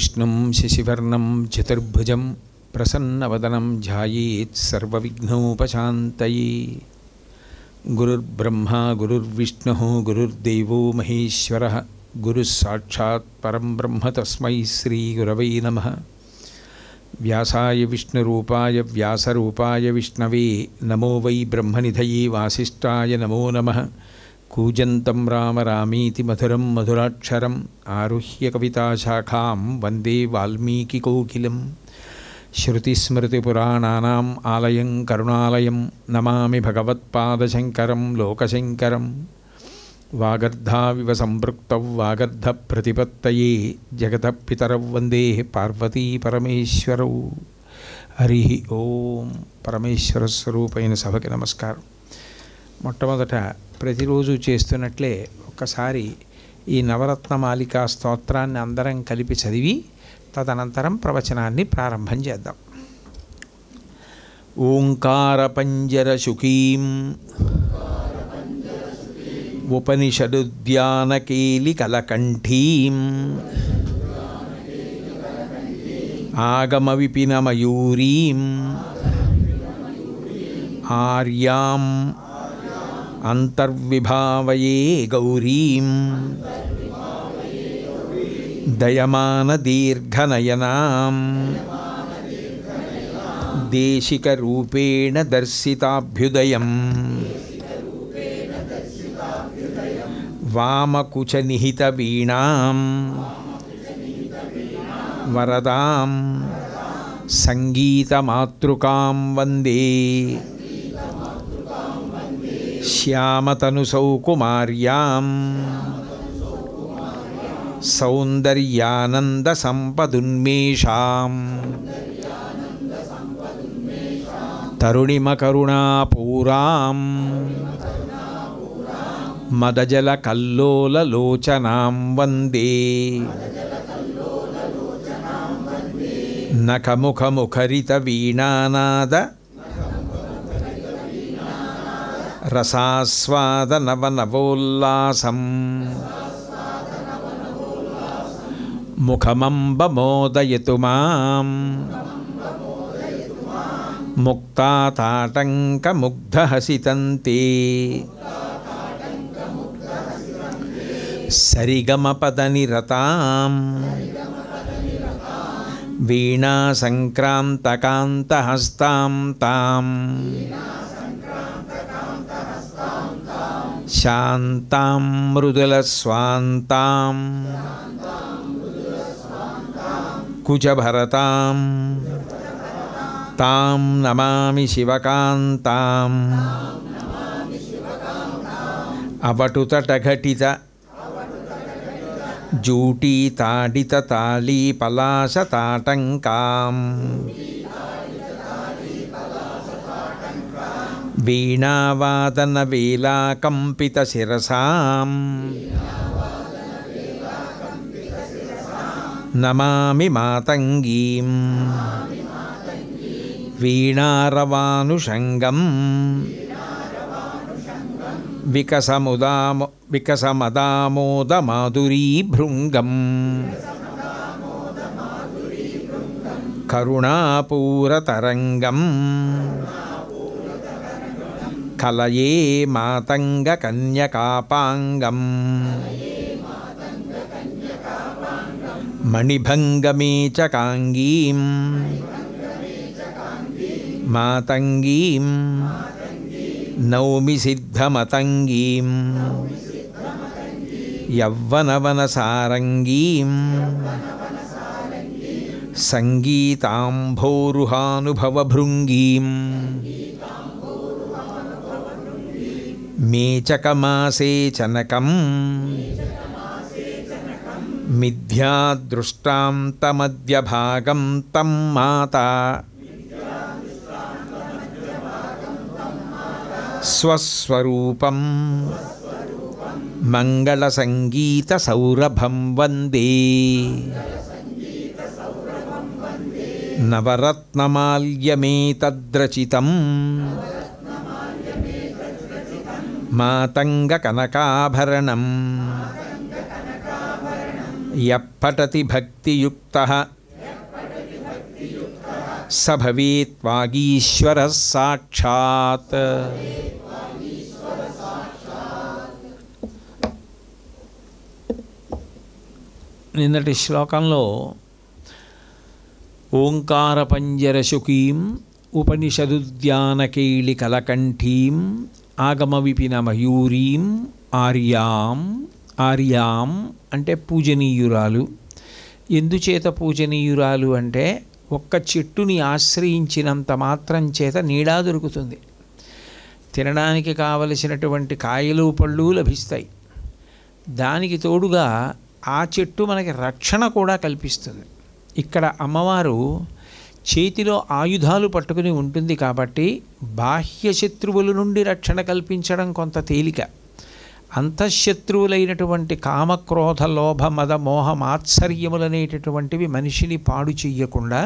विष्णु शशिवर्ण चतुर्भुज प्रसन्न वदनम ध्यानोपात गुरुर्ब्रह्मा गुरुर्विष्णु गुरुर्देव महेश्वर गुरुस्साक्षात्म ब्रह्म तस्म श्रीगुरव नम व्यासाय विष्णुपाय व्यासरूपाय विष्णवे नमो वै ब्रह्म निधि वासीय नमो नमः कूजन्तं राम रामीति मधुरं मधुराक्षरम् आरुह्य कविताशाखां वन्दे वाल्मीकिकोकिलं श्रुतिस्मृतिपुराणानाम् आलयं करुणालयं नमामि भगवत्पादशङ्करं लोकशङ्करं वागर्धाविव सम्पृक्तौ वागर्धप्रतिपत्तये जगतः पितरौ वन्देः पार्वतीपरमेश्वरौ हरिः ॐ परमेश्वरस्वरूपैन सभके नमस्कारः మొట్టమొదట ప్రతిరోజు చేస్తున్నట్లే ఒక్కసారి ఈ నవరత్న మాలికా స్తోత్రాన్ని అందరం కలిపి చదివి తదనంతరం ప్రవచనాన్ని ప్రారంభం చేద్దాం కలకంఠీం ఆగమ ఆగమవిపినమయూరీం ఆర్యాం अन्तर्विभावये गौरीं दयमानदीर्घनयनां देशिकरूपेण दर्शिताभ्युदयं वामकुचनिहितवीणां वरदां सङ्गीतमातृकां वंदे శ్యామతనుసౌ కుమార్యాం సౌందర్యానంద సంపదున్మేషాం తరుణిమకరుణాపూరాం మదజల మదజలకల్లోలలోచనాం వందే నఖముఖముఖరిత వీణానాద प्रसास्वादनवनवोल्लासं मुखमम्ब मोदयतु माम् मुक्ताटङ्कमुग्धहसितन्ति सरिगमपदनिरताम् वीणासङ्क्रान्तकान्तहस्तां ताम् शान्तां मृदुलस्वान्तां कुजभरतां तां नमामि शिवकान्ताम् अवटुतटघटित जूटीताडिततालीपलाशताटङ्काम् वीणावादनवीलाकम्पितशिरसाम् नमामि मातङ्गीं वीणारवानुषङ्गं विकसमुदामो विकसमदामोदमाधुरीभृङ्गम् करुणापूरतरङ्गम् कलये मातङ्गकन्यकापाङ्गम् मणिभङ्गमे च नौमी सिद्धमतंगी नौमि सिद्धमतङ्गीं यौवनवनसारङ्गीं सङ्गीताम्भोरुहानुभवभृङ्गीम् मेचकमासे चनकं मिथ्यादृष्टां तमद्यभागं तं माता स्वस्वरूपं मङ्गलसङ्गीतसौरभं वन्दे नवरत्नमाल्यमेतद्रचितम् मातङ्गकनकाभरणं यपठति भक्तियुक्तः स भवेत् वागीश्वरः साक्षात् निन्दटि श्लोकं लो ओङ्कारपञ्जरशुकीम् उपनिषदुद्यानकेलिकलकण्ठीं మయూరీం ఆర్యాం ఆర్యాం అంటే పూజనీయురాలు ఎందుచేత పూజనీయురాలు అంటే ఒక్క చెట్టుని ఆశ్రయించినంత మాత్రం చేత నీడా దొరుకుతుంది తినడానికి కావలసినటువంటి కాయలు పళ్ళు లభిస్తాయి దానికి తోడుగా ఆ చెట్టు మనకి రక్షణ కూడా కల్పిస్తుంది ఇక్కడ అమ్మవారు చేతిలో ఆయుధాలు పట్టుకుని ఉంటుంది కాబట్టి బాహ్య శత్రువుల నుండి రక్షణ కల్పించడం కొంత తేలిక అంతఃశత్రువులైనటువంటి కామక్రోధ లోభ మద మోహ మాత్సర్యములనేటటువంటివి మనిషిని పాడు చెయ్యకుండా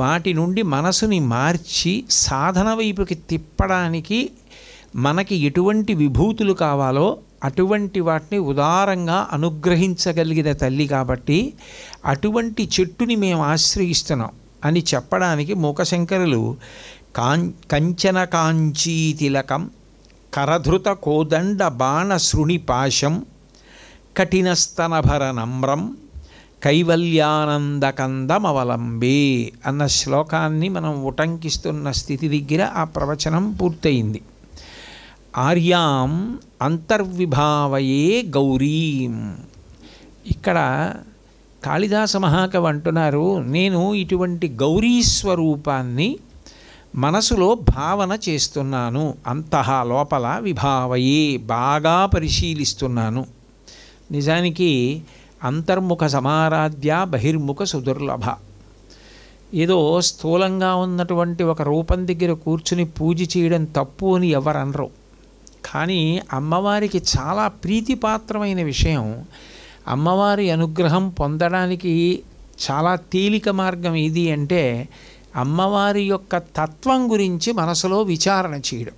వాటి నుండి మనసుని మార్చి సాధన వైపుకి తిప్పడానికి మనకి ఎటువంటి విభూతులు కావాలో అటువంటి వాటిని ఉదారంగా అనుగ్రహించగలిగిన తల్లి కాబట్టి అటువంటి చెట్టుని మేము ఆశ్రయిస్తున్నాం అని చెప్పడానికి మూకశంకరులు కాం కంచన కాంచీతిలకం కరధృత కోదండ బాణశృణి పాశం కఠినస్తనభర నమ్రం కైవల్యానందకందమవలంబే అన్న శ్లోకాన్ని మనం ఉటంకిస్తున్న స్థితి దగ్గర ఆ ప్రవచనం పూర్తయింది ఆర్యాం అంతర్విభావయే గౌరీం ఇక్కడ కాళిదాస మహాకవి అంటున్నారు నేను ఇటువంటి గౌరీ స్వరూపాన్ని మనసులో భావన చేస్తున్నాను అంతః లోపల విభావయే బాగా పరిశీలిస్తున్నాను నిజానికి అంతర్ముఖ సమారాధ్య బహిర్ముఖ సుదుర్లభ ఏదో స్థూలంగా ఉన్నటువంటి ఒక రూపం దగ్గర కూర్చుని పూజ చేయడం తప్పు అని ఎవరనరు కానీ అమ్మవారికి చాలా ప్రీతిపాత్రమైన విషయం అమ్మవారి అనుగ్రహం పొందడానికి చాలా తేలిక మార్గం ఇది అంటే అమ్మవారి యొక్క తత్వం గురించి మనసులో విచారణ చేయడం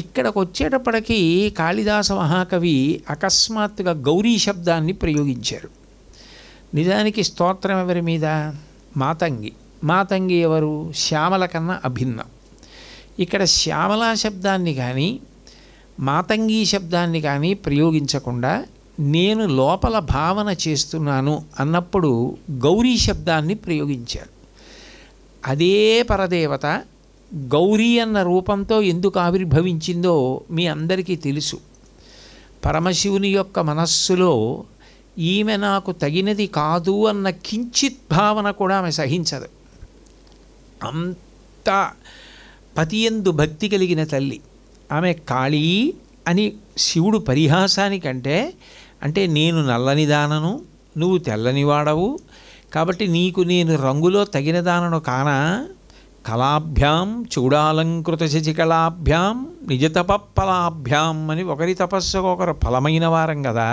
ఇక్కడికి వచ్చేటప్పటికీ కాళిదాస మహాకవి అకస్మాత్తుగా గౌరీ శబ్దాన్ని ప్రయోగించారు నిజానికి స్తోత్రం ఎవరి మీద మాతంగి మాతంగి ఎవరు శ్యామల కన్నా అభిన్నం ఇక్కడ శ్యామలా శబ్దాన్ని కానీ మాతంగి శబ్దాన్ని కానీ ప్రయోగించకుండా నేను లోపల భావన చేస్తున్నాను అన్నప్పుడు గౌరీ శబ్దాన్ని ప్రయోగించారు అదే పరదేవత గౌరీ అన్న రూపంతో ఎందుకు ఆవిర్భవించిందో మీ అందరికీ తెలుసు పరమశివుని యొక్క మనస్సులో ఈమె నాకు తగినది కాదు అన్న కించిత్ భావన కూడా ఆమె సహించదు అంత పతియందు భక్తి కలిగిన తల్లి ఆమె కాళీ అని శివుడు పరిహాసానికంటే అంటే నేను నల్లని దానను నువ్వు తెల్లని వాడవు కాబట్టి నీకు నేను రంగులో తగిన దానను కాన కళాభ్యాం చూడాలంకృత శశికళాభ్యాం నిజతపఫలాభ్యాం అని ఒకరి తపస్సుకు ఒకరు ఫలమైన వారం కదా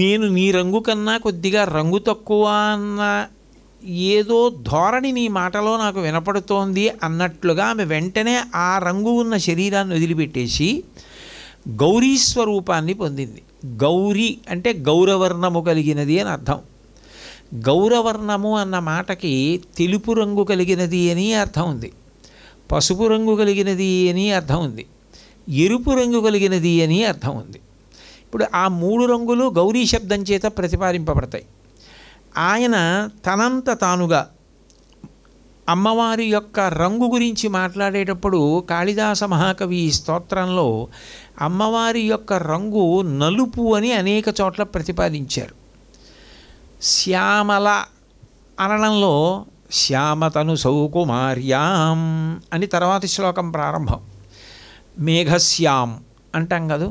నేను నీ రంగు కన్నా కొద్దిగా రంగు తక్కువ అన్న ఏదో ధోరణి నీ మాటలో నాకు వినపడుతోంది అన్నట్లుగా ఆమె వెంటనే ఆ రంగు ఉన్న శరీరాన్ని వదిలిపెట్టేసి గౌరీ స్వరూపాన్ని పొందింది గౌరీ అంటే గౌరవర్ణము కలిగినది అని అర్థం గౌరవర్ణము అన్న మాటకి తెలుపు రంగు కలిగినది అని అర్థం ఉంది పసుపు రంగు కలిగినది అని అర్థం ఉంది ఎరుపు రంగు కలిగినది అని అర్థం ఉంది ఇప్పుడు ఆ మూడు రంగులు గౌరీ శబ్దం చేత ప్రతిపాదింపబడతాయి ఆయన తనంత తానుగా అమ్మవారి యొక్క రంగు గురించి మాట్లాడేటప్పుడు కాళిదాస మహాకవి స్తోత్రంలో అమ్మవారి యొక్క రంగు నలుపు అని అనేక చోట్ల ప్రతిపాదించారు శ్యామల అనడంలో శ్యామతను సౌకుమార్యాం అని తర్వాతి శ్లోకం ప్రారంభం మేఘశ్యాం అంటాం కదూ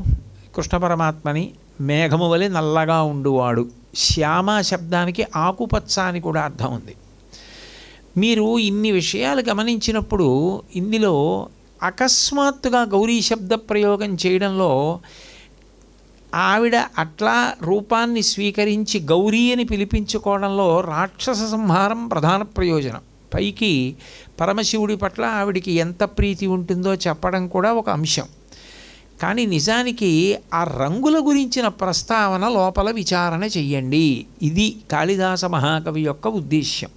కృష్ణ పరమాత్మని మేఘము వలె నల్లగా ఉండువాడు శ్యామ శబ్దానికి ఆకుపచ్చ అని కూడా అర్థం ఉంది మీరు ఇన్ని విషయాలు గమనించినప్పుడు ఇందులో అకస్మాత్తుగా గౌరీ శబ్ద ప్రయోగం చేయడంలో ఆవిడ అట్లా రూపాన్ని స్వీకరించి గౌరీ అని పిలిపించుకోవడంలో రాక్షస సంహారం ప్రధాన ప్రయోజనం పైకి పరమశివుడి పట్ల ఆవిడికి ఎంత ప్రీతి ఉంటుందో చెప్పడం కూడా ఒక అంశం కానీ నిజానికి ఆ రంగుల గురించిన ప్రస్తావన లోపల విచారణ చెయ్యండి ఇది కాళిదాస మహాకవి యొక్క ఉద్దేశ్యం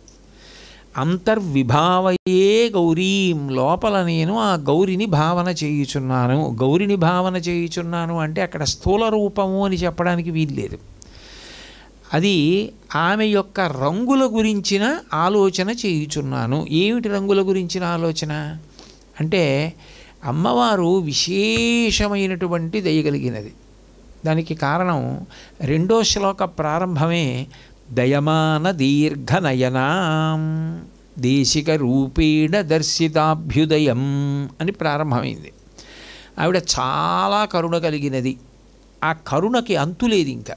అంతర్విభావయే గౌరీం లోపల నేను ఆ గౌరిని భావన చేయుచున్నాను గౌరిని భావన చేయుచున్నాను అంటే అక్కడ స్థూల రూపము అని చెప్పడానికి వీల్లేదు అది ఆమె యొక్క రంగుల గురించిన ఆలోచన చేయుచున్నాను ఏమిటి రంగుల గురించిన ఆలోచన అంటే అమ్మవారు విశేషమైనటువంటి దయగలిగినది దానికి కారణం రెండో శ్లోక ప్రారంభమే దయమాన దీర్ఘనయన దేశిక రూపేణ దర్శితాభ్యుదయం అని ప్రారంభమైంది ఆవిడ చాలా కరుణ కలిగినది ఆ కరుణకి అంతులేదు ఇంకా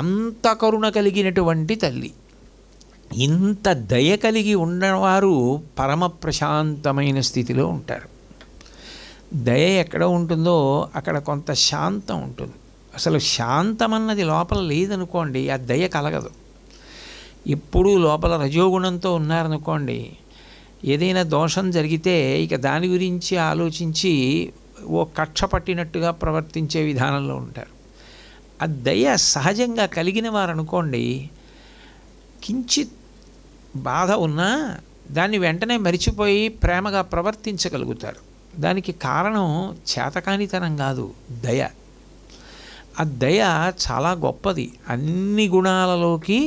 అంత కరుణ కలిగినటువంటి తల్లి ఇంత దయ కలిగి ఉన్నవారు పరమ ప్రశాంతమైన స్థితిలో ఉంటారు దయ ఎక్కడ ఉంటుందో అక్కడ కొంత శాంతం ఉంటుంది అసలు శాంతమన్నది లోపల లేదనుకోండి ఆ దయ కలగదు ఎప్పుడూ లోపల రజోగుణంతో ఉన్నారనుకోండి ఏదైనా దోషం జరిగితే ఇక దాని గురించి ఆలోచించి ఓ కక్ష పట్టినట్టుగా ప్రవర్తించే విధానంలో ఉంటారు ఆ దయ సహజంగా కలిగిన వారు అనుకోండి కించిత్ బాధ ఉన్నా దాన్ని వెంటనే మరిచిపోయి ప్రేమగా ప్రవర్తించగలుగుతారు దానికి కారణం చేతకానితనం కాదు దయ ఆ దయ చాలా గొప్పది అన్ని గుణాలలోకి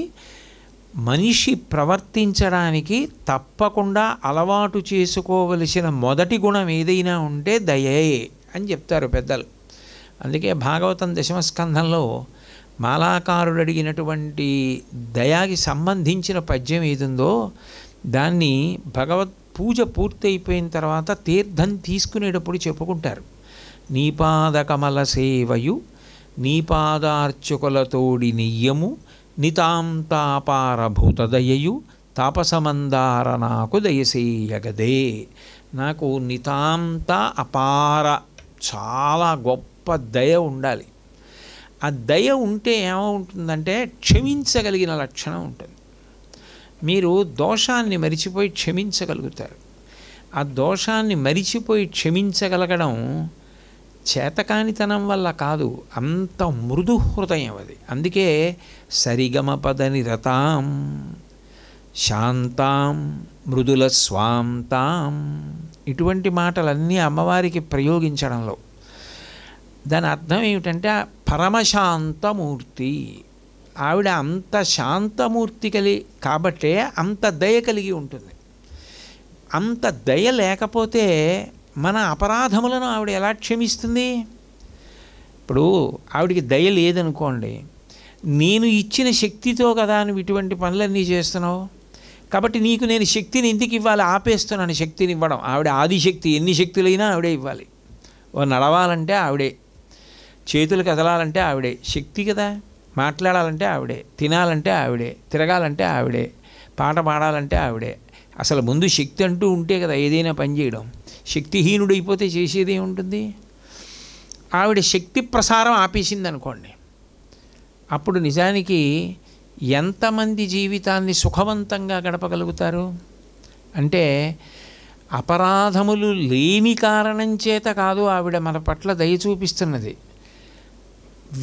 మనిషి ప్రవర్తించడానికి తప్పకుండా అలవాటు చేసుకోవలసిన మొదటి గుణం ఏదైనా ఉంటే దయే అని చెప్తారు పెద్దలు అందుకే భాగవతం దశమస్కంధంలో మాలాకారుడు అడిగినటువంటి దయాకి సంబంధించిన పద్యం ఏదుందో దాన్ని భగవత్ పూజ పూర్తయిపోయిన తర్వాత తీర్థం తీసుకునేటప్పుడు చెప్పుకుంటారు నీపాదకమల సేవయు నీపాదార్చుకులతోడి నెయ్యము నితాంతాపారభూతదయయు తాపసమందార నాకు దయసేయగదే నాకు నితాంత అపార చాలా గొప్ప దయ ఉండాలి ఆ దయ ఉంటే ఏమవుతుందంటే క్షమించగలిగిన లక్షణం ఉంటుంది మీరు దోషాన్ని మరిచిపోయి క్షమించగలుగుతారు ఆ దోషాన్ని మరిచిపోయి క్షమించగలగడం చేతకానితనం వల్ల కాదు అంత మృదు హృదయం అది అందుకే సరిగమపదని రతాం శాంతాం మృదుల స్వాంతాం ఇటువంటి మాటలన్నీ అమ్మవారికి ప్రయోగించడంలో దాని అర్థం ఏమిటంటే పరమశాంతమూర్తి ఆవిడ అంత శాంతమూర్తి కలి కాబట్టే అంత దయ కలిగి ఉంటుంది అంత దయ లేకపోతే మన అపరాధములను ఆవిడ ఎలా క్షమిస్తుంది ఇప్పుడు ఆవిడికి దయ లేదనుకోండి నేను ఇచ్చిన శక్తితో కదా నువ్వు ఇటువంటి పనులన్నీ చేస్తున్నావు కాబట్టి నీకు నేను శక్తిని ఎందుకు ఇవ్వాలి ఆపేస్తున్నాను శక్తిని ఇవ్వడం ఆవిడ ఆదిశక్తి ఎన్ని శక్తులైనా ఆవిడే ఇవ్వాలి ఓ నడవాలంటే ఆవిడే చేతులు కదలాలంటే ఆవిడే శక్తి కదా మాట్లాడాలంటే ఆవిడే తినాలంటే ఆవిడే తిరగాలంటే ఆవిడే పాట పాడాలంటే ఆవిడే అసలు ముందు శక్తి అంటూ ఉంటే కదా ఏదైనా పని చేయడం శక్తిహీనుడైపోతే చేసేది ఏముంటుంది ఆవిడ శక్తి ప్రసారం ఆపేసింది అనుకోండి అప్పుడు నిజానికి ఎంతమంది జీవితాన్ని సుఖవంతంగా గడపగలుగుతారు అంటే అపరాధములు లేని కారణం చేత కాదు ఆవిడ మన పట్ల దయ చూపిస్తున్నది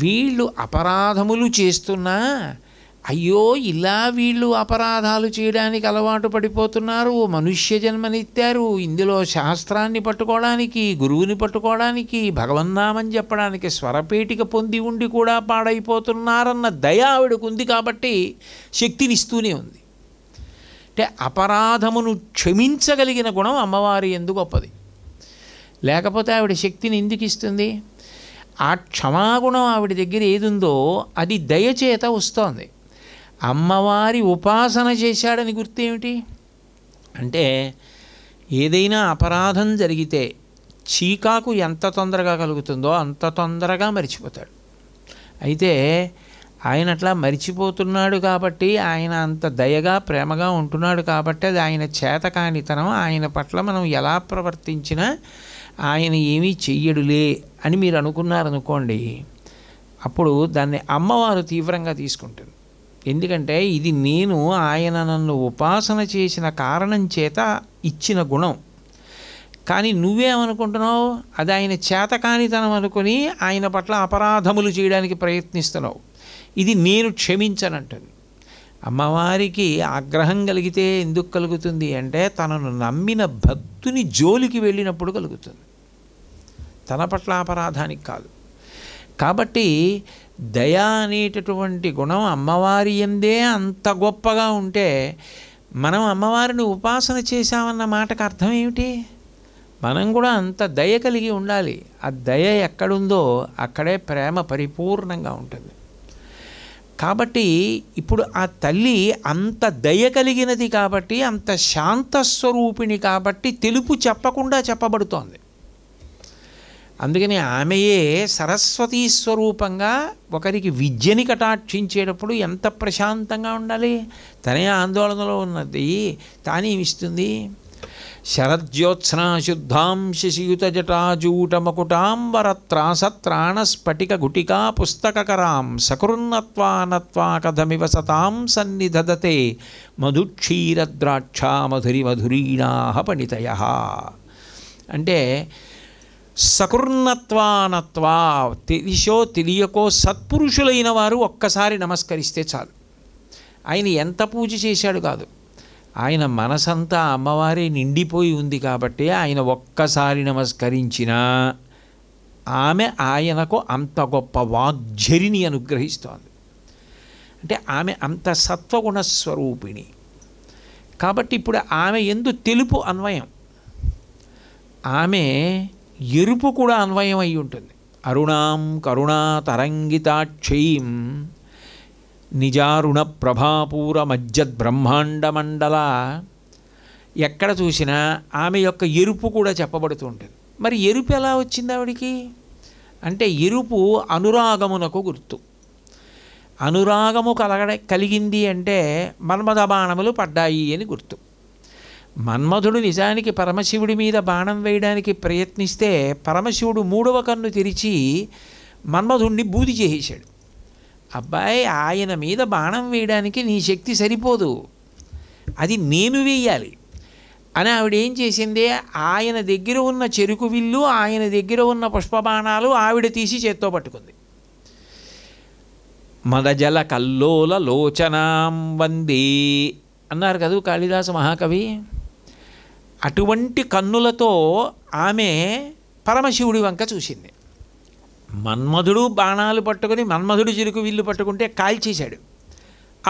వీళ్ళు అపరాధములు చేస్తున్నా అయ్యో ఇలా వీళ్ళు అపరాధాలు చేయడానికి అలవాటు పడిపోతున్నారు మనుష్య జన్మనిత్తారు ఇందులో శాస్త్రాన్ని పట్టుకోవడానికి గురువుని పట్టుకోవడానికి భగవన్నామని చెప్పడానికి స్వరపేటిక పొంది ఉండి కూడా పాడైపోతున్నారన్న దయ ఆవిడకు ఉంది కాబట్టి శక్తినిస్తూనే ఉంది అంటే అపరాధమును క్షమించగలిగిన గుణం అమ్మవారి ఎందుకు గొప్పది లేకపోతే ఆవిడ శక్తిని ఎందుకు ఇస్తుంది ఆ క్షమాగుణం ఆవిడ దగ్గర ఏదుందో అది దయచేత వస్తోంది అమ్మవారి ఉపాసన చేశాడని గుర్తేమిటి అంటే ఏదైనా అపరాధం జరిగితే చీకాకు ఎంత తొందరగా కలుగుతుందో అంత తొందరగా మరిచిపోతాడు అయితే ఆయన అట్లా మరిచిపోతున్నాడు కాబట్టి ఆయన అంత దయగా ప్రేమగా ఉంటున్నాడు కాబట్టి అది ఆయన చేతకానితనం ఆయన పట్ల మనం ఎలా ప్రవర్తించినా ఆయన ఏమీ చెయ్యడులే అని మీరు అనుకున్నారనుకోండి అప్పుడు దాన్ని అమ్మవారు తీవ్రంగా తీసుకుంటుంది ఎందుకంటే ఇది నేను ఆయన నన్ను ఉపాసన చేసిన కారణం చేత ఇచ్చిన గుణం కానీ నువ్వేమనుకుంటున్నావు అది ఆయన చేతకానితనం అనుకుని ఆయన పట్ల అపరాధములు చేయడానికి ప్రయత్నిస్తున్నావు ఇది నేను క్షమించనంటుంది అమ్మవారికి ఆగ్రహం కలిగితే ఎందుకు కలుగుతుంది అంటే తనను నమ్మిన భక్తుని జోలికి వెళ్ళినప్పుడు కలుగుతుంది తన పట్ల అపరాధానికి కాదు కాబట్టి దయ అనేటటువంటి గుణం అమ్మవారి ఎందే అంత గొప్పగా ఉంటే మనం అమ్మవారిని ఉపాసన చేశామన్న మాటకు అర్థం ఏమిటి మనం కూడా అంత దయ కలిగి ఉండాలి ఆ దయ ఎక్కడుందో అక్కడే ప్రేమ పరిపూర్ణంగా ఉంటుంది కాబట్టి ఇప్పుడు ఆ తల్లి అంత దయ కలిగినది కాబట్టి అంత శాంత స్వరూపిణి కాబట్టి తెలుపు చెప్పకుండా చెప్పబడుతోంది అందుకని ఆమెయే సరస్వతీ స్వరూపంగా ఒకరికి విద్యని కటాక్షించేటప్పుడు ఎంత ప్రశాంతంగా ఉండాలి తనే ఆందోళనలో ఉన్నది తానేమిస్తుంది శరజ్యోత్స్నా శుద్ధాం శశియుత జటాజూటమకుటాంబరత్రాసత్రాణస్ఫటిక గుటికా పుస్తకరాం సకృన్నత్వానత్వా కథమివ సతాం సన్నిధదతే మధుక్షీరద్రాక్షా మధురి మధురీణా పణితయ అంటే సకృన్నత్వానత్వా తెలిసో తెలియకో సత్పురుషులైన వారు ఒక్కసారి నమస్కరిస్తే చాలు ఆయన ఎంత పూజ చేశాడు కాదు ఆయన మనసంతా అమ్మవారే నిండిపోయి ఉంది కాబట్టి ఆయన ఒక్కసారి నమస్కరించినా ఆమె ఆయనకు అంత గొప్ప వాగ్జరిని అనుగ్రహిస్తోంది అంటే ఆమె అంత సత్వగుణ స్వరూపిణి కాబట్టి ఇప్పుడు ఆమె ఎందు తెలుపు అన్వయం ఆమె ఎరుపు కూడా అన్వయం అయి ఉంటుంది అరుణాం కరుణా తరంగితాక్షయీం నిజారుణ ప్రభాపూర మజ్జద్ మండల ఎక్కడ చూసినా ఆమె యొక్క ఎరుపు కూడా చెప్పబడుతూ ఉంటుంది మరి ఎరుపు ఎలా వచ్చింది ఆవిడికి అంటే ఎరుపు అనురాగమునకు గుర్తు అనురాగము కలగడ కలిగింది అంటే మర్మద బాణములు పడ్డాయి అని గుర్తు మన్మధుడు నిజానికి పరమశివుడి మీద బాణం వేయడానికి ప్రయత్నిస్తే పరమశివుడు మూడవ కన్ను తెరిచి మన్మధుణ్ణి బూది చేసేశాడు అబ్బాయి ఆయన మీద బాణం వేయడానికి నీ శక్తి సరిపోదు అది నేను వేయాలి అని ఆవిడ ఏం చేసింది ఆయన దగ్గర ఉన్న చెరుకు విల్లు ఆయన దగ్గర ఉన్న పుష్పబాణాలు ఆవిడ తీసి చేత్తో పట్టుకుంది మదజల కల్లోల లోచనాం వందే అన్నారు కదూ కాళిదాసు మహాకవి అటువంటి కన్నులతో ఆమె పరమశివుడి వంక చూసింది మన్మధుడు బాణాలు పట్టుకుని మన్మధుడు చిరుకు వీళ్ళు పట్టుకుంటే కాల్చేశాడు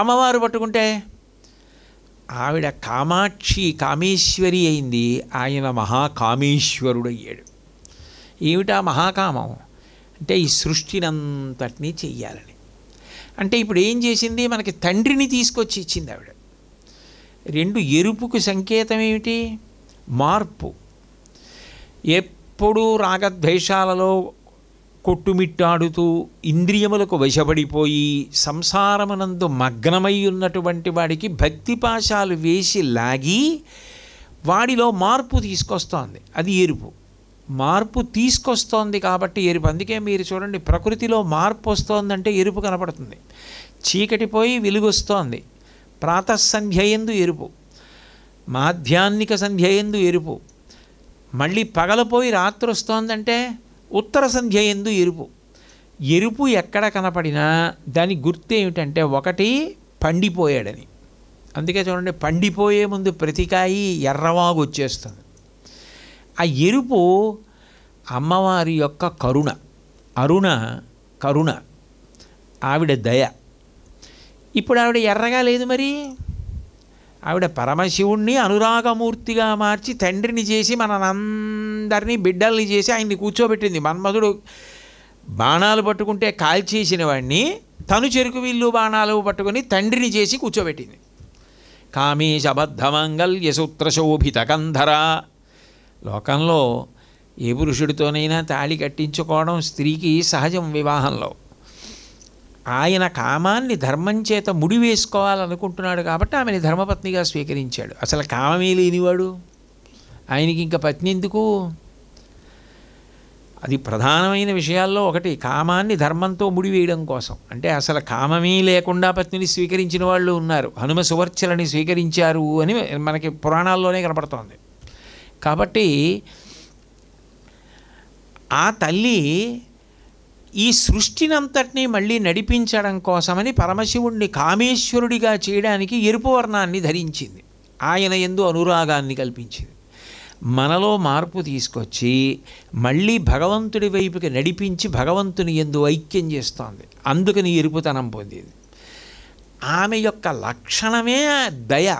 అమ్మవారు పట్టుకుంటే ఆవిడ కామాక్షి కామేశ్వరి అయింది ఆయన మహాకామేశ్వరుడు అయ్యాడు ఏమిటా మహాకామం అంటే ఈ సృష్టినంతటినీ చెయ్యాలని అంటే ఇప్పుడు ఏం చేసింది మనకి తండ్రిని తీసుకొచ్చి ఇచ్చింది ఆవిడ రెండు ఎరుపుకు సంకేతం ఏమిటి మార్పు ఎప్పుడూ రాగద్వేషాలలో కొట్టుమిట్టాడుతూ ఇంద్రియములకు వశపడిపోయి సంసారమునందు మగ్నమై ఉన్నటువంటి వాడికి భక్తి పాశాలు వేసి లాగి వాడిలో మార్పు తీసుకొస్తోంది అది ఎరుపు మార్పు తీసుకొస్తోంది కాబట్టి ఎరుపు అందుకే మీరు చూడండి ప్రకృతిలో మార్పు వస్తోందంటే ఎరుపు కనపడుతుంది చీకటిపోయి వెలుగొస్తోంది ప్రాతసంధ్యయందు ఎరుపు మాధ్యాన్నిక సంధ్యయందు ఎరుపు మళ్ళీ పగలపోయి రాత్రి వస్తోందంటే ఉత్తర సంధ్యయందు ఎరుపు ఎరుపు ఎక్కడ కనపడినా దాని గుర్తు ఏమిటంటే ఒకటి పండిపోయాడని అందుకే చూడండి పండిపోయే ముందు ప్రతికాయి ఎర్రవాగు వచ్చేస్తుంది ఆ ఎరుపు అమ్మవారి యొక్క కరుణ అరుణ కరుణ ఆవిడ దయ ఇప్పుడు ఆవిడ ఎర్రగా లేదు మరి ఆవిడ పరమశివుణ్ణి అనురాగమూర్తిగా మార్చి తండ్రిని చేసి మనందరినీ బిడ్డల్ని చేసి ఆయన్ని కూర్చోబెట్టింది మన్మధుడు బాణాలు పట్టుకుంటే కాల్చేసిన వాడిని తను చెరుకు వీళ్ళు బాణాలు పట్టుకుని తండ్రిని చేసి కూర్చోబెట్టింది కామేశబద్ధమంగల్య సూత్రశోభిత కంధర లోకంలో ఏ పురుషుడితోనైనా తాళి కట్టించుకోవడం స్త్రీకి సహజం వివాహంలో ఆయన కామాన్ని ధర్మం చేత ముడివేసుకోవాలనుకుంటున్నాడు కాబట్టి ఆమెని ధర్మపత్నిగా స్వీకరించాడు అసలు కామమే లేనివాడు ఆయనకి ఇంకా పత్ని ఎందుకు అది ప్రధానమైన విషయాల్లో ఒకటి కామాన్ని ధర్మంతో ముడివేయడం కోసం అంటే అసలు కామమే లేకుండా పత్నిని స్వీకరించిన వాళ్ళు ఉన్నారు హనుమ సువర్చలని స్వీకరించారు అని మనకి పురాణాల్లోనే కనపడుతోంది కాబట్టి ఆ తల్లి ఈ సృష్టినంతటినీ మళ్ళీ నడిపించడం కోసమని పరమశివుణ్ణి కామేశ్వరుడిగా చేయడానికి ఎరుపు వర్ణాన్ని ధరించింది ఆయన ఎందు అనురాగాన్ని కల్పించింది మనలో మార్పు తీసుకొచ్చి మళ్ళీ భగవంతుడి వైపుకి నడిపించి భగవంతుని ఎందు ఐక్యం చేస్తోంది అందుకని ఎరుపుతనం పొందేది ఆమె యొక్క లక్షణమే దయ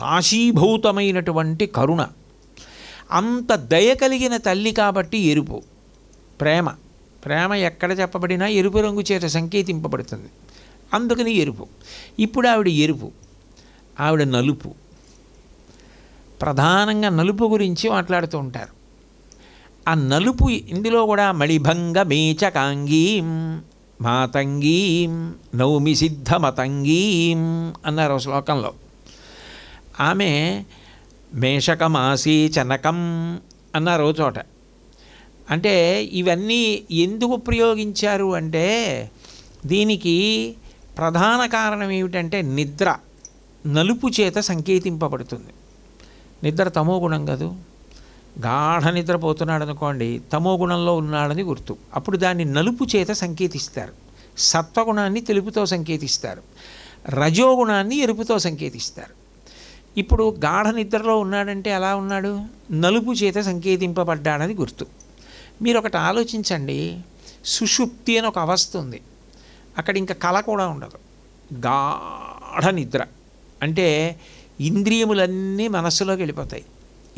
రాశీభూతమైనటువంటి కరుణ అంత దయ కలిగిన తల్లి కాబట్టి ఎరుపు ప్రేమ ప్రేమ ఎక్కడ చెప్పబడినా ఎరుపు రంగు చేత సంకేతింపబడుతుంది అందుకని ఎరుపు ఇప్పుడు ఆవిడ ఎరుపు ఆవిడ నలుపు ప్రధానంగా నలుపు గురించి మాట్లాడుతూ ఉంటారు ఆ నలుపు ఇందులో కూడా మళిభంగ మేచకాంగీం మాతంగీం నౌమి సిద్ధమతంగీం అన్నారు శ్లోకంలో ఆమె మేషకమాసీ చనకం అన్నారు చోట అంటే ఇవన్నీ ఎందుకు ప్రయోగించారు అంటే దీనికి ప్రధాన కారణం ఏమిటంటే నిద్ర నలుపు చేత సంకేతింపబడుతుంది నిద్ర తమో గుణం కదూ గాఢ నిద్రపోతున్నాడు అనుకోండి తమో గుణంలో ఉన్నాడని గుర్తు అప్పుడు దాన్ని నలుపు చేత సంకేతిస్తారు సత్వగుణాన్ని తెలుపుతో సంకేతిస్తారు రజోగుణాన్ని ఎరుపుతో సంకేతిస్తారు ఇప్పుడు గాఢ నిద్రలో ఉన్నాడంటే ఎలా ఉన్నాడు నలుపు చేత సంకేతింపబడ్డాడని గుర్తు మీరు ఒకటి ఆలోచించండి సుషుప్తి అని ఒక అవస్థ ఉంది అక్కడ ఇంకా కళ కూడా ఉండదు గాఢ నిద్ర అంటే ఇంద్రియములన్నీ మనసులోకి వెళ్ళిపోతాయి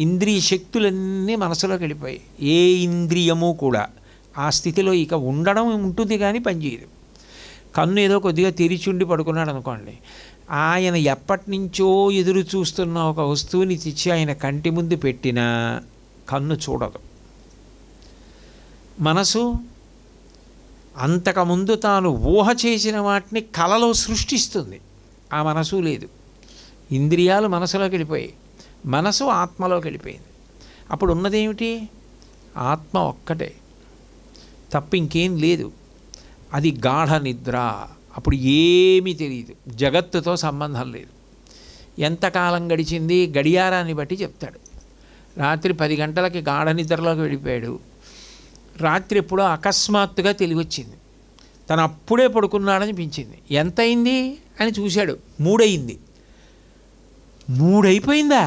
ఇంద్రియ శక్తులన్నీ మనసులోకి వెళ్ళిపోయాయి ఏ ఇంద్రియము కూడా ఆ స్థితిలో ఇక ఉండడం ఉంటుంది కానీ పనిచేయదు కన్ను ఏదో కొద్దిగా తెరిచుండి పడుకున్నాడు అనుకోండి ఆయన ఎప్పటి నుంచో ఎదురు చూస్తున్న ఒక వస్తువుని తెచ్చి ఆయన కంటి ముందు పెట్టినా కన్ను చూడదు మనసు అంతకముందు తాను ఊహ చేసిన వాటిని కలలో సృష్టిస్తుంది ఆ మనసు లేదు ఇంద్రియాలు మనసులోకి వెళ్ళిపోయాయి మనసు ఆత్మలోకి వెళ్ళిపోయింది అప్పుడు ఉన్నదేమిటి ఆత్మ ఒక్కటే తప్పింకేం లేదు అది గాఢ నిద్ర అప్పుడు ఏమీ తెలియదు జగత్తుతో సంబంధం లేదు ఎంతకాలం గడిచింది గడియారాన్ని బట్టి చెప్తాడు రాత్రి పది గంటలకి గాఢ నిద్రలోకి వెళ్ళిపోయాడు రాత్రి ఎప్పుడో అకస్మాత్తుగా తెలివచ్చింది తను అప్పుడే పడుకున్నాడనిపించింది ఎంతయింది అని చూశాడు మూడయింది మూడైపోయిందా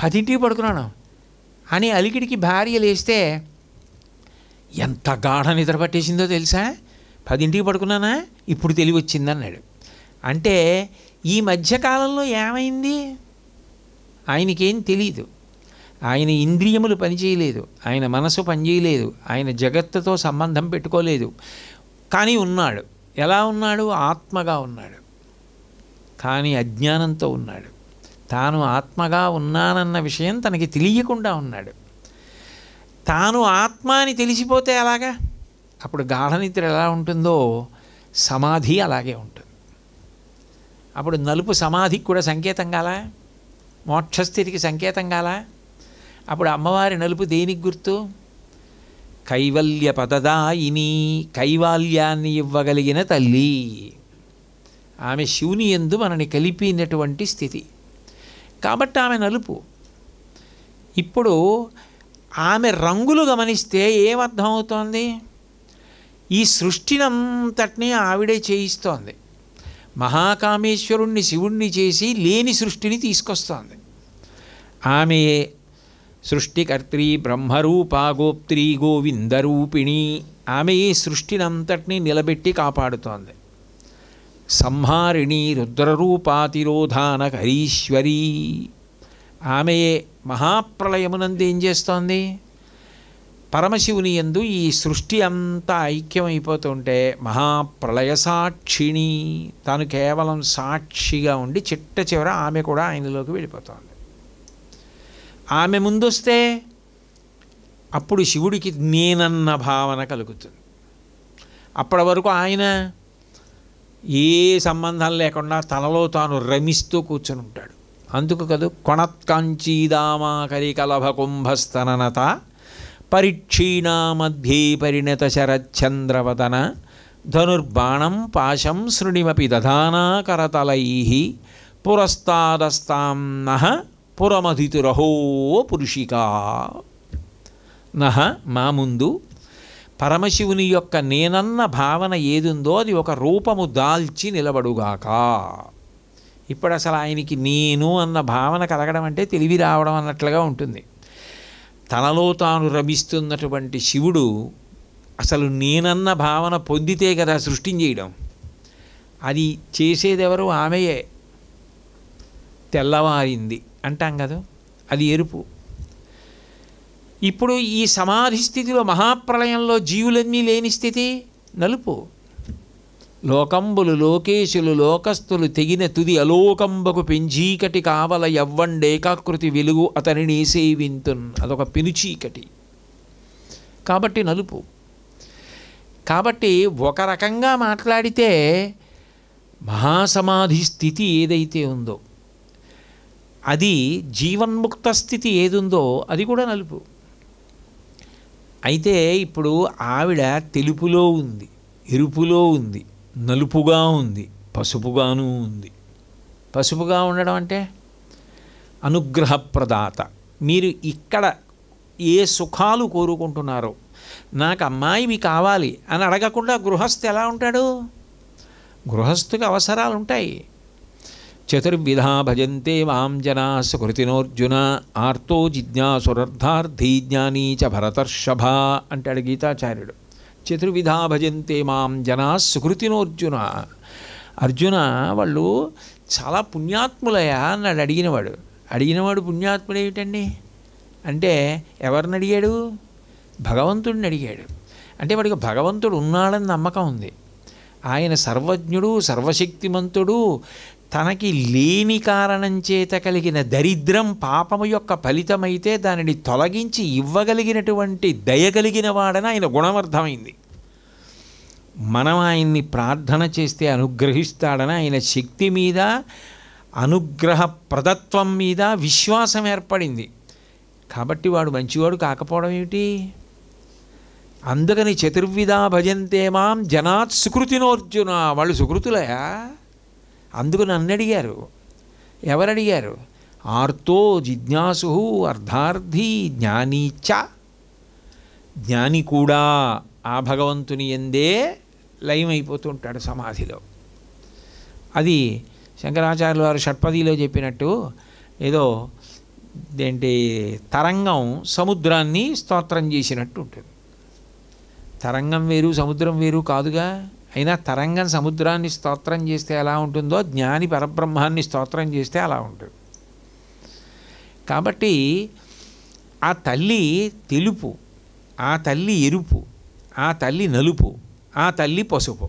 పదింటికి పడుకున్నాను అని అలికిడికి భార్య లేస్తే ఎంత గాఢ నిద్ర పట్టేసిందో తెలుసా పదింటికి పడుకున్నానా ఇప్పుడు తెలివి అన్నాడు అంటే ఈ మధ్యకాలంలో ఏమైంది ఆయనకేం తెలియదు ఆయన ఇంద్రియములు పనిచేయలేదు ఆయన మనసు పనిచేయలేదు ఆయన జగత్తుతో సంబంధం పెట్టుకోలేదు కానీ ఉన్నాడు ఎలా ఉన్నాడు ఆత్మగా ఉన్నాడు కానీ అజ్ఞానంతో ఉన్నాడు తాను ఆత్మగా ఉన్నానన్న విషయం తనకి తెలియకుండా ఉన్నాడు తాను ఆత్మ అని తెలిసిపోతే ఎలాగా అప్పుడు గాఢనిద్ర ఎలా ఉంటుందో సమాధి అలాగే ఉంటుంది అప్పుడు నలుపు సమాధికి కూడా సంకేతం కాలా మోక్షస్థితికి సంకేతం కాలా అప్పుడు అమ్మవారి నలుపు దేనికి గుర్తు కైవల్య పదదాయిని కైవాల్యాన్ని ఇవ్వగలిగిన తల్లి ఆమె శివుని ఎందు మనని కలిపినటువంటి స్థితి కాబట్టి ఆమె నలుపు ఇప్పుడు ఆమె రంగులు గమనిస్తే ఏమర్థమవుతోంది ఈ సృష్టినంతటినీ ఆవిడే చేయిస్తోంది మహాకామేశ్వరుణ్ణి శివుణ్ణి చేసి లేని సృష్టిని తీసుకొస్తోంది ఆమె సృష్టికర్త్రి బ్రహ్మరూపా గోప్త్రీ గోవిందరూపిణి ఆమె ఈ సృష్టినంతటినీ నిలబెట్టి కాపాడుతోంది సంహారిణి రుద్రరూపాతిరోధానకరీశ్వరీ ఆమెయే మహాప్రళయమునందు ఏం చేస్తోంది పరమశివుని ఎందు ఈ సృష్టి అంతా ఐక్యమైపోతుంటే మహాప్రళయ సాక్షిణి తను కేవలం సాక్షిగా ఉండి చిట్ట చివర ఆమె కూడా ఆయనలోకి వెళ్ళిపోతుంది ఆమె ముందొస్తే అప్పుడు శివుడికి నేనన్న భావన కలుగుతుంది అప్పటి వరకు ఆయన ఏ సంబంధం లేకుండా తనలో తాను రమిస్తూ కూర్చొని ఉంటాడు అందుకు కదా కొణత్కాంచీదామా పరిక్షీణా కుంభస్తననత పరిక్షీణామధ్యే పరిణత శరచ్చంద్రవదన ధనుర్బాణం పాశం శృణిమపి దధానాకరతలై పురస్తాదస్తాం నహ పురమధితురహో పురుషిక నహ మా ముందు పరమశివుని యొక్క నేనన్న భావన ఏదుందో అది ఒక రూపము దాల్చి నిలబడుగాక ఇప్పుడు అసలు ఆయనకి నేను అన్న భావన కలగడం అంటే తెలివి రావడం అన్నట్లుగా ఉంటుంది తనలో తాను రమిస్తున్నటువంటి శివుడు అసలు నేనన్న భావన పొందితే కదా సృష్టిని చేయడం అది చేసేదెవరు ఆమెయే తెల్లవారింది అంటాం కదా అది ఎరుపు ఇప్పుడు ఈ సమాధి స్థితిలో మహాప్రళయంలో జీవులన్నీ లేని స్థితి నలుపు లోకంబులు లోకేశులు లోకస్తులు తెగిన తుది అలోకంబకు పింజీకటి కావల ఎవ్వండేకాకృతి వెలుగు అతనిని సేవింతున్ అదొక పినుచీకటి కాబట్టి నలుపు కాబట్టి ఒక రకంగా మాట్లాడితే మహాసమాధి స్థితి ఏదైతే ఉందో అది జీవన్ముక్త స్థితి ఏదుందో అది కూడా నలుపు అయితే ఇప్పుడు ఆవిడ తెలుపులో ఉంది ఎరుపులో ఉంది నలుపుగా ఉంది పసుపుగాను ఉంది పసుపుగా ఉండడం అంటే అనుగ్రహప్రదాత మీరు ఇక్కడ ఏ సుఖాలు కోరుకుంటున్నారో నాకు అమ్మాయివి కావాలి అని అడగకుండా గృహస్థు ఎలా ఉంటాడు గృహస్థుకి అవసరాలు ఉంటాయి చతుర్విధా భజంతే వాం జనా సుకృతినోర్జున ఆర్తో జిజ్ఞాసురర్ధార్థీ జ్ఞానీ చ భరతర్షభ అంటాడు గీతాచార్యుడు చతుర్విధా భజంతే మాం జనా సుకృతినోర్జున అర్జున వాళ్ళు చాలా పుణ్యాత్ములయా అన్నాడు అడిగినవాడు అడిగినవాడు పుణ్యాత్ముడు ఏమిటండి అంటే ఎవరిని అడిగాడు భగవంతుడిని అడిగాడు అంటే వాడికి భగవంతుడు ఉన్నాడని నమ్మకం ఉంది ఆయన సర్వజ్ఞుడు సర్వశక్తిమంతుడు తనకి లేని కారణం చేత కలిగిన దరిద్రం పాపము యొక్క ఫలితమైతే దానిని తొలగించి ఇవ్వగలిగినటువంటి దయగలిగిన వాడని ఆయన గుణమర్థమైంది మనం ఆయన్ని ప్రార్థన చేస్తే అనుగ్రహిస్తాడని ఆయన శక్తి మీద అనుగ్రహ ప్రదత్వం మీద విశ్వాసం ఏర్పడింది కాబట్టి వాడు మంచివాడు కాకపోవడం ఏమిటి అందుకని చతుర్విధా భజంతే మాం జనాత్ సుకృతినోర్జున వాళ్ళు సుకృతులయా అందుకు నన్ను అడిగారు ఎవరు అడిగారు ఆర్తో జిజ్ఞాసు అర్ధార్థి జ్ఞానీచ జ్ఞాని కూడా ఆ భగవంతుని ఎందే లయమైపోతుంటాడు సమాధిలో అది శంకరాచార్యుల వారు షట్పదిలో చెప్పినట్టు ఏదో ఏంటి తరంగం సముద్రాన్ని స్తోత్రం చేసినట్టు ఉంటుంది తరంగం వేరు సముద్రం వేరు కాదుగా అయినా తరంగం సముద్రాన్ని స్తోత్రం చేస్తే ఎలా ఉంటుందో జ్ఞాని పరబ్రహ్మాన్ని స్తోత్రం చేస్తే అలా ఉంటుంది కాబట్టి ఆ తల్లి తెలుపు ఆ తల్లి ఎరుపు ఆ తల్లి నలుపు ఆ తల్లి పసుపు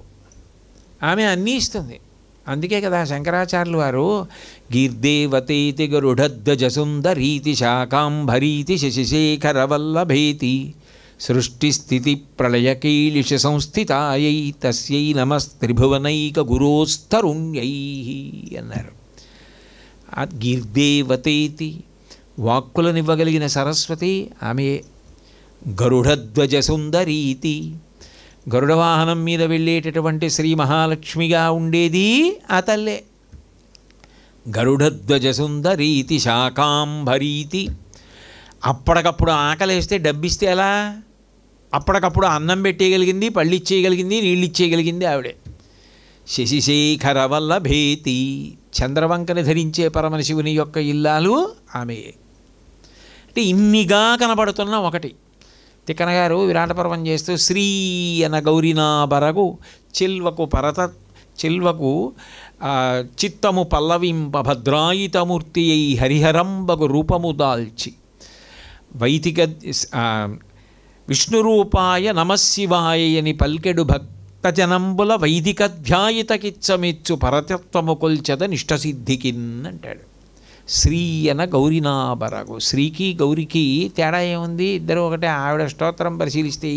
ఆమె అన్నీ ఇస్తుంది అందుకే కదా శంకరాచార్యులు వారు గీర్దేవతేతి గరుఢధ్వజసుందరీతి శాకాంభరీతి శశిశేఖర వల్లభేతి సృష్టిస్థితి ప్రళయకైలిష సంస్థితాయై తస్యై నమస్త్రిభువనైక గురోస్తరుణ్యై అన్నారు ఆ గీర్దేవతేతి వాక్కులనివ్వగలిగిన సరస్వతి ఆమె గరుడధ్వజ సుందరీతి గరుడవాహనం మీద వెళ్ళేటటువంటి శ్రీ మహాలక్ష్మిగా ఉండేది ఆ తల్లే గరుడధ్వజ సుందరీతి శాకాంభరీతి అప్పటికప్పుడు ఆకలేస్తే డబ్బిస్తే ఎలా అప్పటికప్పుడు అన్నం పెట్టేయగలిగింది పళ్ళు ఇచ్చేయగలిగింది నీళ్ళు ఇచ్చేయగలిగింది ఆవిడే శశిశేఖర వల్ల భేతి చంద్రవంకని ధరించే పరమశివుని యొక్క ఇల్లాలు ఆమె అంటే ఇన్నిగా కనబడుతున్న ఒకటి తిక్కనగారు పర్వం చేస్తూ శ్రీ అన బరగు చెల్వకు పరత చెల్వకు చిత్తము పల్లవింప భద్రాయితమూర్తి అయి హరిహరంబకు రూపము దాల్చి వైదిక విష్ణురూపాయ నమశివాయ అని పల్కెడు భక్తజనంబుల వైదిక ధ్యాయితకిచ్చమెచ్చు పరతత్వము కొల్చద నిష్టసిద్ధికిన్ అంటాడు శ్రీ అన గౌరీనాభరాగు శ్రీకి గౌరికి తేడా ఏముంది ఇద్దరు ఒకటే ఆవిడ స్తోత్రం పరిశీలిస్తే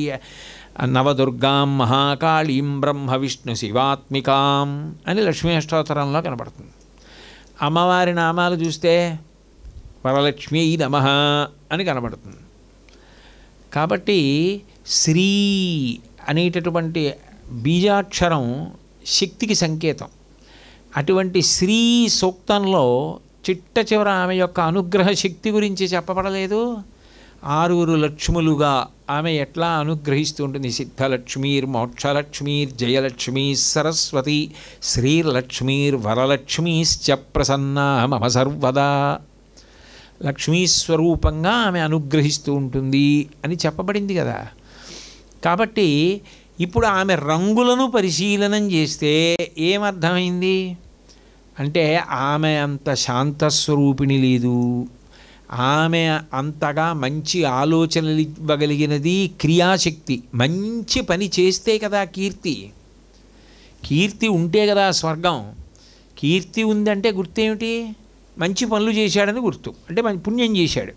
నవదుర్గాం మహాకాళీం బ్రహ్మ విష్ణు శివాత్మికాం అని లక్ష్మీ అష్టోత్తరంలో కనబడుతుంది అమ్మవారి నామాలు చూస్తే వరలక్ష్మీ నమ అని కనబడుతుంది కాబట్టి శ్రీ అనేటటువంటి బీజాక్షరం శక్తికి సంకేతం అటువంటి శ్రీ సూక్తంలో చిట్ట చివర ఆమె యొక్క అనుగ్రహ శక్తి గురించి చెప్పబడలేదు ఆరుగురు లక్ష్ములుగా ఆమె ఎట్లా అనుగ్రహిస్తూ ఉంటుంది సిద్ధలక్ష్మీర్ మోక్షలక్ష్మీర్ జయలక్ష్మీ సరస్వతి శ్రీలక్ష్మీర్ వరలక్ష్మీశ్చ ప్రసన్నా మమ సర్వదా లక్ష్మీస్వరూపంగా ఆమె అనుగ్రహిస్తూ ఉంటుంది అని చెప్పబడింది కదా కాబట్టి ఇప్పుడు ఆమె రంగులను పరిశీలనం చేస్తే ఏమర్థమైంది అంటే ఆమె అంత శాంతస్వరూపిణి లేదు ఆమె అంతగా మంచి ఆలోచనలు ఇవ్వగలిగినది క్రియాశక్తి మంచి పని చేస్తే కదా కీర్తి కీర్తి ఉంటే కదా స్వర్గం కీర్తి ఉందంటే గుర్తేమిటి మంచి పనులు చేశాడని గుర్తు అంటే మంచి పుణ్యం చేశాడు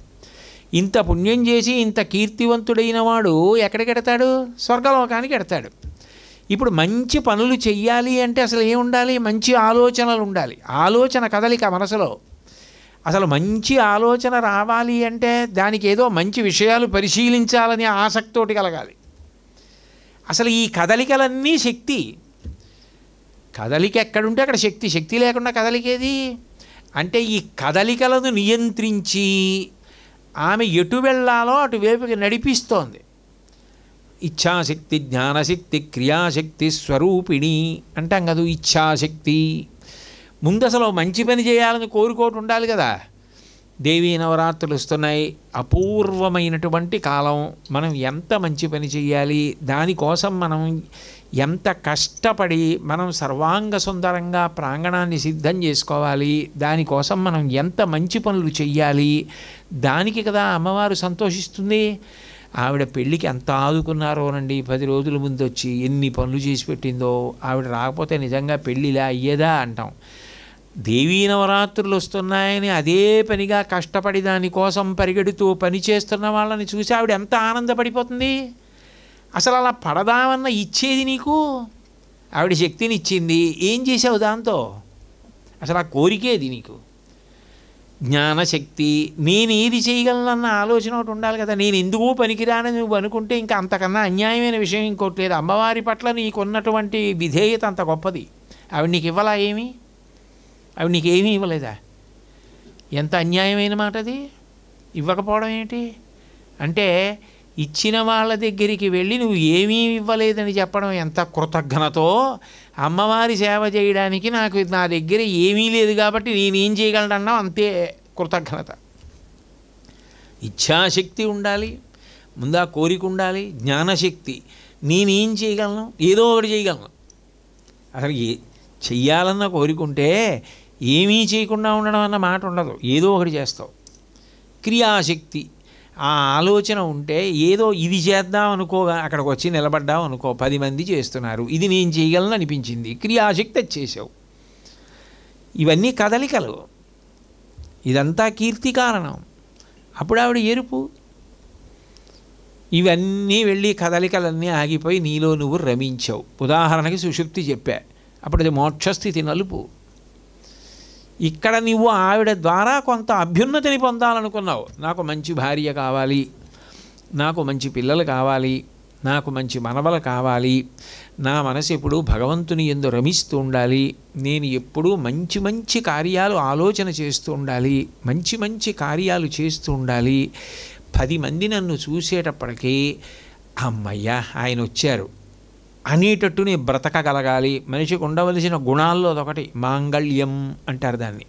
ఇంత పుణ్యం చేసి ఇంత కీర్తివంతుడైన వాడు ఎక్కడికెడతాడు స్వర్గలోకానికి ఎడతాడు ఇప్పుడు మంచి పనులు చెయ్యాలి అంటే అసలు ఏముండాలి మంచి ఆలోచనలు ఉండాలి ఆలోచన కదలిక మనసులో అసలు మంచి ఆలోచన రావాలి అంటే దానికి ఏదో మంచి విషయాలు పరిశీలించాలనే ఆసక్తితోటి కలగాలి అసలు ఈ కదలికలన్నీ శక్తి కదలిక ఎక్కడుంటే అక్కడ శక్తి శక్తి లేకుండా కదలికేది అంటే ఈ కదలికలను నియంత్రించి ఆమె ఎటు వెళ్ళాలో అటు నడిపిస్తోంది ఇచ్ఛాశక్తి జ్ఞానశక్తి క్రియాశక్తి స్వరూపిణి అంటాం కదా ఇచ్ఛాశక్తి ముందు అసలు మంచి పని చేయాలని కోరుకోటు ఉండాలి కదా దేవీ నవరాత్రులు వస్తున్నాయి అపూర్వమైనటువంటి కాలం మనం ఎంత మంచి పని చేయాలి దానికోసం మనం ఎంత కష్టపడి మనం సర్వాంగ సుందరంగా ప్రాంగణాన్ని సిద్ధం చేసుకోవాలి దానికోసం మనం ఎంత మంచి పనులు చెయ్యాలి దానికి కదా అమ్మవారు సంతోషిస్తుంది ఆవిడ పెళ్ళికి ఎంత ఆదుకున్నారోనండి పది రోజుల ముందు వచ్చి ఎన్ని పనులు చేసి పెట్టిందో ఆవిడ రాకపోతే నిజంగా పెళ్ళిలా అయ్యేదా అంటాం దేవీ నవరాత్రులు వస్తున్నాయని అదే పనిగా కష్టపడి దానికోసం పరిగెడుతూ పని చేస్తున్న వాళ్ళని చూసి ఆవిడ ఎంత ఆనందపడిపోతుంది అసలు అలా పడదామన్న ఇచ్చేది నీకు ఆవిడ శక్తిని ఇచ్చింది ఏం చేసావు దాంతో అసలు ఆ కోరికేది నీకు జ్ఞానశక్తి నేను ఏది చేయగలనన్న ఆలోచన ఒకటి ఉండాలి కదా నేను ఎందుకు పనికిరాని నువ్వు అనుకుంటే ఇంకా అంతకన్నా అన్యాయమైన విషయం ఇంకోటి లేదు అమ్మవారి పట్ల నీకున్నటువంటి విధేయత అంత గొప్పది ఆవిడ నీకు ఇవ్వలా ఏమి ఆవిడ నీకు ఏమీ ఇవ్వలేదా ఎంత అన్యాయమైన మాట అది ఇవ్వకపోవడం ఏంటి అంటే ఇచ్చిన వాళ్ళ దగ్గరికి వెళ్ళి నువ్వు ఏమీ ఇవ్వలేదని చెప్పడం ఎంత కృతజ్ఞతో అమ్మవారి సేవ చేయడానికి నాకు నా దగ్గర ఏమీ లేదు కాబట్టి నేనేం అన్నా అంతే కృతజ్ఞత ఇచ్ఛాశక్తి ఉండాలి ముందా కోరిక ఉండాలి జ్ఞానశక్తి నేనేం చేయగలను ఏదో ఒకటి చేయగలను అసలు ఏ చెయ్యాలన్న ఉంటే ఏమీ చేయకుండా ఉండడం అన్న మాట ఉండదు ఏదో ఒకటి చేస్తావు క్రియాశక్తి ఆ ఆలోచన ఉంటే ఏదో ఇది చేద్దాం అనుకో అక్కడికి వచ్చి నిలబడ్డాం అనుకో పది మంది చేస్తున్నారు ఇది నేను చేయగలను అనిపించింది క్రియాశక్తి చేసావు ఇవన్నీ కదలికలు ఇదంతా కీర్తి కారణం అప్పుడు ఆవిడ ఎరుపు ఇవన్నీ వెళ్ళి కదలికలన్నీ ఆగిపోయి నీలో నువ్వు రమించావు ఉదాహరణకి సుషుప్తి చెప్పా అప్పుడు అది మోక్షస్థితి నలుపు ఇక్కడ నువ్వు ఆవిడ ద్వారా కొంత అభ్యున్నతిని పొందాలనుకున్నావు నాకు మంచి భార్య కావాలి నాకు మంచి పిల్లలు కావాలి నాకు మంచి మనవలు కావాలి నా మనసు ఎప్పుడు భగవంతుని ఎందు రమిస్తూ ఉండాలి నేను ఎప్పుడూ మంచి మంచి కార్యాలు ఆలోచన చేస్తూ ఉండాలి మంచి మంచి కార్యాలు చేస్తూ ఉండాలి పది మంది నన్ను చూసేటప్పటికీ అమ్మయ్యా ఆయన వచ్చారు అనేటట్టు నీ బ్రతకగలగాలి మనిషికి ఉండవలసిన గుణాల్లో అదొకటి మాంగళ్యం అంటారు దాన్ని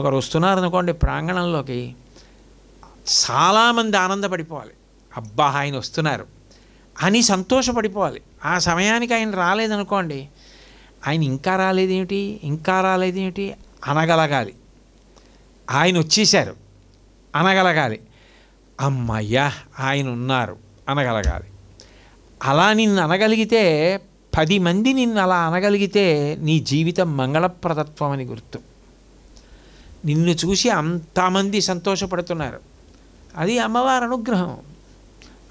ఒకరు వస్తున్నారనుకోండి ప్రాంగణంలోకి చాలామంది ఆనందపడిపోవాలి అబ్బా ఆయన వస్తున్నారు అని సంతోషపడిపోవాలి ఆ సమయానికి ఆయన రాలేదనుకోండి ఆయన ఇంకా రాలేదేమిటి ఇంకా రాలేదేమిటి అనగలగాలి ఆయన వచ్చేశారు అనగలగాలి అమ్మయ్యా ఆయన ఉన్నారు అనగలగాలి అలా నిన్ను అనగలిగితే పది మంది నిన్ను అలా అనగలిగితే నీ జీవితం మంగళప్రదత్వం అని గుర్తు నిన్ను చూసి అంతమంది సంతోషపడుతున్నారు అది అమ్మవారి అనుగ్రహం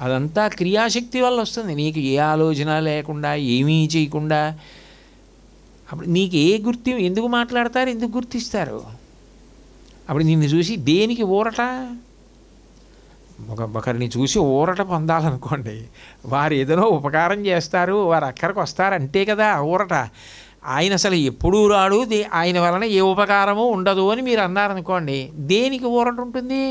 అదంతా క్రియాశక్తి వల్ల వస్తుంది నీకు ఏ ఆలోచన లేకుండా ఏమీ చేయకుండా అప్పుడు నీకు ఏ గుర్తి ఎందుకు మాట్లాడతారు ఎందుకు గుర్తిస్తారు అప్పుడు నిన్ను చూసి దేనికి ఊరట ఒక ఒకరిని చూసి ఊరట పొందాలనుకోండి వారు ఏదైనా ఉపకారం చేస్తారు వారు అక్కడికి అంటే కదా ఊరట ఆయన అసలు ఎప్పుడూ రాడు ఆయన వలన ఏ ఉపకారము ఉండదు అని మీరు అన్నారనుకోండి దేనికి ఊరట ఉంటుంది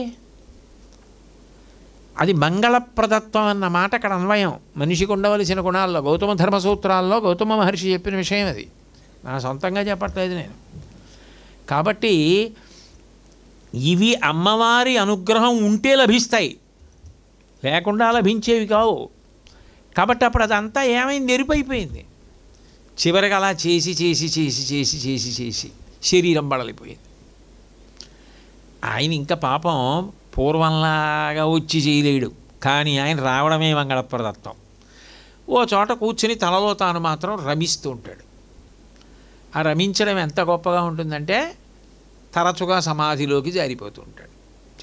అది మంగళప్రదత్వం అన్న మాట అక్కడ అన్వయం మనిషికి ఉండవలసిన గుణాల్లో గౌతమ సూత్రాల్లో గౌతమ మహర్షి చెప్పిన విషయం అది నా సొంతంగా చెప్పట్లేదు నేను కాబట్టి ఇవి అమ్మవారి అనుగ్రహం ఉంటే లభిస్తాయి లేకుండా లభించేవి కావు కాబట్టి అప్పుడు అదంతా ఏమైంది ఎరిపైపోయింది చివరికి అలా చేసి చేసి చేసి చేసి చేసి చేసి శరీరం బడలిపోయింది ఆయన ఇంకా పాపం పూర్వంలాగా వచ్చి చేయలేడు కానీ ఆయన రావడమే మంగళప్రదత్తం ఓ చోట కూర్చుని తనలో తాను మాత్రం రమిస్తూ ఉంటాడు ఆ రమించడం ఎంత గొప్పగా ఉంటుందంటే తరచుగా సమాధిలోకి జారిపోతూ ఉంటాడు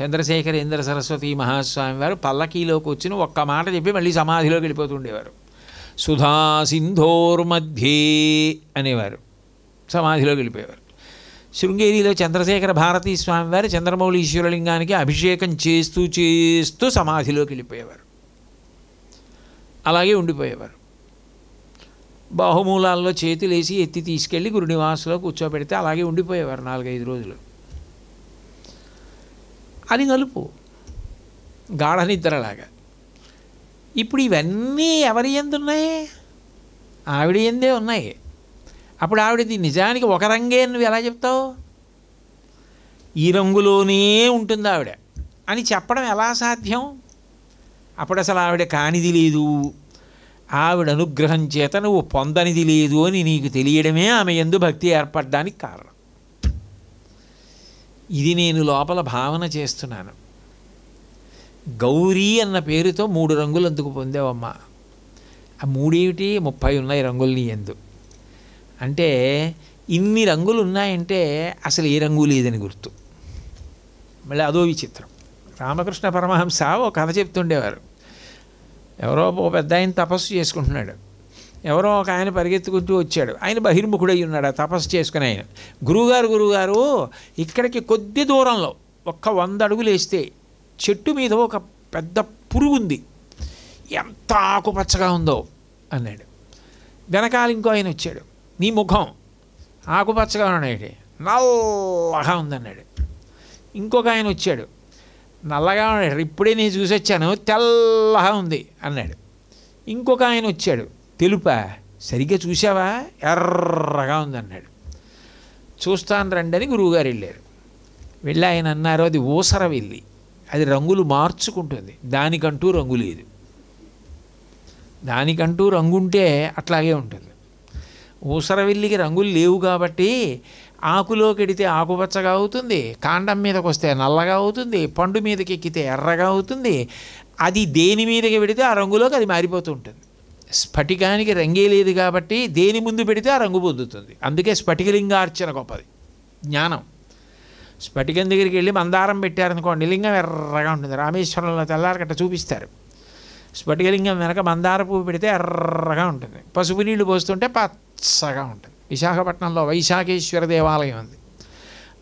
ఇంద్ర సరస్వతి మహాస్వామి వారు పల్లకీలోకి వచ్చిన ఒక్క మాట చెప్పి మళ్ళీ సమాధిలోకి వెళ్ళిపోతుండేవారు సుధా సింధోర్మధ్యే అనేవారు సమాధిలోకి వెళ్ళిపోయేవారు శృంగేరిలో చంద్రశేఖర భారతీ స్వామివారు ఈశ్వరలింగానికి అభిషేకం చేస్తూ చేస్తూ సమాధిలోకి వెళ్ళిపోయేవారు అలాగే ఉండిపోయేవారు బాహుమూలాల్లో చేతులేసి ఎత్తి తీసుకెళ్ళి గురునివాసులో కూర్చోబెడితే అలాగే ఉండిపోయేవారు నాలుగైదు రోజులు అని నలుపు గాఢ నిద్రలాగా ఇప్పుడు ఇవన్నీ ఎవరి ఎందున్నాయి ఆవిడ ఎందే ఉన్నాయి అప్పుడు ఆవిడది నిజానికి ఒక రంగే నువ్వు ఎలా చెప్తావు ఈ రంగులోనే ఉంటుంది ఆవిడ అని చెప్పడం ఎలా సాధ్యం అప్పుడు అసలు ఆవిడ కానిది లేదు ఆవిడ అనుగ్రహం చేత నువ్వు పొందనిది లేదు అని నీకు తెలియడమే ఆమె ఎందు భక్తి ఏర్పడడానికి కారణం ఇది నేను లోపల భావన చేస్తున్నాను గౌరీ అన్న పేరుతో మూడు రంగులు అందుకు పొందావమ్మా ఆ మూడేమిటి ముప్పై ఉన్నాయి రంగుల్ని ఎందు అంటే ఇన్ని రంగులు ఉన్నాయంటే అసలు ఏ రంగు లేదని గుర్తు మళ్ళీ అదో విచిత్రం రామకృష్ణ పరమహంస ఓ కథ చెప్తుండేవారు ఎవరో ఒక పెద్ద ఆయన తపస్సు చేసుకుంటున్నాడు ఎవరో ఒక ఆయన పరిగెత్తుకుంటూ వచ్చాడు ఆయన బహిర్ముఖుడై ఉన్నాడు తపస్సు చేసుకుని ఆయన గురువుగారు గురువుగారు ఇక్కడికి కొద్ది దూరంలో ఒక్క వంద అడుగులు వేస్తే చెట్టు మీద ఒక పెద్ద పురుగు ఉంది ఎంత ఆకుపచ్చగా ఉందో అన్నాడు వెనకాల ఇంకో ఆయన వచ్చాడు నీ ముఖం ఆకుపచ్చగా ఉన్నాడు నల్లగా ఉందన్నాడు ఇంకొక ఆయన వచ్చాడు నల్లగా ఉన్నాడు ఇప్పుడే నేను చూసి వచ్చాను తెల్లగా ఉంది అన్నాడు ఇంకొక ఆయన వచ్చాడు తెలుపా సరిగ్గా చూసావా ఎర్రగా ఉందన్నాడు చూస్తాను రండి అని గురువుగారు వెళ్ళారు వెళ్ళి ఆయన అన్నారు అది ఊసర వెళ్ళి అది రంగులు మార్చుకుంటుంది దానికంటూ రంగు లేదు దానికంటూ రంగు ఉంటే అట్లాగే ఉంటుంది ఊసరవిల్లికి రంగులు లేవు కాబట్టి ఆకులోకి ఎడితే ఆకుపచ్చగా అవుతుంది కాండం మీదకి వస్తే నల్లగా అవుతుంది పండు మీదకి ఎక్కితే ఎర్రగా అవుతుంది అది దేని మీదకి పెడితే ఆ రంగులోకి అది మారిపోతూ ఉంటుంది స్ఫటికానికి రంగే లేదు కాబట్టి దేని ముందు పెడితే ఆ రంగు పొందుతుంది అందుకే స్ఫటికలింగార్చన గొప్పది జ్ఞానం స్ఫటికం దగ్గరికి వెళ్ళి మందారం పెట్టారనుకోండి లింగం ఎర్రగా ఉంటుంది రామేశ్వరంలో తెల్లారకట్ట చూపిస్తారు స్ఫటికలింగం వెనక మందార పువ్వు పెడితే ఎర్రగా ఉంటుంది పసుపు నీళ్లు పోస్తుంటే పచ్చగా ఉంటుంది విశాఖపట్నంలో వైశాఖేశ్వర దేవాలయం ఉంది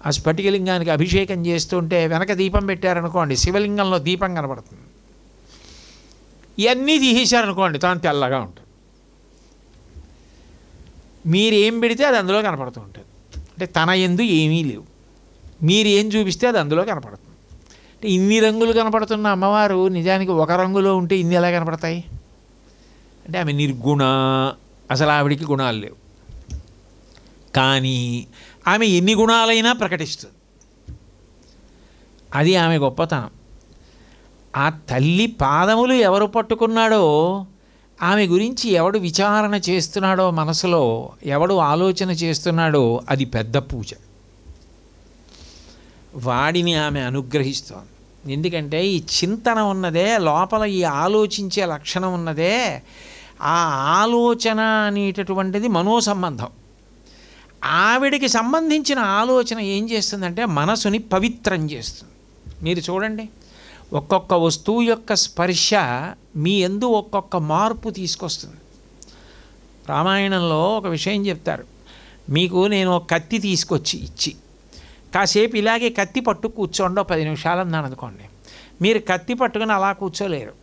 ఆ స్ఫటికలింగానికి అభిషేకం చేస్తుంటే వెనక దీపం పెట్టారనుకోండి శివలింగంలో దీపం కనబడుతుంది ఇవన్నీ తీసేశారనుకోండి తాను తెల్లగా ఉంటుంది మీరేం పెడితే అది అందులో కనపడుతూ ఉంటుంది అంటే తన ఎందు ఏమీ లేవు మీరు ఏం చూపిస్తే అది అందులో కనపడుతుంది అంటే ఇన్ని రంగులు కనపడుతున్న అమ్మవారు నిజానికి ఒక రంగులో ఉంటే ఇన్ని ఎలా కనపడతాయి అంటే ఆమె నిర్గుణ అసలు ఆవిడికి గుణాలు లేవు కానీ ఆమె ఎన్ని గుణాలైనా ప్రకటిస్తుంది అది ఆమె గొప్పతనం ఆ తల్లి పాదములు ఎవరు పట్టుకున్నాడో ఆమె గురించి ఎవడు విచారణ చేస్తున్నాడో మనసులో ఎవడు ఆలోచన చేస్తున్నాడో అది పెద్ద పూజ వాడిని ఆమె అనుగ్రహిస్తోంది ఎందుకంటే ఈ చింతన ఉన్నదే లోపల ఈ ఆలోచించే లక్షణం ఉన్నదే ఆ ఆలోచన అనేటటువంటిది మనో సంబంధం ఆవిడికి సంబంధించిన ఆలోచన ఏం చేస్తుందంటే మనసుని పవిత్రం చేస్తుంది మీరు చూడండి ఒక్కొక్క వస్తువు యొక్క స్పర్శ మీ ఎందు ఒక్కొక్క మార్పు తీసుకొస్తుంది రామాయణంలో ఒక విషయం చెప్తారు మీకు నేను కత్తి తీసుకొచ్చి ఇచ్చి కాసేపు ఇలాగే కత్తి పట్టు కూర్చోండి పది నిమిషాలు అన్నాను అనుకోండి మీరు కత్తి పట్టుకుని అలా కూర్చోలేరు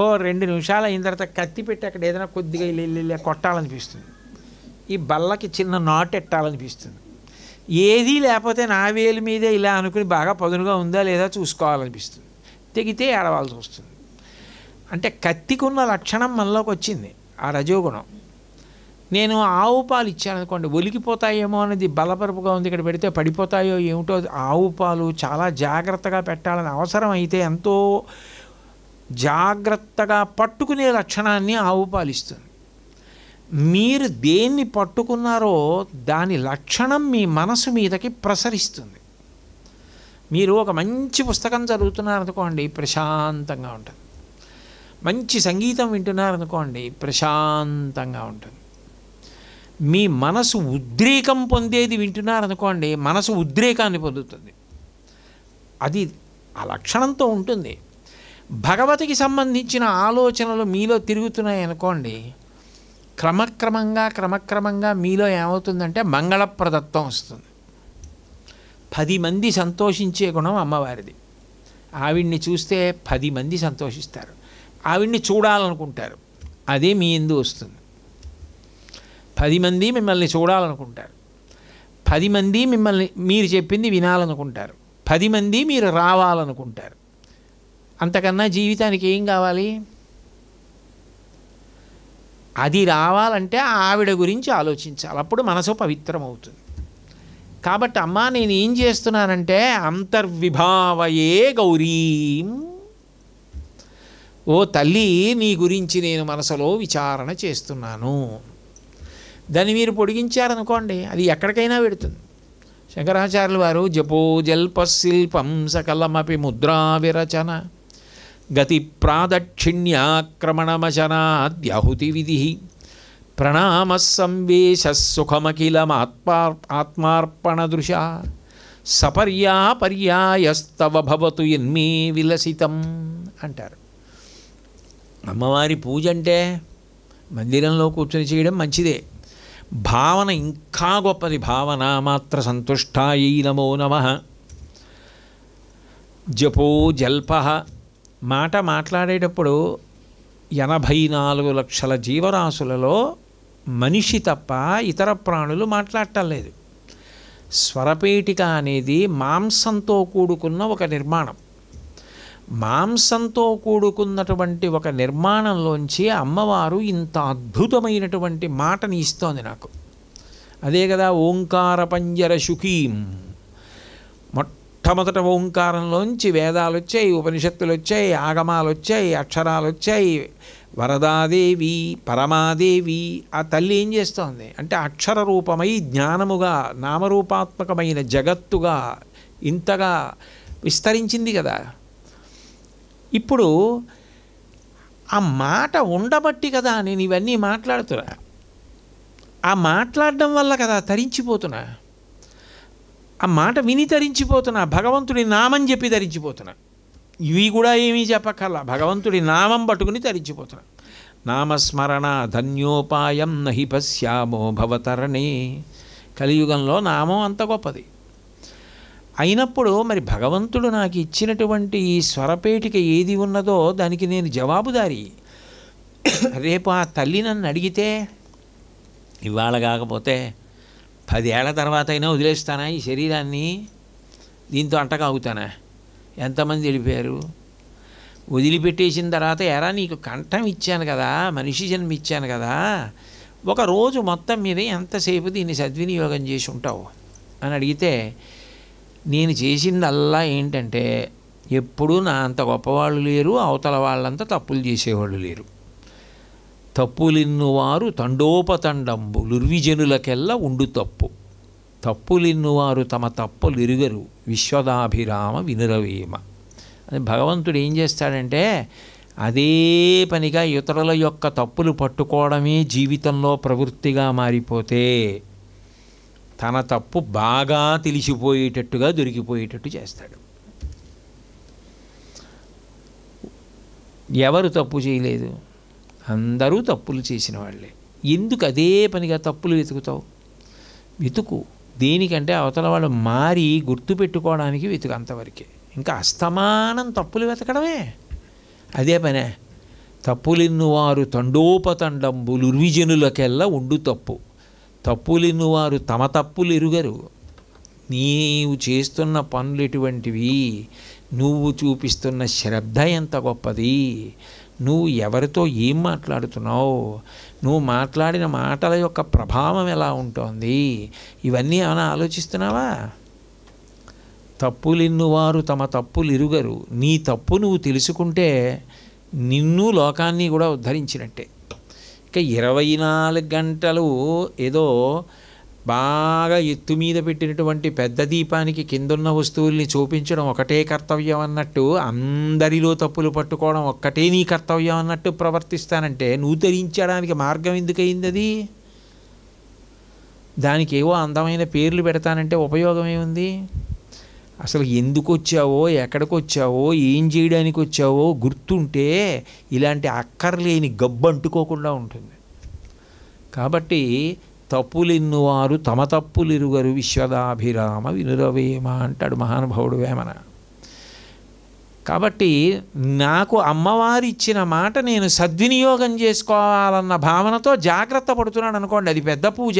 ఓ రెండు నిమిషాలు అయిన తర్వాత కత్తి పెట్టి అక్కడ ఏదైనా కొద్దిగా ఇల్లు కొట్టాలనిపిస్తుంది ఈ బల్లకి చిన్న నాటు ఎట్టాలనిపిస్తుంది ఏదీ లేకపోతే నా వేలు మీదే ఇలా అనుకుని బాగా పదునుగా ఉందా లేదా చూసుకోవాలనిపిస్తుంది తెగితే ఏడవాల్సి వస్తుంది అంటే కత్తికున్న లక్షణం మనలోకి వచ్చింది ఆ రజోగుణం నేను ఆవు పాలు ఇచ్చాననుకోండి ఒలికిపోతాయేమో అనేది బలపరుపుగా ఉంది ఇక్కడ పెడితే పడిపోతాయో ఏమిటో ఆవు పాలు చాలా జాగ్రత్తగా పెట్టాలని అవసరం అయితే ఎంతో జాగ్రత్తగా పట్టుకునే లక్షణాన్ని ఆవు పాలు ఇస్తుంది మీరు దేన్ని పట్టుకున్నారో దాని లక్షణం మీ మనసు మీదకి ప్రసరిస్తుంది మీరు ఒక మంచి పుస్తకం చదువుతున్నారనుకోండి ప్రశాంతంగా ఉంటుంది మంచి సంగీతం వింటున్నారనుకోండి ప్రశాంతంగా ఉంటుంది మీ మనసు ఉద్రేకం పొందేది వింటున్నారనుకోండి మనసు ఉద్రేకాన్ని పొందుతుంది అది ఆ లక్షణంతో ఉంటుంది భగవతికి సంబంధించిన ఆలోచనలు మీలో తిరుగుతున్నాయి అనుకోండి క్రమక్రమంగా క్రమక్రమంగా మీలో ఏమవుతుందంటే మంగళప్రదత్వం వస్తుంది పది మంది సంతోషించే గుణం అమ్మవారిది ఆవిడ్ని చూస్తే పది మంది సంతోషిస్తారు ఆవిడ్ని చూడాలనుకుంటారు అదే మీ ఎందు వస్తుంది పది మంది మిమ్మల్ని చూడాలనుకుంటారు పది మంది మిమ్మల్ని మీరు చెప్పింది వినాలనుకుంటారు పది మంది మీరు రావాలనుకుంటారు అంతకన్నా జీవితానికి ఏం కావాలి అది రావాలంటే ఆవిడ గురించి ఆలోచించాలి అప్పుడు మనసు పవిత్రమవుతుంది కాబట్టి అమ్మ నేను ఏం చేస్తున్నానంటే అంతర్విభావయే గౌరీం ఓ తల్లి నీ గురించి నేను మనసులో విచారణ చేస్తున్నాను దాన్ని మీరు పొడిగించారనుకోండి అది ఎక్కడికైనా పెడుతుంది శంకరాచార్యులు వారు జపో శిల్పం సకలమపి ముద్రా విరచన गतिप्रादक्षिण्याक्रमणमशनाद्याहुतिविधिः प्रणा संवेशः सुखमखिलमात्मा आत्मार्पणदृशा సపర్యా పర్యాయస్తవ భవతు ఎన్మీ విలసితం అంటారు అమ్మవారి పూజ అంటే మందిరంలో కూర్చొని చేయడం మంచిదే భావన ఇంకా గొప్పది భావన మాత్ర సంతుష్టాయై నమో నమ జపో జల్ప మాట మాట్లాడేటప్పుడు ఎనభై నాలుగు లక్షల జీవరాశులలో మనిషి తప్ప ఇతర ప్రాణులు మాట్లాడటం లేదు స్వరపేటిక అనేది మాంసంతో కూడుకున్న ఒక నిర్మాణం మాంసంతో కూడుకున్నటువంటి ఒక నిర్మాణంలోంచి అమ్మవారు ఇంత అద్భుతమైనటువంటి మాటని ఇస్తోంది నాకు అదే కదా ఓంకార పంజర శుకీం మొట్టమొదట ఓంకారంలోంచి వేదాలు వచ్చాయి ఉపనిషత్తులు వచ్చాయి ఆగమాలు వచ్చాయి అక్షరాలు వచ్చాయి వరదాదేవి పరమాదేవి ఆ తల్లి ఏం చేస్తోంది అంటే అక్షర రూపమై జ్ఞానముగా నామరూపాత్మకమైన జగత్తుగా ఇంతగా విస్తరించింది కదా ఇప్పుడు ఆ మాట ఉండబట్టి కదా నేను ఇవన్నీ మాట్లాడుతున్నా ఆ మాట్లాడడం వల్ల కదా తరించిపోతున్నా ఆ మాట విని ధరించిపోతున్నా భగవంతుడి నామం చెప్పి ధరించిపోతున్నా ఇవి కూడా ఏమీ చెప్పక్కర్లా భగవంతుడి నామం పట్టుకుని ధరించిపోతున్నా నామస్మరణ ధన్యోపాయం నహి పశ్యామో భవతరణే కలియుగంలో నామం అంత గొప్పది అయినప్పుడు మరి భగవంతుడు నాకు ఇచ్చినటువంటి ఈ స్వరపేటిక ఏది ఉన్నదో దానికి నేను జవాబుదారి రేపు ఆ తల్లి నన్ను అడిగితే ఇవాళ కాకపోతే పదేళ్ల తర్వాత అయినా వదిలేస్తానా ఈ శరీరాన్ని దీంతో అంటకాగుతానా ఎంతమంది వెళ్ళిపోయారు వదిలిపెట్టేసిన తర్వాత ఎరా నీకు కంఠం ఇచ్చాను కదా మనిషి జన్మ ఇచ్చాను కదా ఒక రోజు మొత్తం మీద ఎంతసేపు దీన్ని సద్వినియోగం చేసి ఉంటావు అని అడిగితే నేను చేసిందల్లా ఏంటంటే ఎప్పుడూ నా అంత గొప్పవాళ్ళు లేరు అవతల వాళ్ళంతా తప్పులు చేసేవాళ్ళు లేరు తప్పులిన్నువారు తండోపతండంబులుర్విజనులకెల్ల ఉండు తప్పు తప్పులిన్నువారు తమ తప్పులిరుగరు విశ్వదాభిరామ వినురవేమ అని భగవంతుడు ఏం చేస్తాడంటే అదే పనిగా ఇతరుల యొక్క తప్పులు పట్టుకోవడమే జీవితంలో ప్రవృత్తిగా మారిపోతే తన తప్పు బాగా తెలిసిపోయేటట్టుగా దొరికిపోయేటట్టు చేస్తాడు ఎవరు తప్పు చేయలేదు అందరూ తప్పులు చేసిన వాళ్ళే ఎందుకు అదే పనిగా తప్పులు వెతుకుతావు వెతుకు దేనికంటే అవతల వాళ్ళు మారి గుర్తు పెట్టుకోవడానికి వెతుకు అంతవరకే ఇంకా అస్తమానం తప్పులు వెతకడమే అదే పనే తప్పులిన్ను వారు తండోపతండంబులు నిర్విజనులకెల్లా ఉండు తప్పు తప్పులిన్నువారు తమ తప్పులు ఎరుగరు నీవు చేస్తున్న పనులు ఎటువంటివి నువ్వు చూపిస్తున్న శ్రద్ధ ఎంత గొప్పది నువ్వు ఎవరితో ఏం మాట్లాడుతున్నావు నువ్వు మాట్లాడిన మాటల యొక్క ప్రభావం ఎలా ఉంటుంది ఇవన్నీ ఏమైనా ఆలోచిస్తున్నావా తప్పులిన్నువారు తమ తప్పులు ఇరుగరు నీ తప్పు నువ్వు తెలుసుకుంటే నిన్ను లోకాన్ని కూడా ఉద్ధరించినట్టే ఇక ఇరవై నాలుగు గంటలు ఏదో బాగా ఎత్తు మీద పెట్టినటువంటి పెద్ద దీపానికి కిందున్న వస్తువుల్ని చూపించడం ఒకటే కర్తవ్యం అన్నట్టు అందరిలో తప్పులు పట్టుకోవడం ఒక్కటే నీ కర్తవ్యం అన్నట్టు ప్రవర్తిస్తానంటే నువ్వు ధరించడానికి మార్గం ఎందుకయింది అది దానికి ఏవో అందమైన పేర్లు పెడతానంటే ఉపయోగం ఏముంది అసలు ఎందుకు వచ్చావో ఎక్కడికి వచ్చావో ఏం చేయడానికి వచ్చావో గుర్తుంటే ఇలాంటి అక్కర్లేని గబ్బు అంటుకోకుండా ఉంటుంది కాబట్టి తప్పులిన్నువారు తమ తప్పులిరుగరు విశ్వదాభిరామ వినురవేమ అంటాడు మహానుభావుడు వేమన కాబట్టి నాకు అమ్మవారు ఇచ్చిన మాట నేను సద్వినియోగం చేసుకోవాలన్న భావనతో జాగ్రత్త పడుతున్నాడు అనుకోండి అది పెద్ద పూజ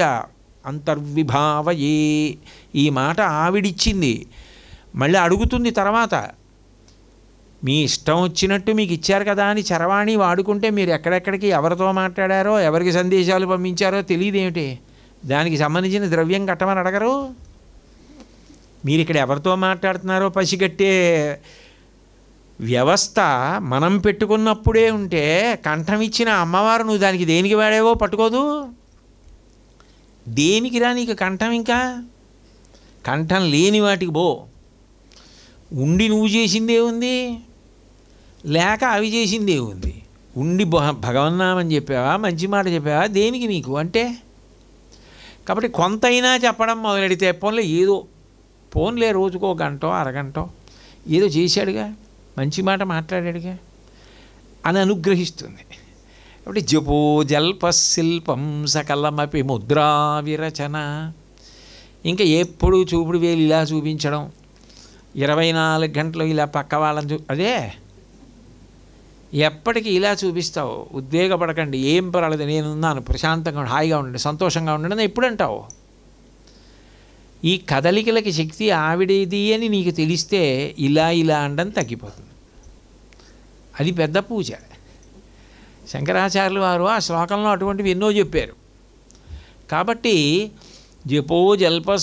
అంతర్విభావయే ఈ మాట ఆవిడిచ్చింది మళ్ళీ అడుగుతుంది తర్వాత మీ ఇష్టం వచ్చినట్టు మీకు ఇచ్చారు కదా అని చరవాణి వాడుకుంటే మీరు ఎక్కడెక్కడికి ఎవరితో మాట్లాడారో ఎవరికి సందేశాలు పంపించారో తెలియదేమిటి దానికి సంబంధించిన ద్రవ్యం కట్టమని అడగరు మీరు ఇక్కడ ఎవరితో మాట్లాడుతున్నారో పసిగట్టే వ్యవస్థ మనం పెట్టుకున్నప్పుడే ఉంటే కంఠం ఇచ్చిన అమ్మవారు నువ్వు దానికి దేనికి వాడేవో పట్టుకోదు దేనికి రా నీకు కంఠం ఇంకా కంఠం లేని వాటికి బో ఉండి నువ్వు చేసిందే ఉంది లేక అవి చేసిందే ఉంది ఉండి భగవన్నామం అని చెప్పావా మంచి మాట చెప్పావా దేనికి మీకు అంటే కబట్టి కొంతైనా చెప్పడం మొదలు పెడితే ఫోన్లే ఏదో ఫోన్లే రోజుకో గంటో అర గంటో ఏదో చేసాడుగా మంచి మాట మాట్లాడాడుగా అని అనుగ్రహిస్తుంది ఎప్పుడు జపో జల్ప శిల్పం సకలమపి ముద్రా విరచన ఇంకా ఎప్పుడు చూపుడు వేలిలా చూపించడం 24 గంటలు ఇలా పక్కవాలం అదే ఎప్పటికీ ఇలా చూపిస్తావు ఉద్వేగపడకండి ఏం పర్వాలేదు నేనున్నాను ప్రశాంతంగా హాయిగా ఉండండి సంతోషంగా ఉండండి ఎప్పుడంటావు ఈ కదలికలకి శక్తి ఆవిడేది అని నీకు తెలిస్తే ఇలా ఇలా అండని తగ్గిపోతుంది అది పెద్ద పూజ శంకరాచార్యులు వారు ఆ శ్లోకంలో అటువంటివి ఎన్నో చెప్పారు కాబట్టి జపో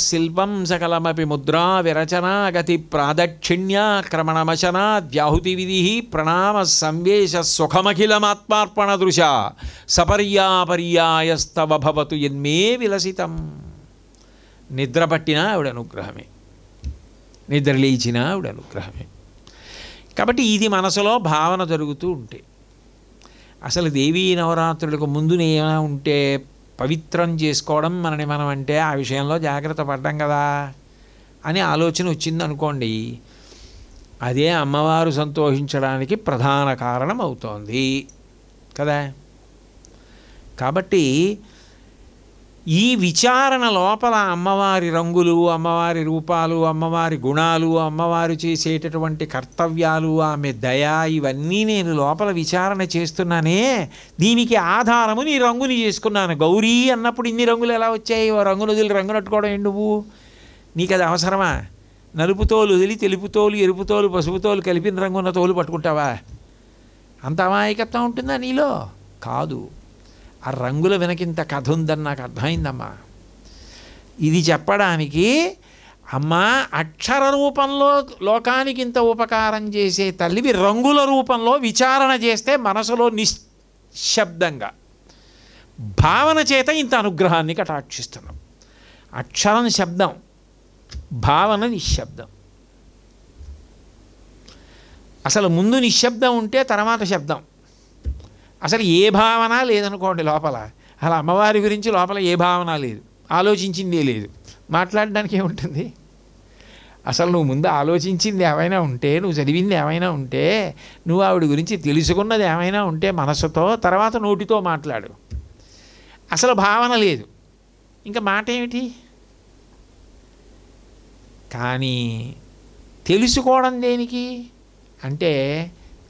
శిల్పం సకలమపి ముద్రా విరచనా గతి ప్రాదక్షిణ్య క్రమణమశనా వ్యాహుతి విధి ప్రణామ సంవేశ సుఖమఖిలమాత్మార్పణ దృశ సపర్యాపర్యాయస్తవ భవతు ఎన్మే విలసితం నిద్ర పట్టినా ఆవిడ అనుగ్రహమే నిద్ర లేచినా ఆవిడ అనుగ్రహమే కాబట్టి ఇది మనసులో భావన జరుగుతూ ఉంటే అసలు దేవీ నవరాత్రులకు ముందు ఏమైనా ఉంటే పవిత్రం చేసుకోవడం మనని మనం అంటే ఆ విషయంలో జాగ్రత్త పడ్డం కదా అని ఆలోచన వచ్చింది అనుకోండి అదే అమ్మవారు సంతోషించడానికి ప్రధాన కారణం అవుతోంది కదా కాబట్టి ఈ విచారణ లోపల అమ్మవారి రంగులు అమ్మవారి రూపాలు అమ్మవారి గుణాలు అమ్మవారు చేసేటటువంటి కర్తవ్యాలు ఆమె దయ ఇవన్నీ నేను లోపల విచారణ చేస్తున్నానే దీనికి ఆధారము నీ రంగుని చేసుకున్నాను గౌరీ అన్నప్పుడు ఇన్ని రంగులు ఎలా వచ్చాయి ఓ రంగును వదిలి రంగు నట్టుకోవడం ఏంటి నువ్వు నీకు అది అవసరమా నలుపుతోలు వదిలి తెలుపుతోలు ఎరుపుతోలు పసుపుతోలు కలిపిన రంగున్న తోలు పట్టుకుంటావా అంత అమాయకత్వం ఉంటుందా నీలో కాదు ఆ రంగుల వెనకింత కథ ఉందని నాకు అర్థమైందమ్మా ఇది చెప్పడానికి అమ్మ అక్షర రూపంలో లోకానికి ఇంత ఉపకారం చేసే తల్లివి రంగుల రూపంలో విచారణ చేస్తే మనసులో నిశ్శబ్దంగా భావన చేత ఇంత అనుగ్రహాన్ని కటాక్షిస్తున్నాం అక్షరం శబ్దం భావన నిశ్శబ్దం అసలు ముందు నిశ్శబ్దం ఉంటే తర్వాత శబ్దం అసలు ఏ భావన లేదనుకోండి లోపల అలా అమ్మవారి గురించి లోపల ఏ భావన లేదు ఆలోచించిందే లేదు మాట్లాడడానికి ఏముంటుంది అసలు నువ్వు ముందు ఆలోచించింది ఏమైనా ఉంటే నువ్వు చదివింది ఏమైనా ఉంటే నువ్వు ఆవిడ గురించి తెలుసుకున్నది ఏమైనా ఉంటే మనసుతో తర్వాత నోటితో మాట్లాడు అసలు భావన లేదు ఇంకా మాట ఏమిటి కానీ తెలుసుకోవడం దేనికి అంటే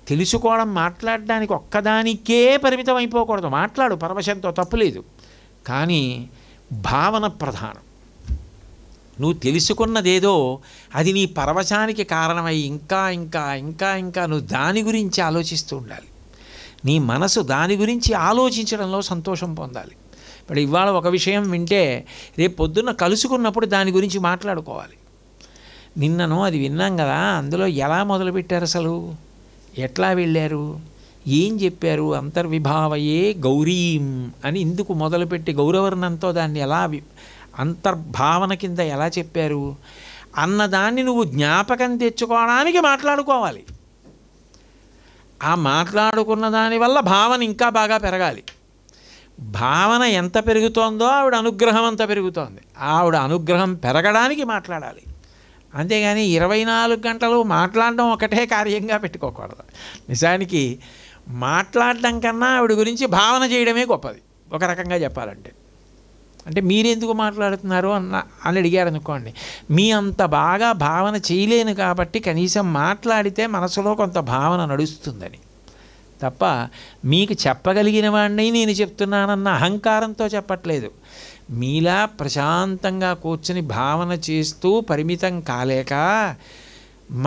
తెలుసుకోవడం మాట్లాడడానికి ఒక్కదానికే పరిమితం అయిపోకూడదు మాట్లాడు పరమశంతో తప్పులేదు కానీ భావన ప్రధానం నువ్వు తెలుసుకున్నదేదో అది నీ పరవశానికి కారణమై ఇంకా ఇంకా ఇంకా ఇంకా నువ్వు దాని గురించి ఆలోచిస్తూ ఉండాలి నీ మనసు దాని గురించి ఆలోచించడంలో సంతోషం పొందాలి ఇప్పుడు ఇవాళ ఒక విషయం వింటే రేపు పొద్దున్న కలుసుకున్నప్పుడు దాని గురించి మాట్లాడుకోవాలి నిన్నను అది విన్నాం కదా అందులో ఎలా మొదలుపెట్టారు అసలు ఎట్లా వెళ్ళారు ఏం చెప్పారు అంతర్విభావయే గౌరీం అని ఇందుకు మొదలుపెట్టి గౌరవర్ణంతో దాన్ని ఎలా అంతర్భావన కింద ఎలా చెప్పారు అన్నదాన్ని నువ్వు జ్ఞాపకం తెచ్చుకోవడానికి మాట్లాడుకోవాలి ఆ మాట్లాడుకున్న దానివల్ల భావన ఇంకా బాగా పెరగాలి భావన ఎంత పెరుగుతోందో ఆవిడ అనుగ్రహం అంత పెరుగుతోంది ఆవిడ అనుగ్రహం పెరగడానికి మాట్లాడాలి అంతేగాని ఇరవై నాలుగు గంటలు మాట్లాడడం ఒకటే కార్యంగా పెట్టుకోకూడదు నిజానికి మాట్లాడడం కన్నా ఆవిడ గురించి భావన చేయడమే గొప్పది ఒక రకంగా చెప్పాలంటే అంటే మీరెందుకు మాట్లాడుతున్నారు అన్న అని అడిగారు అనుకోండి మీ అంత బాగా భావన చేయలేను కాబట్టి కనీసం మాట్లాడితే మనసులో కొంత భావన నడుస్తుందని తప్ప మీకు చెప్పగలిగిన వాడిని నేను చెప్తున్నానన్న అహంకారంతో చెప్పట్లేదు మీలా ప్రశాంతంగా కూర్చుని భావన చేస్తూ పరిమితం కాలేక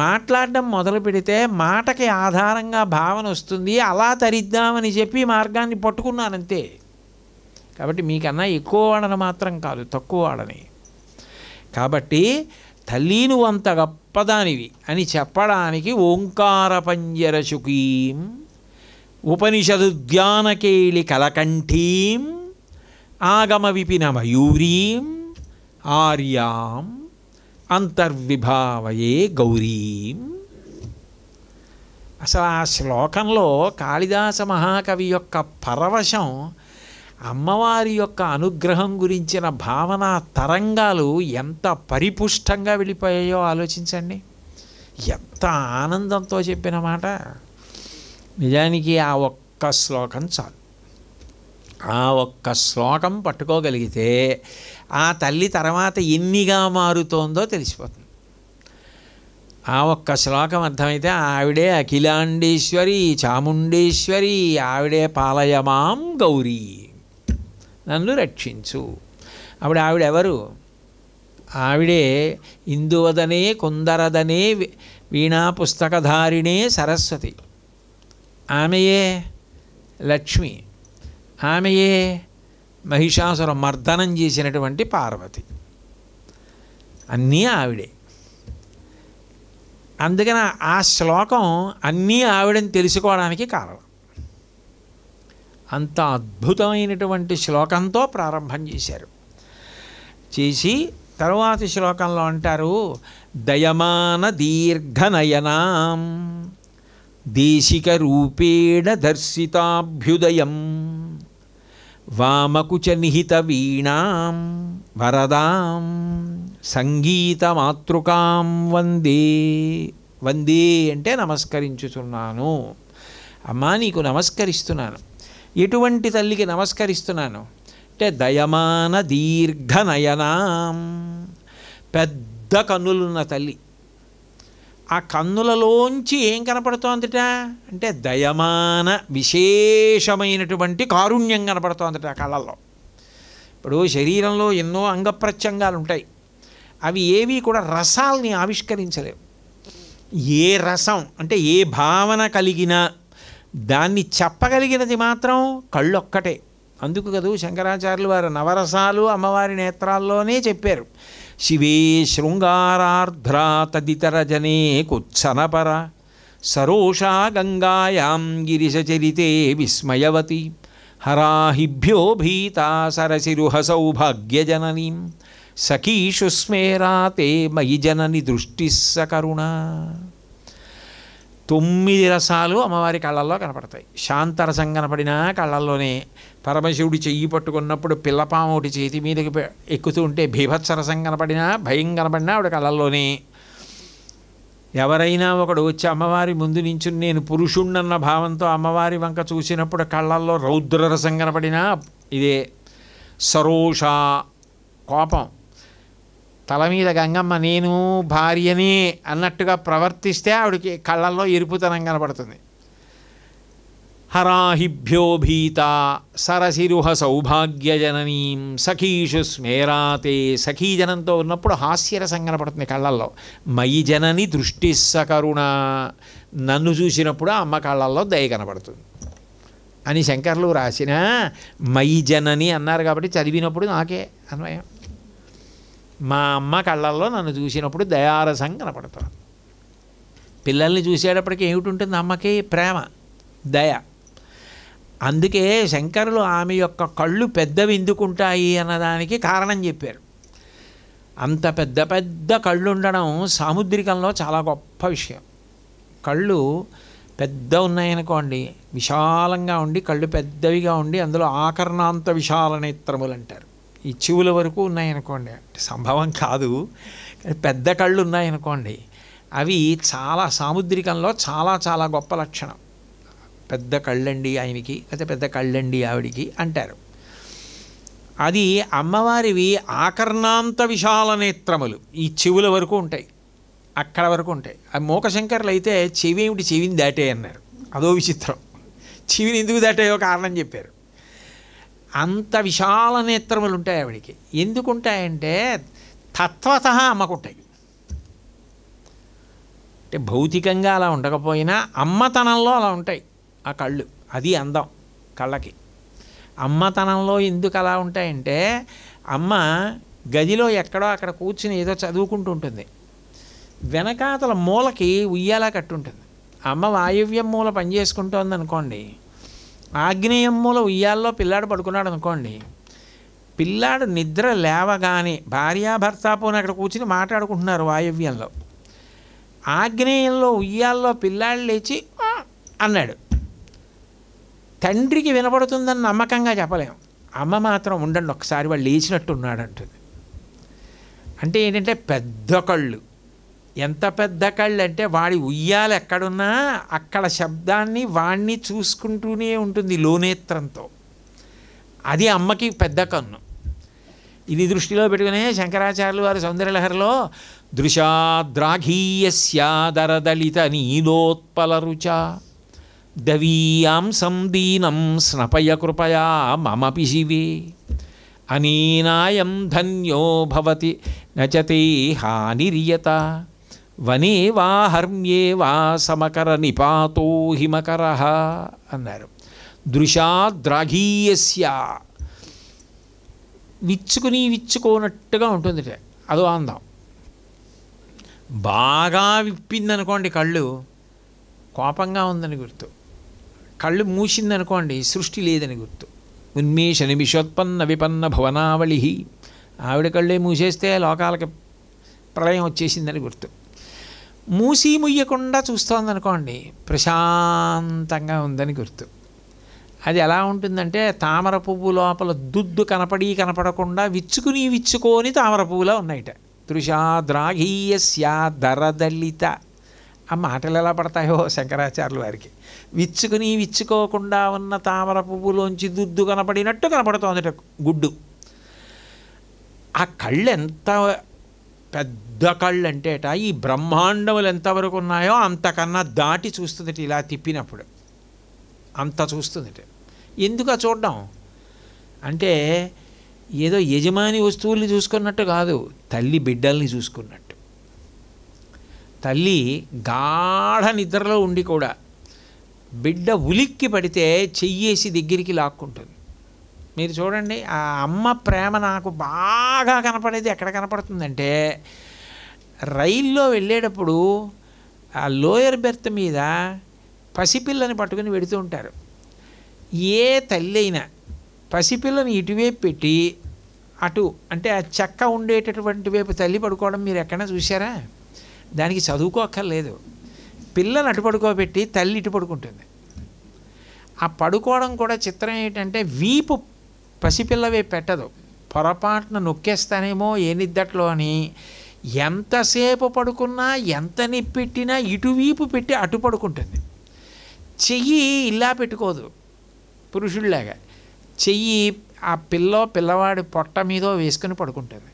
మాట్లాడడం మొదలు పెడితే మాటకి ఆధారంగా భావన వస్తుంది అలా తరిద్దామని చెప్పి మార్గాన్ని పట్టుకున్నానంతే కాబట్టి మీకన్నా ఎక్కువ వాడని మాత్రం కాదు తక్కువ వాడని కాబట్టి తల్లిను అంత గొప్పదానివి అని చెప్పడానికి ఓంకార పంజర శుకీం ఉపనిషదు ధ్యానకేళి కలకంఠీం ఆగమ విపినమయూరీం ఆర్యాం అంతర్విభావయే గౌరీం అసలు ఆ శ్లోకంలో కాళిదాస మహాకవి యొక్క పరవశం అమ్మవారి యొక్క అనుగ్రహం గురించిన భావన తరంగాలు ఎంత పరిపుష్టంగా వెళ్ళిపోయాయో ఆలోచించండి ఎంత ఆనందంతో చెప్పిన మాట నిజానికి ఆ ఒక్క శ్లోకం చాలు ఆ ఒక్క శ్లోకం పట్టుకోగలిగితే ఆ తల్లి తర్వాత ఎన్నిగా మారుతోందో తెలిసిపోతుంది ఆ ఒక్క శ్లోకం అర్థమైతే ఆవిడే అఖిలాండేశ్వరి చాముండేశ్వరి ఆవిడే పాలయమాం గౌరీ నన్ను రక్షించు అప్పుడు ఆవిడెవరు ఆవిడే ఇందువదనే కుందరదనే వీణా పుస్తకధారిణే సరస్వతి ఆమెయే లక్ష్మి ఆమెయే మహిషాసుర మర్దనం చేసినటువంటి పార్వతి అన్నీ ఆవిడే అందుకని ఆ శ్లోకం అన్నీ ఆవిడని తెలుసుకోవడానికి కారణం అంత అద్భుతమైనటువంటి శ్లోకంతో ప్రారంభం చేశారు చేసి తరువాతి శ్లోకంలో అంటారు దయమాన దీర్ఘనయనాం దేశిక రూపేణ దర్శితాభ్యుదయం వీణాం వరదాం సంగీతమాతృకాం వందే వందే అంటే నమస్కరించుతున్నాను అమ్మా నీకు నమస్కరిస్తున్నాను ఎటువంటి తల్లికి నమస్కరిస్తున్నాను అంటే దయమాన దీర్ఘనయనాం పెద్ద కన్నులున్న తల్లి ఆ కన్నులలోంచి ఏం కనపడుతోందిట అంటే దయమాన విశేషమైనటువంటి కారుణ్యం కనపడుతోందిట ఆ కళ్ళల్లో ఇప్పుడు శరీరంలో ఎన్నో అంగప్రత్యంగాలు ఉంటాయి అవి ఏవి కూడా రసాల్ని ఆవిష్కరించలేవు ఏ రసం అంటే ఏ భావన కలిగినా దాన్ని చెప్పగలిగినది మాత్రం కళ్ళొక్కటే అందుకు కదూ శంకరాచార్యులు వారు నవరసాలు అమ్మవారి నేత్రాల్లోనే చెప్పారు శివే శృంగారార్ధ్రా తదితరజనే కుత్సనపర సరోషా గంగాయాం గిరిశచరితే విస్మయవతి హరాహిభ్యో భీత సరసిరుహ సౌభాగ్యజనని సఖీషు స్మేరా తే మయి జనని దృష్టి సకరుణ తొమ్మిది రసాలు అమ్మవారి కళ్ళల్లో కనపడతాయి శాంతరసం కనపడినా కళ్ళల్లోనే పరమశివుడి చెయ్యి పట్టుకున్నప్పుడు పిల్లపాము ఒకటి చేతి మీదకి ఎక్కుతూ ఉంటే భీభత్సరసం కనపడినా భయం కనపడినా ఆవిడ కళల్లోనే ఎవరైనా ఒకడు వచ్చి అమ్మవారి ముందు నుంచి నేను పురుషుణ్ణన్న భావంతో అమ్మవారి వంక చూసినప్పుడు కళ్ళల్లో రౌద్రరసం కనపడినా ఇదే సరోష కోపం తల మీద గంగమ్మ నేను భార్యని అన్నట్టుగా ప్రవర్తిస్తే ఆవిడకి కళ్ళల్లో ఎరుపుతనం కనపడుతుంది హరాహిభ్యో భీత సరసిరుహ సౌభాగ్యజననీం సఖీషు స్మేరాతే సఖీజనంతో ఉన్నప్పుడు హాస్యరసం కనపడుతుంది కళ్ళల్లో మయి జనని దృష్టి సకరుణ నన్ను చూసినప్పుడు అమ్మ కళ్ళల్లో దయ కనపడుతుంది అని శంకర్లు రాసిన మయి జనని అన్నారు కాబట్టి చదివినప్పుడు నాకే అన్వయం మా అమ్మ కళ్ళల్లో నన్ను చూసినప్పుడు దయారసం కనపడుతుంది పిల్లల్ని చూసేటప్పటికి ఏమిటి ఉంటుంది అమ్మకి ప్రేమ దయ అందుకే శంకరులు ఆమె యొక్క కళ్ళు పెద్దవి ఎందుకుంటాయి అన్నదానికి కారణం చెప్పారు అంత పెద్ద పెద్ద కళ్ళు ఉండడం సాముద్రికంలో చాలా గొప్ప విషయం కళ్ళు పెద్ద ఉన్నాయనుకోండి విశాలంగా ఉండి కళ్ళు పెద్దవిగా ఉండి అందులో ఆకర్ణాంత విశాల నేత్రములు అంటారు ఈ చెవుల వరకు ఉన్నాయనుకోండి అంటే సంభవం కాదు పెద్ద కళ్ళు ఉన్నాయనుకోండి అవి చాలా సాముద్రికంలో చాలా చాలా గొప్ప లక్షణం పెద్ద కళ్ళండి ఆయనకి లేకపోతే పెద్ద కళ్ళండి ఆవిడికి అంటారు అది అమ్మవారివి ఆకర్ణాంత విశాల నేత్రములు ఈ చెవుల వరకు ఉంటాయి అక్కడ వరకు ఉంటాయి ఆ మూకశంకర్లు అయితే చెవి ఏమిటి చెవిని దాటే అన్నారు అదో విచిత్రం చెవిని ఎందుకు దాటాయో కారణం చెప్పారు అంత విశాల నేత్రములు ఉంటాయి ఆవిడికి ఎందుకుంటాయంటే తత్వత అమ్మకుంటాయి అంటే భౌతికంగా అలా ఉండకపోయినా అమ్మతనంలో అలా ఉంటాయి ఆ కళ్ళు అది అందం కళ్ళకి అమ్మతనంలో ఎందుకు అలా ఉంటాయంటే అమ్మ గదిలో ఎక్కడో అక్కడ కూర్చుని ఏదో చదువుకుంటూ ఉంటుంది వెనకాతల మూలకి ఉయ్యాల కట్టుంటుంది అమ్మ వాయువ్యం మూల పనిచేసుకుంటుంది అనుకోండి ఆగ్నేయం మూల ఉయ్యాల్లో పిల్లాడు పడుకున్నాడు అనుకోండి పిల్లాడు నిద్ర లేవగానే భార్యాభర్త పోని అక్కడ కూర్చుని మాట్లాడుకుంటున్నారు వాయువ్యంలో ఆగ్నేయంలో ఉయ్యాల్లో పిల్లాడు లేచి అన్నాడు తండ్రికి వినపడుతుందని నమ్మకంగా చెప్పలేం అమ్మ మాత్రం ఉండండి ఒకసారి వాళ్ళు లేచినట్టు ఉన్నాడంటుంది అంటే ఏంటంటే పెద్ద కళ్ళు ఎంత పెద్ద కళ్ళు అంటే వాడి ఉయ్యాలు ఎక్కడున్నా అక్కడ శబ్దాన్ని వాణ్ణి చూసుకుంటూనే ఉంటుంది లోనేత్రంతో అది అమ్మకి పెద్ద కన్ను ఇది దృష్టిలో పెట్టుకునే శంకరాచార్యులు వారి సౌందర్యలహరిలో దృశాద్రాఘీయస్యాదరదళిత నీలోత్పల రుచ దవీయాంసం దీనం స్నపయ కృపయా మమపి శివే అనీనాయం ధన్యో భవతి నచతే హానిరియత వనే వా హర్మ్యే వా సమకర నిపాతో హిమకర అన్నారు దృశాద్రాఘీయస్య విచ్చుకుని విచ్చుకోనట్టుగా ఉంటుంది అదో అందం బాగా విప్పిందనుకోండి కళ్ళు కోపంగా ఉందని గుర్తు కళ్ళు మూసిందనుకోండి సృష్టి లేదని గుర్తు ఉన్మేష నిమిషోత్పన్న విపన్న భవనావళి ఆవిడ కళ్ళే మూసేస్తే లోకాలకి ప్రళయం వచ్చేసిందని గుర్తు మూసి ముయ్యకుండా చూస్తోందనుకోండి ప్రశాంతంగా ఉందని గుర్తు అది ఎలా ఉంటుందంటే తామర పువ్వు లోపల దుద్దు కనపడి కనపడకుండా విచ్చుకుని విచ్చుకొని తామర పువ్వులా ఉన్నాయిట తృషా ద్రాఘీయస్య దరదళిత ఆ మాటలు ఎలా పడతాయో శంకరాచార్యుల వారికి విచ్చుకుని విచ్చుకోకుండా ఉన్న తామర పువ్వులోంచి దుద్దు కనపడినట్టు కనపడుతోందట గుడ్డు ఆ కళ్ళు ఎంత పెద్ద కళ్ళు అంటేట ఈ బ్రహ్మాండములు ఎంతవరకు ఉన్నాయో అంతకన్నా దాటి చూస్తుంది ఇలా తిప్పినప్పుడు అంత చూస్తుంది ఎందుకు చూడడం అంటే ఏదో యజమాని వస్తువుల్ని చూసుకున్నట్టు కాదు తల్లి బిడ్డల్ని చూసుకున్నట్టు తల్లి గాఢ నిద్రలో ఉండి కూడా బిడ్డ ఉలిక్కి పడితే చెయ్యేసి దగ్గరికి లాక్కుంటుంది మీరు చూడండి ఆ అమ్మ ప్రేమ నాకు బాగా కనపడేది ఎక్కడ కనపడుతుందంటే రైల్లో వెళ్ళేటప్పుడు ఆ లోయర్ బెర్త్ మీద పసిపిల్లని పట్టుకుని వెడుతూ ఉంటారు ఏ తల్లి అయినా పసిపిల్లని ఇటువైపు పెట్టి అటు అంటే ఆ చెక్క ఉండేటటువంటి వైపు తల్లి పడుకోవడం మీరు ఎక్కడైనా చూసారా దానికి చదువుకోక్కర్లేదు పిల్లలు అటు పడుకోబెట్టి తల్లి ఇటు పడుకుంటుంది ఆ పడుకోవడం కూడా చిత్రం ఏంటంటే వీపు పసిపిల్లవే పెట్టదు పొరపాటున నొక్కేస్తానేమో ఏనిద్దట్లో అని ఎంతసేపు పడుకున్నా ఎంత నిప్పెట్టినా ఇటువీపు పెట్టి అటు పడుకుంటుంది చెయ్యి ఇలా పెట్టుకోదు పురుషుడిలాగా చెయ్యి ఆ పిల్లో పిల్లవాడి పొట్ట మీద వేసుకుని పడుకుంటుంది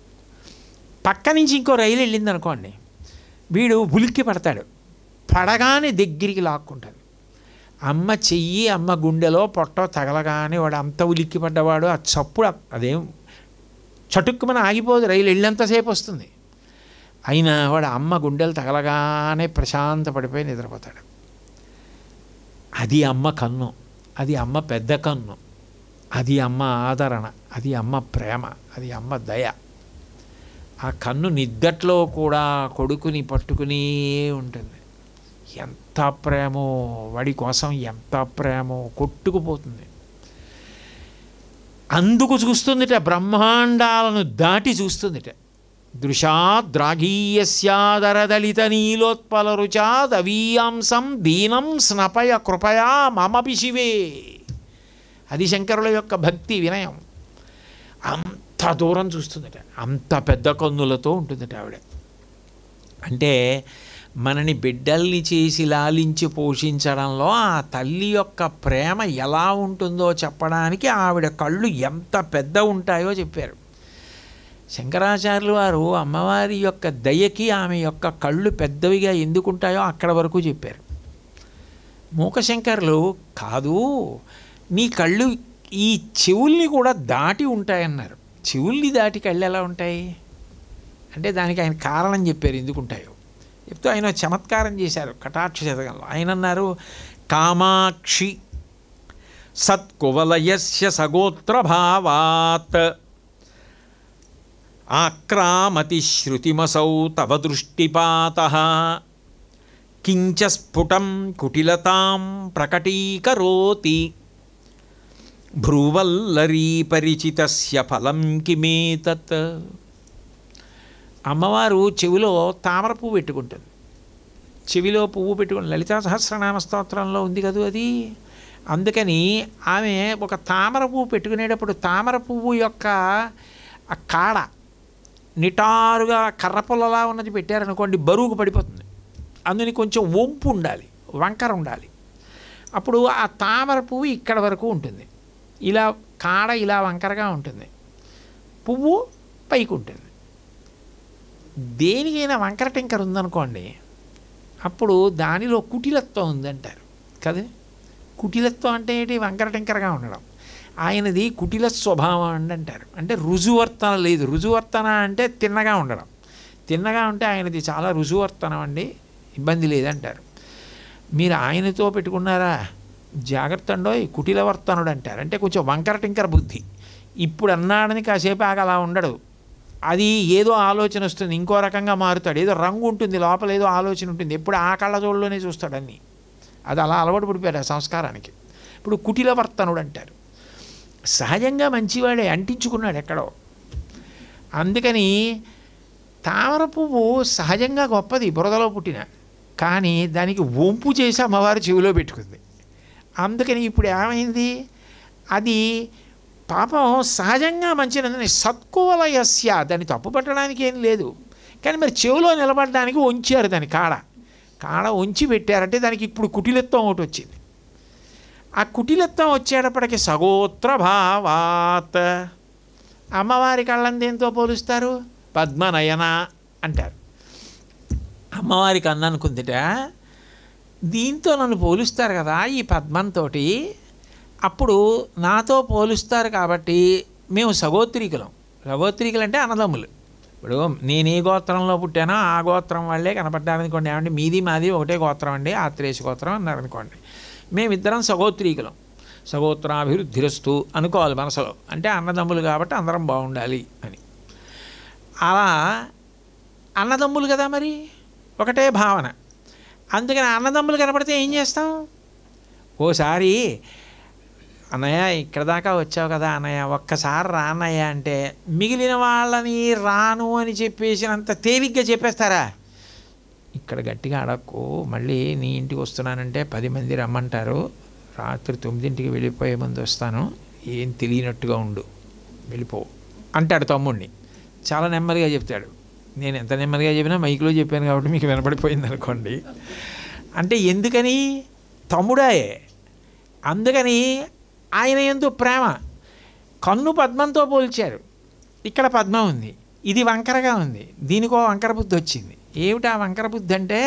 పక్క నుంచి ఇంకో రైలు వెళ్ళింది అనుకోండి వీడు ఉలిక్కి పడతాడు పడగానే దగ్గరికి లాక్కుంటుంది అమ్మ చెయ్యి అమ్మ గుండెలో పొట్టో తగలగానే వాడు అంత ఉలిక్కి పడ్డవాడు ఆ చప్పుడు అదేం చటుక్కుమని ఆగిపోదు రైలు వెళ్ళేంతసేపు వస్తుంది అయినా వాడు అమ్మ గుండెలు తగలగానే ప్రశాంత పడిపోయి నిద్రపోతాడు అది అమ్మ కన్ను అది అమ్మ పెద్ద కన్ను అది అమ్మ ఆదరణ అది అమ్మ ప్రేమ అది అమ్మ దయ ఆ కన్ను నిద్దట్లో కూడా కొడుకుని పట్టుకునే ఉంటుంది ఎంత ప్రేమో వాడి కోసం ఎంత ప్రేమో కొట్టుకుపోతుంది అందుకు చూస్తుందిట బ్రహ్మాండాలను దాటి చూస్తుందిట దృశాద్రాఘీయస్యాదరదళిత నీలోత్పల దవీయాంసం దీనం స్నపయ కృపయా మమపి శివే అది శంకరుల యొక్క భక్తి వినయం అంత దూరం చూస్తుందిట అంత పెద్ద కన్నులతో ఉంటుందిట ఆవిడ అంటే మనని బిడ్డల్ని చేసి లాలించి పోషించడంలో ఆ తల్లి యొక్క ప్రేమ ఎలా ఉంటుందో చెప్పడానికి ఆవిడ కళ్ళు ఎంత పెద్ద ఉంటాయో చెప్పారు శంకరాచార్యులు వారు అమ్మవారి యొక్క దయకి ఆమె యొక్క కళ్ళు పెద్దవిగా ఎందుకుంటాయో అక్కడ వరకు చెప్పారు మూకశంకర్లు కాదు నీ కళ్ళు ఈ చెవుల్ని కూడా దాటి ఉంటాయన్నారు చెవుల్ని దాటి కళ్ళు ఎలా ఉంటాయి అంటే దానికి ఆయన కారణం చెప్పారు ఎందుకుంటాయో చెప్తూ ఆయన చమత్కారం చేశారు కటాక్ష శతకంలో ఆయన అన్నారు కామాక్షి సత్కువలయస్య సగోత్రభావాత్ ఆక్రామతి శ్రుతిమసౌ తవ దృష్టిపాత కించ స్ఫుటం కుటిలతాం ప్రకటీకరోతి భ్రూవల్లరీ పరిచిత ఫలం కిమేతత్ అమ్మవారు చెవిలో తామర పువ్వు పెట్టుకుంటుంది చెవిలో పువ్వు పెట్టుకుని లలితా సహస్రనామ స్తోత్రంలో ఉంది కదూ అది అందుకని ఆమె ఒక తామర పువ్వు పెట్టుకునేటప్పుడు తామర పువ్వు యొక్క ఆ కాడ నిటారుగా కర్రపుల్లలా ఉన్నది పెట్టారనుకోండి బరువుకు పడిపోతుంది అందుని కొంచెం వంపు ఉండాలి వంకర ఉండాలి అప్పుడు ఆ తామర పువ్వు ఇక్కడ వరకు ఉంటుంది ఇలా కాడ ఇలా వంకరగా ఉంటుంది పువ్వు పైకి ఉంటుంది దేనికైనా వంకర టింకర ఉందనుకోండి అప్పుడు దానిలో కుటిలత్వం ఉందంటారు కదా కుటిలత్వం అంటే ఏంటి వంకర టింకరగా ఉండడం ఆయనది కుటిల స్వభావం అండి అంటారు అంటే రుజువర్తన లేదు రుజువర్తన అంటే తిన్నగా ఉండడం తిన్నగా ఉంటే ఆయనది చాలా రుజువర్తనం అండి ఇబ్బంది లేదంటారు మీరు ఆయనతో పెట్టుకున్నారా జాగ్రత్త అండోయ్ కుటిలవర్తనుడు అంటారు అంటే కొంచెం వంకర టింకర బుద్ధి ఇప్పుడు అన్నాడని కాసేపు ఆగ అలా ఉండడు అది ఏదో ఆలోచన వస్తుంది ఇంకో రకంగా మారుతాడు ఏదో రంగు ఉంటుంది లోపల ఏదో ఆలోచన ఉంటుంది ఎప్పుడు ఆ కళ్ళజోడులోనే చూస్తాడు అన్నీ అది అలా అలవాటు పడిపోయాడు ఆ సంస్కారానికి ఇప్పుడు కుటిలవర్తనుడు అంటారు సహజంగా మంచివాడే అంటించుకున్నాడు ఎక్కడో అందుకని తామర పువ్వు సహజంగా గొప్పది బురదలో పుట్టిన కానీ దానికి వంపు చేసి అమ్మవారు చెవిలో పెట్టుకుంది అందుకని ఇప్పుడు ఏమైంది అది పాపం సహజంగా మంచిదని సత్కోవలయస్య దాన్ని తప్పుపట్టడానికి ఏం లేదు కానీ మరి చెవిలో నిలబడడానికి ఉంచారు దాని కాడ కాడ ఉంచి పెట్టారంటే దానికి ఇప్పుడు కుటిలత్వం ఒకటి వచ్చింది ఆ కుటిలత్వం వచ్చేటప్పటికి సగోత్ర భావాత్ అమ్మవారి కళ్ళని దేంతో పోలుస్తారు పద్మనయన అంటారు అమ్మవారికి అందనుకుందిట దీంతో నన్ను పోలుస్తారు కదా ఈ పద్మంతో అప్పుడు నాతో పోలుస్తారు కాబట్టి మేము సగోత్రీకులం సగోత్రీకులు అంటే అన్నదమ్ములు ఇప్పుడు నేను ఏ గోత్రంలో పుట్టానో ఆ గోత్రం వాళ్ళే కనపడ్డారనుకోండి ఏమండి మీది మాది ఒకటే గోత్రం అండి ఆత్రేయ గోత్రం అన్నారనుకోండి మేమిద్దరం సగోత్రీకులం సగోత్రాభివృద్ధిరస్తు అనుకోవాలి మనసులో అంటే అన్నదమ్ములు కాబట్టి అందరం బాగుండాలి అని అలా అన్నదమ్ములు కదా మరి ఒకటే భావన అందుకని అన్నదమ్ములు కనపడితే ఏం చేస్తాం ఓసారి అన్నయ్య ఇక్కడ దాకా వచ్చావు కదా అన్నయ్య ఒక్కసారి రా అన్నయ్య అంటే మిగిలిన వాళ్ళని రాను అని చెప్పేసినంత తేలిగ్గా చెప్పేస్తారా ఇక్కడ గట్టిగా అడక్కు మళ్ళీ నీ ఇంటికి వస్తున్నానంటే పది మంది రమ్మంటారు రాత్రి తొమ్మిదింటికి వెళ్ళిపోయే ముందు వస్తాను ఏం తెలియనట్టుగా ఉండు వెళ్ళిపో అంటాడు తమ్ముడిని చాలా నెమ్మదిగా చెప్తాడు నేను ఎంత నెమ్మదిగా చెప్పినా మైక్లో చెప్పాను కాబట్టి మీకు వినపడిపోయింది అనుకోండి అంటే ఎందుకని తమ్ముడాయే అందుకని ఆయన ఎందు ప్రేమ కన్ను పద్మంతో పోల్చారు ఇక్కడ పద్మం ఉంది ఇది వంకరగా ఉంది దీనికో వంకర బుద్ధి వచ్చింది ఏమిటా వంకర బుద్ధి అంటే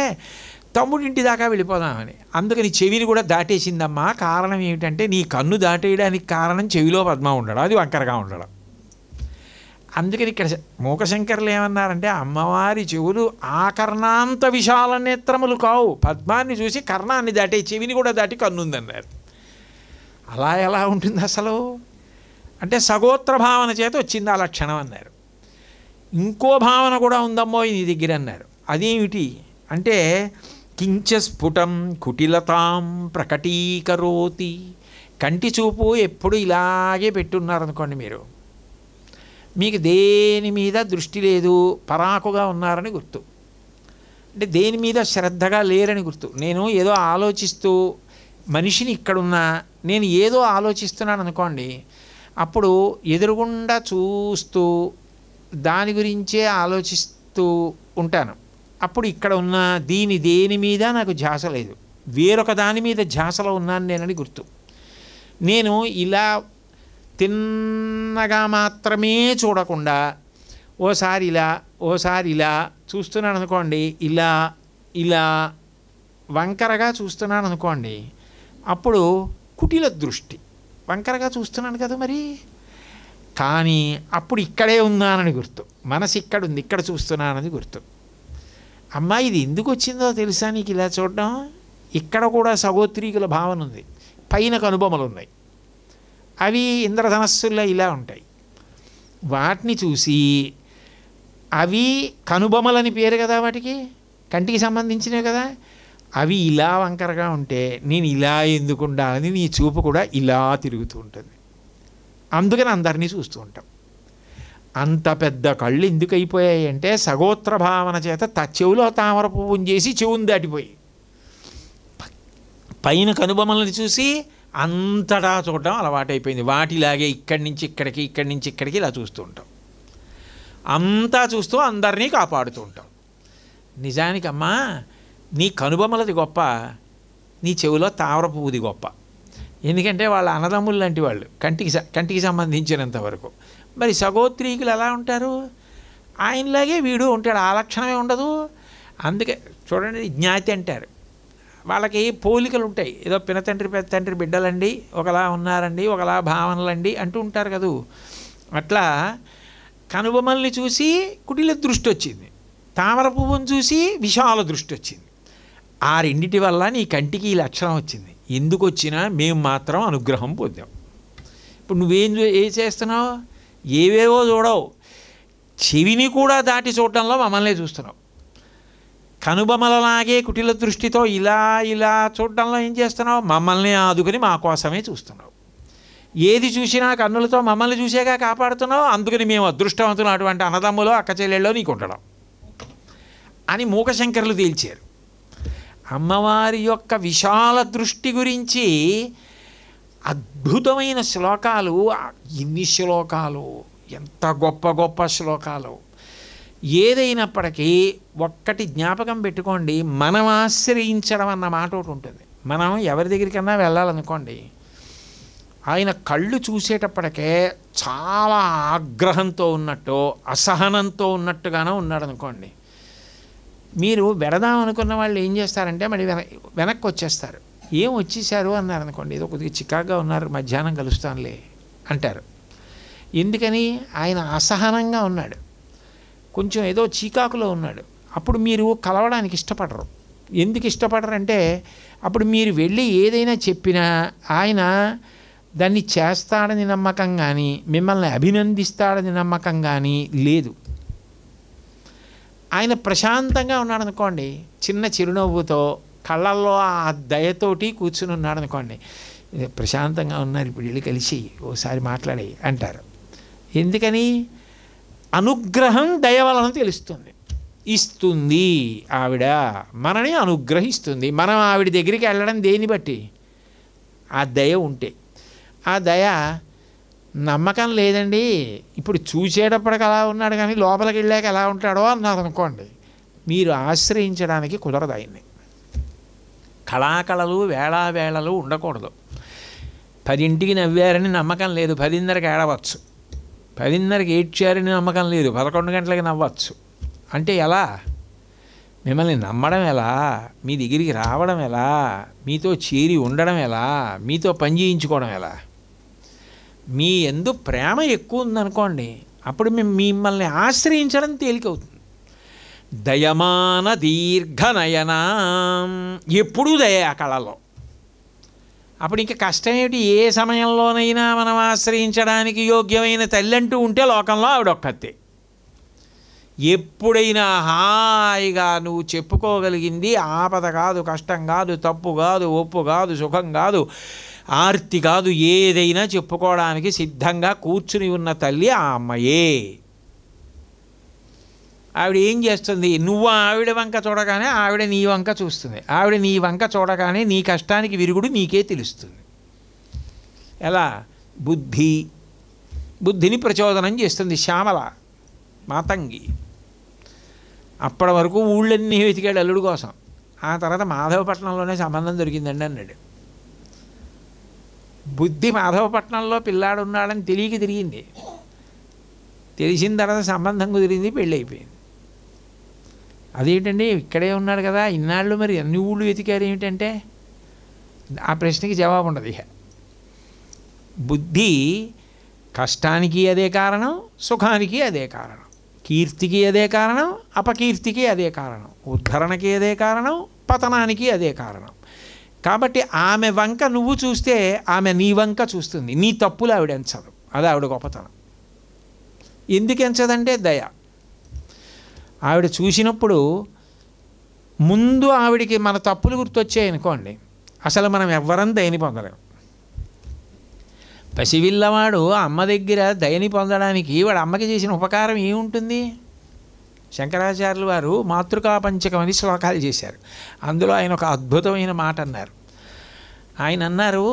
తమ్ముడింటి దాకా వెళ్ళిపోదామని అందుకని చెవిని కూడా దాటేసిందమ్మా కారణం ఏమిటంటే నీ కన్ను దాటేయడానికి కారణం చెవిలో పద్మ ఉండడం అది వంకరగా ఉండడం అందుకని ఇక్కడ మూకశంకర్లు ఏమన్నారంటే అమ్మవారి చెవులు ఆకర్ణాంత విశాల నేత్రములు కావు పద్మాన్ని చూసి కర్ణాన్ని దాటే చెవిని కూడా దాటి కన్నుందన్నారు అలా ఎలా ఉంటుంది అసలు అంటే సగోత్ర భావన చేత వచ్చింది ఆ క్షణం అన్నారు ఇంకో భావన కూడా ఉందమ్మో నీ దగ్గర అన్నారు అదేమిటి అంటే కించస్ఫుటం కుటిలతాం ప్రకటీకరోతి కంటి చూపు ఎప్పుడు ఇలాగే పెట్టున్నారనుకోండి మీరు మీకు దేని మీద దృష్టి లేదు పరాకుగా ఉన్నారని గుర్తు అంటే దేని మీద శ్రద్ధగా లేరని గుర్తు నేను ఏదో ఆలోచిస్తూ మనిషిని ఇక్కడున్న నేను ఏదో ఆలోచిస్తున్నాను అనుకోండి అప్పుడు ఎదురుగుండా చూస్తూ దాని గురించే ఆలోచిస్తూ ఉంటాను అప్పుడు ఇక్కడ ఉన్న దీని దేని మీద నాకు ఝాస లేదు వేరొక దాని మీద ఝాసలో ఉన్నాను నేనని గుర్తు నేను ఇలా తిన్నగా మాత్రమే చూడకుండా ఓసారి ఇలా ఓసారి ఇలా చూస్తున్నాను అనుకోండి ఇలా ఇలా వంకరగా చూస్తున్నాను అనుకోండి అప్పుడు కుటిల దృష్టి వంకరగా చూస్తున్నాను కదా మరి కానీ అప్పుడు ఇక్కడే ఉన్నానని గుర్తు మనసు ఇక్కడ ఉంది ఇక్కడ చూస్తున్నానని గుర్తు అమ్మా ఇది ఎందుకు వచ్చిందో తెలుసా నీకు ఇలా చూడడం ఇక్కడ కూడా సగోత్రీకుల భావన ఉంది పైన కనుబొమ్మలు ఉన్నాయి అవి ఇంద్రధనస్సుల్లో ఇలా ఉంటాయి వాటిని చూసి అవి కనుబొమ్మలని పేరు కదా వాటికి కంటికి సంబంధించినవి కదా అవి ఇలా వంకరగా ఉంటే నేను ఇలా ఎందుకు ఉండాలని నీ చూపు కూడా ఇలా తిరుగుతూ ఉంటుంది అందుకని అందరినీ చూస్తూ ఉంటాం అంత పెద్ద కళ్ళు ఎందుకు అయిపోయాయి అంటే సగోత్ర భావన చేత చెవులో తామర పువ్వు చేసి చెవుని దాటిపోయి పైన కనుబొమ్మలను చూసి అంతటా చూడటం అలవాటైపోయింది వాటిలాగే ఇక్కడి నుంచి ఇక్కడికి ఇక్కడి నుంచి ఇక్కడికి ఇలా చూస్తూ ఉంటాం అంతా చూస్తూ అందరినీ కాపాడుతూ ఉంటాం నిజానికమ్మా నీ కనుబొమ్మలది గొప్ప నీ చెవిలో తామర పువ్వుది గొప్ప ఎందుకంటే వాళ్ళ అన్నదమ్ములు లాంటి వాళ్ళు కంటికి కంటికి సంబంధించినంతవరకు మరి సగోత్రీకులు ఎలా ఉంటారు ఆయనలాగే వీడు ఉంటాడు ఆ లక్షణమే ఉండదు అందుకే చూడండి జ్ఞాతి అంటారు వాళ్ళకి పోలికలు ఉంటాయి ఏదో పినతండ్రి పెద్ద తండ్రి బిడ్డలండి ఒకలా ఉన్నారండి ఒకలా భావనలండి అంటూ ఉంటారు కదూ అట్లా కనుబొమ్మల్ని చూసి కుటిల దృష్టి వచ్చింది తామర పువ్వును చూసి విశాల దృష్టి వచ్చింది ఆ రెండింటి వల్ల నీ కంటికి ఈ లక్షణం వచ్చింది ఎందుకు వచ్చినా మేము మాత్రం అనుగ్రహం పొందాం ఇప్పుడు నువ్వేం ఏ చేస్తున్నావు ఏవేవో చూడవు చెవిని కూడా దాటి చూడటంలో మమ్మల్ని చూస్తున్నావు కనుబొమ్మలలాగే కుటిల దృష్టితో ఇలా ఇలా చూడటంలో ఏం చేస్తున్నావు మమ్మల్ని ఆదుకుని మా కోసమే చూస్తున్నావు ఏది చూసినా కన్నులతో మమ్మల్ని చూసేగా కాపాడుతున్నావు అందుకని మేము అదృష్టవంతులు అటువంటి అన్నదమ్ములో అక్క చెల్లెళ్ళలో నీకుండడం అని మూకశంకర్లు తేల్చారు అమ్మవారి యొక్క విశాల దృష్టి గురించి అద్భుతమైన శ్లోకాలు ఇన్ని శ్లోకాలు ఎంత గొప్ప గొప్ప శ్లోకాలు ఏదైనప్పటికీ ఒక్కటి జ్ఞాపకం పెట్టుకోండి మనం ఆశ్రయించడం అన్న మాట ఒకటి ఉంటుంది మనం ఎవరి దగ్గరికన్నా వెళ్ళాలనుకోండి ఆయన కళ్ళు చూసేటప్పటికే చాలా ఆగ్రహంతో ఉన్నట్టు అసహనంతో ఉన్నట్టుగానే ఉన్నాడు అనుకోండి మీరు వెడదాం అనుకున్న వాళ్ళు ఏం చేస్తారంటే మళ్ళీ వెన వెనక్కి వచ్చేస్తారు ఏం వచ్చేసారు అన్నారు అనుకోండి ఏదో కొద్దిగా చికాగా ఉన్నారు మధ్యాహ్నం కలుస్తానులే అంటారు ఎందుకని ఆయన అసహనంగా ఉన్నాడు కొంచెం ఏదో చీకాకులో ఉన్నాడు అప్పుడు మీరు కలవడానికి ఇష్టపడరు ఎందుకు ఇష్టపడరంటే అప్పుడు మీరు వెళ్ళి ఏదైనా చెప్పినా ఆయన దాన్ని చేస్తాడని నమ్మకం కానీ మిమ్మల్ని అభినందిస్తాడని నమ్మకం కానీ లేదు ఆయన ప్రశాంతంగా ఉన్నాడు అనుకోండి చిన్న చిరునవ్వుతో కళ్ళల్లో ఆ దయతోటి కూర్చుని ఉన్నాడు అనుకోండి ప్రశాంతంగా ఉన్నారు ఇప్పుడు వెళ్ళి కలిసి ఓసారి మాట్లాడే అంటారు ఎందుకని అనుగ్రహం దయ వలన తెలుస్తుంది ఇస్తుంది ఆవిడ మనని అనుగ్రహిస్తుంది మనం ఆవిడ దగ్గరికి వెళ్ళడం దేన్ని బట్టి ఆ దయ ఉంటే ఆ దయ నమ్మకం లేదండి ఇప్పుడు చూసేటప్పటికి అలా ఉన్నాడు కానీ లోపలికి వెళ్ళాక ఎలా ఉంటాడో అన్నారు అనుకోండి మీరు ఆశ్రయించడానికి కుదరదు అయింది కళాకళలు వేళావేళలు ఉండకూడదు పదింటికి నవ్వారని నమ్మకం లేదు పదిన్నరకి ఏడవచ్చు పదిన్నరకి ఏడ్చారని నమ్మకం లేదు పదకొండు గంటలకి నవ్వచ్చు అంటే ఎలా మిమ్మల్ని నమ్మడం ఎలా మీ దగ్గరికి రావడం ఎలా మీతో చేరి ఉండడం ఎలా మీతో పని చేయించుకోవడం ఎలా మీ ఎందు ప్రేమ ఎక్కువ ఉందనుకోండి అప్పుడు మేము మిమ్మల్ని ఆశ్రయించడం తేలికవుతుంది దయమాన దీర్ఘనయన ఎప్పుడూ దయ ఆ కళలో అప్పుడు ఇంకా కష్టం ఏమిటి ఏ సమయంలోనైనా మనం ఆశ్రయించడానికి యోగ్యమైన తల్లి అంటూ ఉంటే లోకంలో ఆవిడొక్కతే ఎప్పుడైనా హాయిగా నువ్వు చెప్పుకోగలిగింది ఆపద కాదు కష్టం కాదు తప్పు కాదు ఒప్పు కాదు సుఖం కాదు ఆర్తి కాదు ఏదైనా చెప్పుకోవడానికి సిద్ధంగా కూర్చుని ఉన్న తల్లి ఆ అమ్మయే ఆవిడ ఏం చేస్తుంది నువ్వు ఆవిడ వంక చూడగానే ఆవిడ నీ వంక చూస్తుంది ఆవిడ నీ వంక చూడగానే నీ కష్టానికి విరుగుడు నీకే తెలుస్తుంది ఎలా బుద్ధి బుద్ధిని ప్రచోదనం చేస్తుంది శ్యామల మాతంగి అప్పటి వరకు ఊళ్ళన్నీ వెతికాడు అల్లుడు కోసం ఆ తర్వాత మాధవపట్నంలోనే సంబంధం దొరికిందండి అన్నాడు బుద్ధి మాధవపట్నంలో పిల్లాడు ఉన్నాడని తెలియక తిరిగింది తెలిసిన తర్వాత సంబంధం కుదిరింది పెళ్ళైపోయింది అదేంటండి ఇక్కడే ఉన్నాడు కదా ఇన్నాళ్ళు మరి అన్ని ఊళ్ళు వెతికారు ఏమిటంటే ఆ ప్రశ్నకి జవాబు ఉండదు ఇక బుద్ధి కష్టానికి అదే కారణం సుఖానికి అదే కారణం కీర్తికి అదే కారణం అపకీర్తికి అదే కారణం ఉద్ధరణకి అదే కారణం పతనానికి అదే కారణం కాబట్టి ఆమె వంక నువ్వు చూస్తే ఆమె నీ వంక చూస్తుంది నీ తప్పులు ఆవిడ ఎంచదు అది ఆవిడ గొప్పతనం ఎందుకు ఎంచదంటే దయ ఆవిడ చూసినప్పుడు ముందు ఆవిడికి మన తప్పులు గుర్తొచ్చాయి అనుకోండి అసలు మనం ఎవ్వరం దయని పొందలేము పసివిల్లవాడు అమ్మ దగ్గర దయని పొందడానికి వాడు అమ్మకి చేసిన ఉపకారం ఏముంటుంది శంకరాచార్యులు వారు మాతృకా పంచకం అని శ్లోకాలు చేశారు అందులో ఆయన ఒక అద్భుతమైన మాట అన్నారు ఆయన అన్నారు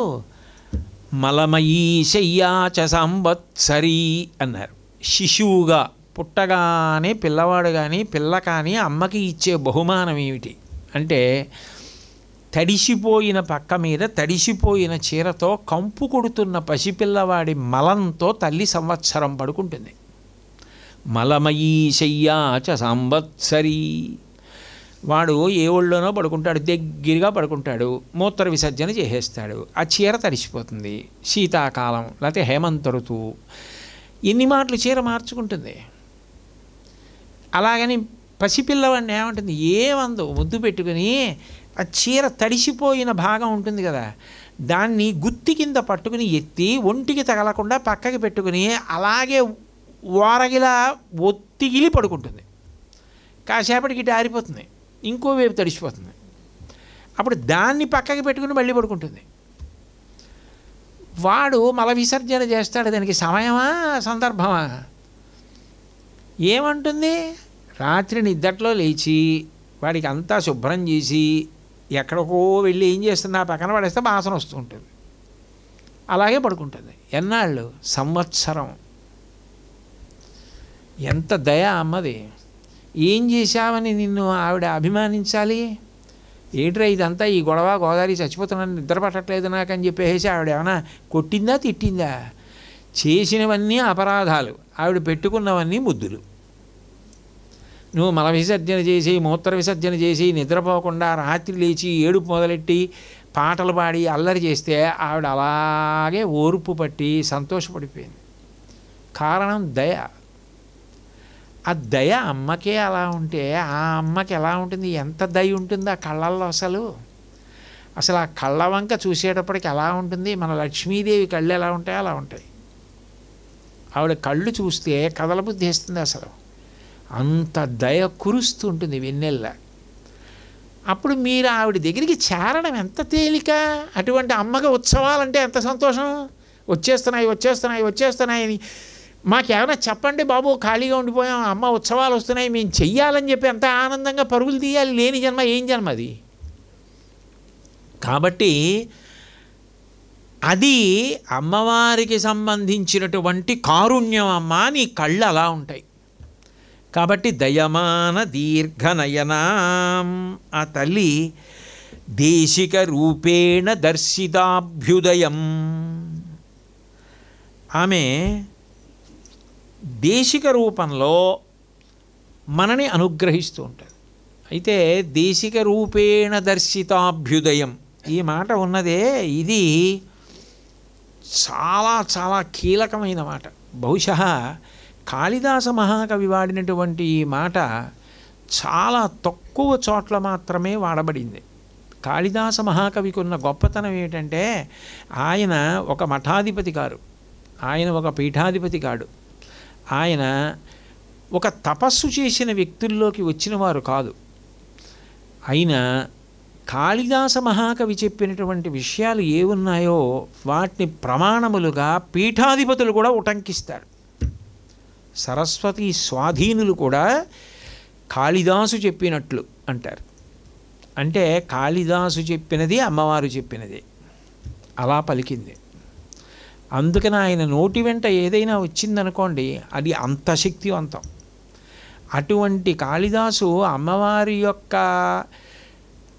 మలమయీ శయ్యాచ సంవత్సరీ అన్నారు శిశువుగా పుట్టగానే పిల్లవాడు కానీ పిల్ల కానీ అమ్మకి ఇచ్చే బహుమానం ఏమిటి అంటే తడిసిపోయిన పక్క మీద తడిసిపోయిన చీరతో కంపు కొడుతున్న పసిపిల్లవాడి మలంతో తల్లి సంవత్సరం పడుకుంటుంది మలమయీశయ్యా చ సంవత్సరీ వాడు ఏ ఒళ్ళోనో పడుకుంటాడు దగ్గరగా పడుకుంటాడు మూత్ర విసర్జన చేసేస్తాడు ఆ చీర తడిసిపోతుంది శీతాకాలం లేకపోతే హేమంత ఋతువు ఎన్ని మాటలు చీర మార్చుకుంటుంది అలాగని పసిపిల్లవాడిని ఏమంటుంది ఏమందో ముద్దు పెట్టుకుని ఆ చీర తడిసిపోయిన భాగం ఉంటుంది కదా దాన్ని గుత్తి కింద పట్టుకుని ఎత్తి ఒంటికి తగలకుండా పక్కకి పెట్టుకుని అలాగే ఓరగిలా ఒత్తిగిలి పడుకుంటుంది కాసేపటికి ఇటు ఆరిపోతుంది ఇంకోవేపు తడిసిపోతుంది అప్పుడు దాన్ని పక్కకి పెట్టుకుని మళ్ళీ పడుకుంటుంది వాడు మల విసర్జన చేస్తాడు దానికి సమయమా సందర్భమా ఏమంటుంది రాత్రి నిద్దట్లో లేచి వాడికి అంతా శుభ్రం చేసి ఎక్కడికో వెళ్ళి ఏం చేస్తుంది ఆ పక్కన పడేస్తే బాసన వస్తూ ఉంటుంది అలాగే పడుకుంటుంది ఎన్నాళ్ళు సంవత్సరం ఎంత దయ అమ్మది ఏం చేశావని నిన్ను ఆవిడ అభిమానించాలి ఏంట్రా ఇదంతా ఈ గొడవ గోదావరి చచ్చిపోతున్నాను నిద్ర పట్టట్లేదు నాకని చెప్పేసి ఆవిడ ఏమైనా కొట్టిందా తిట్టిందా చేసినవన్నీ అపరాధాలు ఆవిడ పెట్టుకున్నవన్నీ ముద్దులు నువ్వు మల విసర్జన చేసి మూత్ర విసర్జన చేసి నిద్రపోకుండా రాత్రి లేచి ఏడుపు మొదలెట్టి పాటలు పాడి అల్లరి చేస్తే ఆవిడ అలాగే ఓర్పు పట్టి సంతోషపడిపోయింది కారణం దయ ఆ దయ అమ్మకే అలా ఉంటే ఆ అమ్మకి ఎలా ఉంటుంది ఎంత దయ ఉంటుంది ఆ కళ్ళల్లో అసలు అసలు ఆ కళ్ళ వంక చూసేటప్పటికి ఎలా ఉంటుంది మన లక్ష్మీదేవి కళ్ళు ఎలా ఉంటాయో అలా ఉంటాయి ఆవిడ కళ్ళు చూస్తే కదలబుద్ధి వేస్తుంది అసలు అంత దయ కురుస్తూ ఉంటుంది వెన్నెల్ల అప్పుడు మీరు ఆవిడ దగ్గరికి చేరడం ఎంత తేలిక అటువంటి అమ్మగా ఉత్సవాలంటే ఎంత సంతోషం వచ్చేస్తున్నాయి వచ్చేస్తున్నాయి వచ్చేస్తున్నాయి అని మాకేమైనా చెప్పండి బాబు ఖాళీగా ఉండిపోయాం అమ్మ ఉత్సవాలు వస్తున్నాయి మేము చెయ్యాలని చెప్పి ఎంత ఆనందంగా పరుగులు తీయాలి లేని జన్మ ఏం జన్మ అది కాబట్టి అది అమ్మవారికి సంబంధించినటువంటి కారుణ్యం అమ్మ నీ కళ్ళు అలా ఉంటాయి కాబట్టి దయమాన దీర్ఘనయనా ఆ తల్లి దేశిక రూపేణ దర్శితాభ్యుదయం ఆమె దేశిక రూపంలో మనని అనుగ్రహిస్తూ ఉంటుంది అయితే దేశిక రూపేణ దర్శితాభ్యుదయం ఈ మాట ఉన్నదే ఇది చాలా చాలా కీలకమైన మాట బహుశ కాళిదాస మహాకవి వాడినటువంటి ఈ మాట చాలా తక్కువ చోట్ల మాత్రమే వాడబడింది కాళిదాస మహాకవికి ఉన్న గొప్పతనం ఏంటంటే ఆయన ఒక మఠాధిపతి గారు ఆయన ఒక పీఠాధిపతి కాడు ఆయన ఒక తపస్సు చేసిన వ్యక్తుల్లోకి వచ్చిన వారు కాదు అయినా కాళిదాస మహాకవి చెప్పినటువంటి విషయాలు ఏ ఉన్నాయో వాటిని ప్రమాణములుగా పీఠాధిపతులు కూడా ఉటంకిస్తారు సరస్వతి స్వాధీనులు కూడా కాళిదాసు చెప్పినట్లు అంటారు అంటే కాళిదాసు చెప్పినది అమ్మవారు చెప్పినది అలా పలికింది అందుకని ఆయన నోటి వెంట ఏదైనా వచ్చిందనుకోండి అది అంత శక్తివంతం అటువంటి కాళిదాసు అమ్మవారి యొక్క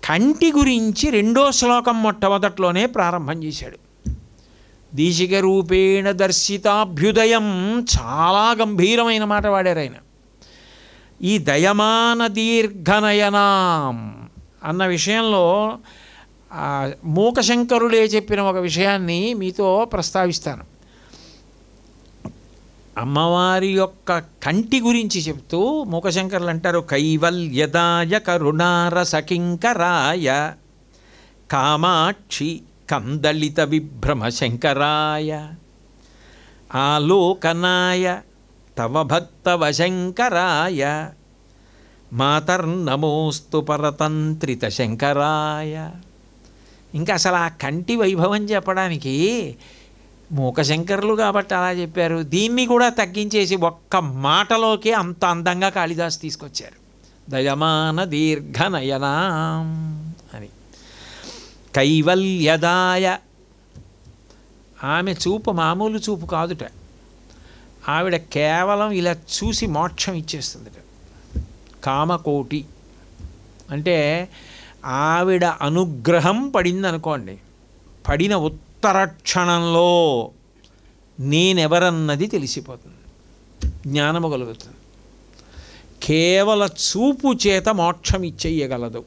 కంటి గురించి రెండో శ్లోకం మొట్టమొదట్లోనే ప్రారంభం చేశాడు దీశిక రూపేణ దర్శితాభ్యుదయం చాలా గంభీరమైన మాట వాడారు ఆయన ఈ దయమాన దీర్ఘనయనాం అన్న విషయంలో మూకశంకరుడే చెప్పిన ఒక విషయాన్ని మీతో ప్రస్తావిస్తాను అమ్మవారి యొక్క కంటి గురించి చెప్తూ మూకశంకరులు అంటారు కైవల్యదాయ కరుణారసకింకరాయ కామాక్షి కందళిత విభ్రమ శంకరాయ ఆలోకనాయ తవ భక్తవ శంకరాయ మాతర్నమోస్తు పరతంత్రిత శంకరాయ ఇంకా అసలు ఆ కంటి వైభవం చెప్పడానికి మూకశంకరులు కాబట్టి అలా చెప్పారు దీన్ని కూడా తగ్గించేసి ఒక్క మాటలోకి అంత అందంగా కాళిదాస్ తీసుకొచ్చారు దయమాన దీర్ఘనయనా అని కైవల్యదాయ ఆమె చూపు మామూలు చూపు కాదుట ఆవిడ కేవలం ఇలా చూసి మోక్షం ఇచ్చేస్తుంది కామకోటి అంటే ఆవిడ అనుగ్రహం పడింది అనుకోండి పడిన ఉత్తర క్షణంలో నేనెవరన్నది తెలిసిపోతుంది జ్ఞానము కలుగుతుంది కేవల చూపు చేత మోక్షం ఇచ్చేయగలదు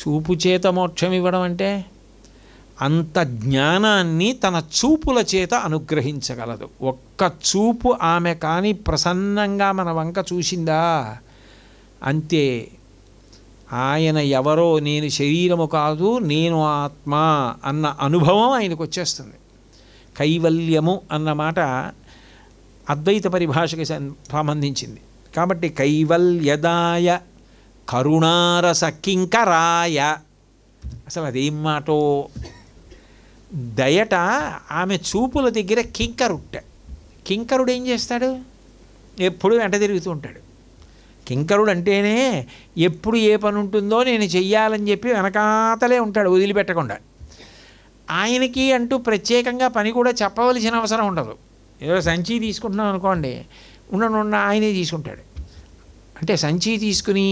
చూపు చేత మోక్షం ఇవ్వడం అంటే అంత జ్ఞానాన్ని తన చూపుల చేత అనుగ్రహించగలదు ఒక్క చూపు ఆమె కానీ ప్రసన్నంగా మన వంక చూసిందా అంతే ఆయన ఎవరో నేను శరీరము కాదు నేను ఆత్మ అన్న అనుభవం ఆయనకు వచ్చేస్తుంది కైవల్యము అన్నమాట అద్వైత పరిభాషకి సంబంధించింది కాబట్టి కైవల్యదాయ కరుణారస కింకరాయ అసలు అదేం మాటో దయట ఆమె చూపుల దగ్గర కింకరుట్ట కింకరుడు ఏం చేస్తాడు ఎప్పుడు వెంట తిరుగుతూ ఉంటాడు కింకరుడు అంటేనే ఎప్పుడు ఏ పని ఉంటుందో నేను చెయ్యాలని చెప్పి వెనకాతలే ఉంటాడు వదిలిపెట్టకుండా ఆయనకి అంటూ ప్రత్యేకంగా పని కూడా చెప్పవలసిన అవసరం ఉండదు ఏదో సంచి తీసుకుంటున్నాం అనుకోండి ఉండనున్న ఆయనే తీసుకుంటాడు అంటే సంచి తీసుకుని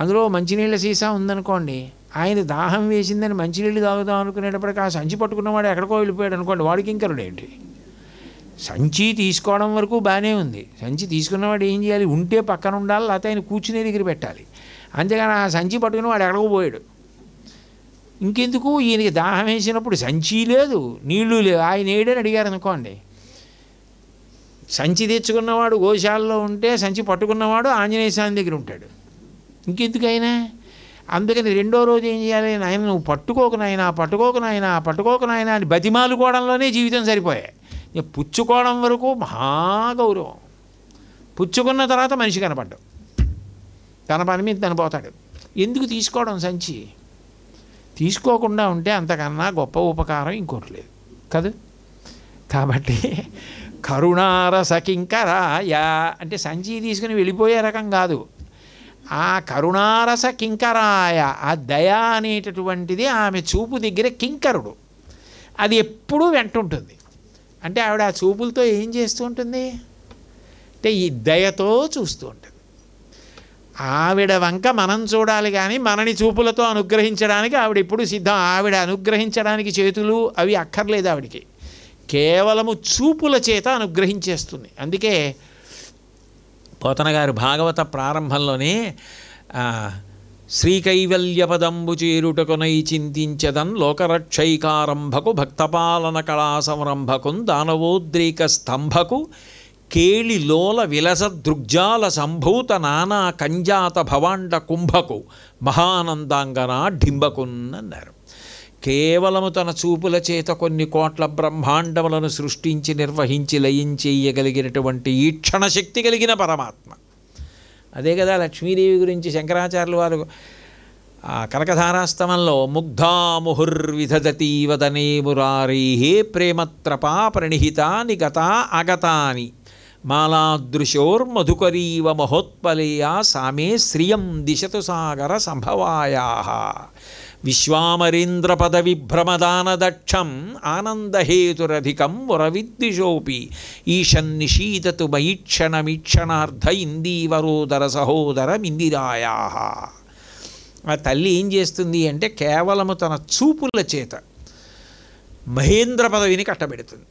అందులో మంచినీళ్ళ సీసా ఉందనుకోండి ఆయన దాహం వేసిందని మంచినీళ్ళు తాగుదాం అనుకునేటప్పటికి ఆ సంచి పట్టుకున్నవాడు ఎక్కడికో వెళ్ళిపోయాడు అనుకోండి వాడికి ఇంకరుడు ఏంటి సంచి తీసుకోవడం వరకు బాగానే ఉంది సంచి తీసుకున్నవాడు ఏం చేయాలి ఉంటే పక్కన ఉండాలి లేకపోతే ఆయన కూర్చునే దగ్గర పెట్టాలి అంతేగాని ఆ సంచి పట్టుకుని వాడు ఎక్కడికి పోయాడు ఇంకెందుకు ఈయనకి దాహం వేసినప్పుడు సంచి లేదు నీళ్లు లేవు ఆయన ఏడని అడిగారు అనుకోండి సంచి తెచ్చుకున్నవాడు గోశాలలో ఉంటే సంచి పట్టుకున్నవాడు ఆంజనేయ స్వామి దగ్గర ఉంటాడు ఇంకెందుకైనా అందుకని రెండో రోజు ఏం చేయాలి నాయన నువ్వు పట్టుకోకనైనా పట్టుకోకనైనా పట్టుకోకనైనా అని బతిమాలుకోవడంలోనే జీవితం సరిపోయాయి ఇక పుచ్చుకోవడం వరకు మహాగౌరవం పుచ్చుకున్న తర్వాత మనిషి కనపడ్డాడు తన పని మీద తను పోతాడు ఎందుకు తీసుకోవడం సంచి తీసుకోకుండా ఉంటే అంతకన్నా గొప్ప ఉపకారం ఇంకోటి లేదు కదా కాబట్టి కరుణారసకింకరాయ అంటే సంచి తీసుకుని వెళ్ళిపోయే రకం కాదు ఆ కరుణారస కింకరాయ ఆ దయ అనేటటువంటిది ఆమె చూపు దగ్గర కింకరుడు అది ఎప్పుడూ వెంటుంటుంది అంటే ఆవిడ ఆ చూపులతో ఏం చేస్తూ ఉంటుంది అంటే ఈ దయతో చూస్తూ ఉంటుంది ఆవిడ వంక మనం చూడాలి కానీ మనని చూపులతో అనుగ్రహించడానికి ఆవిడ ఇప్పుడు సిద్ధం ఆవిడ అనుగ్రహించడానికి చేతులు అవి అక్కర్లేదు ఆవిడికి కేవలము చూపుల చేత అనుగ్రహించేస్తుంది అందుకే పోతన గారు భాగవత ప్రారంభంలోనే శ్రీకైవల్యపదంబు చేరుటకునై చింతించదన్ లోకరక్షైకారంభకు భక్తపాలన కళాసంరంభకున్ దానవోద్రీక స్తంభకు కేళిలోల విలస దృగ్జాల సంభూత నానా కంజాత భవాండ కుంభకు మహానందాంగనా ఢింబకున్ అన్నారు కేవలము తన చూపుల చేత కొన్ని కోట్ల బ్రహ్మాండములను సృష్టించి నిర్వహించి లయం చేయగలిగినటువంటి ఈక్షణశక్తి కలిగిన పరమాత్మ అదే కదా లక్ష్మీదేవి గురించి శంకరాచార్యుల వారు ఆ కనకధారాస్తమంలో ముగ్ధాముహుర్విధతీ మురారీ ప్రేమత్రపా ప్రణిహితాని గతా అగతాని మాలాదృశోర్మధుకరీవ మహోత్పలేయా సామే శ్రియం దిశతు సాగర సంభవాయా దక్షం ఆనందహేతురధికం వరవిద్విషోపి ఈషన్నిషీదతు మయిక్షణమిక్షణార్థ ఇందీవరోదర సహోదరమిందిరాయా ఆ తల్లి ఏం చేస్తుంది అంటే కేవలము తన చూపుల చేత మహేంద్ర పదవిని కట్టబెడుతుంది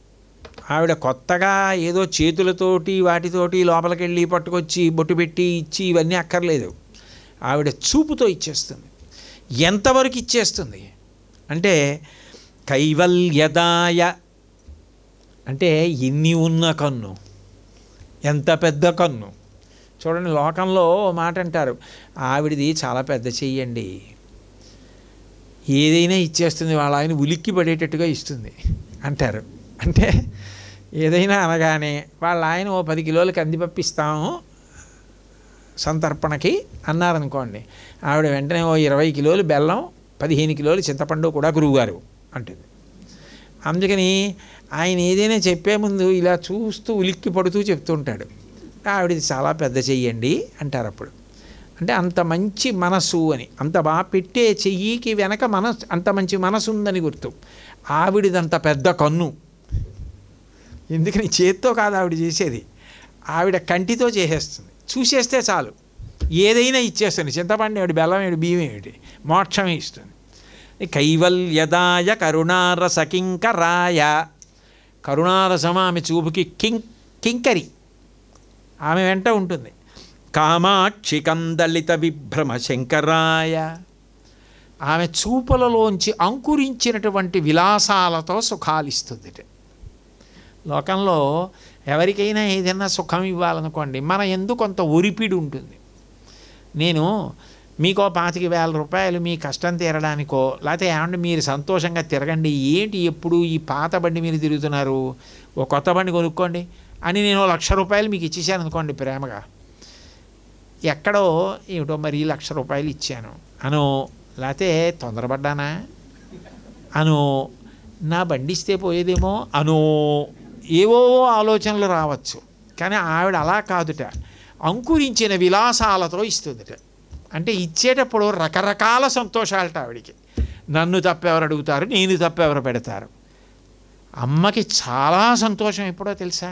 ఆవిడ కొత్తగా ఏదో చేతులతోటి వాటితోటి లోపలికెళ్ళి పట్టుకొచ్చి బొట్టు పెట్టి ఇచ్చి ఇవన్నీ అక్కర్లేదు ఆవిడ చూపుతో ఇచ్చేస్తుంది ఎంతవరకు ఇచ్చేస్తుంది అంటే కైవల్యదాయ అంటే ఎన్ని ఉన్న కన్ను ఎంత పెద్ద కన్ను చూడండి లోకంలో మాట అంటారు ఆవిడది చాలా పెద్ద చెయ్యండి ఏదైనా ఇచ్చేస్తుంది వాళ్ళ ఆయన ఉలిక్కి పడేటట్టుగా ఇస్తుంది అంటారు అంటే ఏదైనా అనగానే వాళ్ళ ఆయన ఓ పది కిలోలు కందిపప్పు ఇస్తాము సంతర్పణకి అన్నారనుకోండి ఆవిడ వెంటనే ఓ ఇరవై కిలోలు బెల్లం పదిహేను కిలోలు చింతపండు కూడా గురువుగారు అంటుంది అందుకని ఆయన ఏదైనా చెప్పే ముందు ఇలా చూస్తూ ఉలిక్కి పడుతూ చెప్తుంటాడు ఆవిడది చాలా పెద్ద చెయ్యండి అంటారు అప్పుడు అంటే అంత మంచి మనసు అని అంత బాగా పెట్టే చెయ్యికి వెనక మనసు అంత మంచి మనసు ఉందని గుర్తు ఆవిడదంత పెద్ద కన్ను ఎందుకని చేత్తో కాదు ఆవిడ చేసేది ఆవిడ కంటితో చేసేస్తుంది చూసేస్తే చాలు ఏదైనా ఇచ్చేస్తుంది చింతపండు ఏమిటి బెల్లం ఏమిటి బియ్యం ఏమిటి మోక్షమే ఇస్తుంది కైవల్యదాయ కింకరాయ కరుణారసం ఆమె చూపుకి కిం కింకరి ఆమె వెంట ఉంటుంది కామాక్షి కందలిత విభ్రమ శంకరాయ ఆమె చూపులలోంచి అంకురించినటువంటి విలాసాలతో సుఖాలిస్తుంది లోకంలో ఎవరికైనా ఏదైనా సుఖం ఇవ్వాలనుకోండి మన ఎందు కొంత ఉరిపిడి ఉంటుంది నేను మీకో పాతిక వేల రూపాయలు మీ కష్టం తీరడానికో లేకపోతే ఏమంటే మీరు సంతోషంగా తిరగండి ఏంటి ఎప్పుడు ఈ పాత బండి మీరు తిరుగుతున్నారు ఓ కొత్త బండి కొనుక్కోండి అని నేను లక్ష రూపాయలు మీకు ఇచ్చేసాను అనుకోండి ప్రేమగా ఎక్కడో ఏమిటో మరి లక్ష రూపాయలు ఇచ్చాను అను లేకపోతే తొందరపడ్డానా అను నా బండి ఇస్తే పోయేదేమో అను ఏవో ఆలోచనలు రావచ్చు కానీ ఆవిడ అలా కాదుట అంకురించిన విలాసాలతో ఇస్తుందిట అంటే ఇచ్చేటప్పుడు రకరకాల సంతోషాలట ఆవిడికి నన్ను తప్పెవరు అడుగుతారు నేను తప్పెవరు పెడతారు అమ్మకి చాలా సంతోషం ఎప్పుడో తెలుసా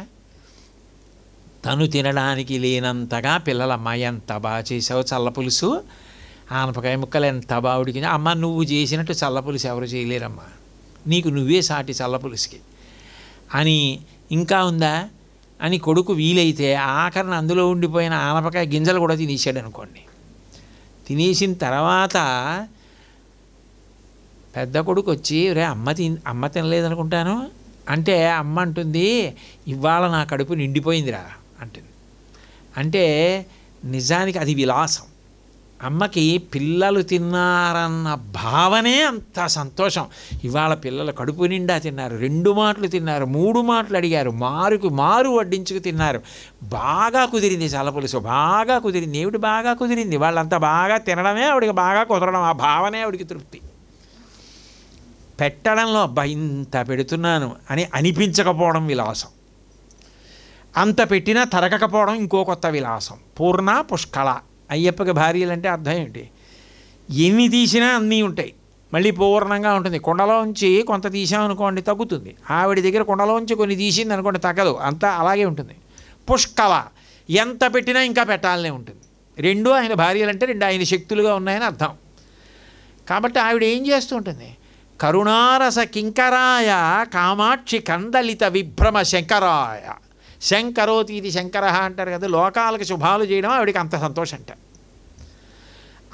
తను తినడానికి లేనంతగా అమ్మాయి ఎంత బాగా చేసావు చల్లపులుసు ఆనపకాయ ముక్కలు ఎంత బావుడికి అమ్మ నువ్వు చేసినట్టు చల్లపులుసు ఎవరు చేయలేరమ్మా నీకు నువ్వే సాటి చల్లపులుసుకి అని ఇంకా ఉందా అని కొడుకు వీలైతే ఆఖరణ అందులో ఉండిపోయిన ఆనపకాయ గింజలు కూడా తినేసాడు అనుకోండి తినేసిన తర్వాత పెద్ద కొడుకు వచ్చి రే అమ్మ తి అమ్మ తినలేదనుకుంటాను అంటే అమ్మ అంటుంది ఇవాళ నా కడుపు నిండిపోయిందిరా అంటుంది అంటే నిజానికి అది విలాసం అమ్మకి పిల్లలు తిన్నారన్న భావనే అంత సంతోషం ఇవాళ పిల్లలు కడుపు నిండా తిన్నారు రెండు మాటలు తిన్నారు మూడు మాటలు అడిగారు మారుకు మారు వడ్డించుకు తిన్నారు బాగా కుదిరింది చల్లపులుసు బాగా కుదిరింది ఏమిటి బాగా కుదిరింది వాళ్ళంతా బాగా తినడమే ఆవిడికి బాగా కుదరడం ఆ భావనే ఆవిడికి తృప్తి పెట్టడంలో అబ్బా ఇంత పెడుతున్నాను అని అనిపించకపోవడం విలాసం అంత పెట్టినా తరగకపోవడం ఇంకో కొత్త విలాసం పూర్ణ పుష్కళ అయ్యప్పకి భార్యలు అంటే అర్థం ఏమిటి ఎన్ని తీసినా అన్నీ ఉంటాయి మళ్ళీ పూర్ణంగా ఉంటుంది కొండలోంచి కొంత తీసామనుకోండి తగ్గుతుంది ఆవిడ దగ్గర కొండలోంచి కొన్ని తీసింది అనుకోండి తగ్గదు అంతా అలాగే ఉంటుంది పుష్కల ఎంత పెట్టినా ఇంకా పెట్టాలనే ఉంటుంది రెండు ఆయన భార్యలు అంటే రెండు ఆయన శక్తులుగా ఉన్నాయని అర్థం కాబట్టి ఆవిడ ఏం చేస్తూ ఉంటుంది కరుణారస కింకరాయ కామాక్షి కందలిత విభ్రమ శంకరాయ శంకరోతి ఇది శంకర అంటారు కదా లోకాలకు శుభాలు చేయడం ఆవిడికి అంత సంతోషం అంట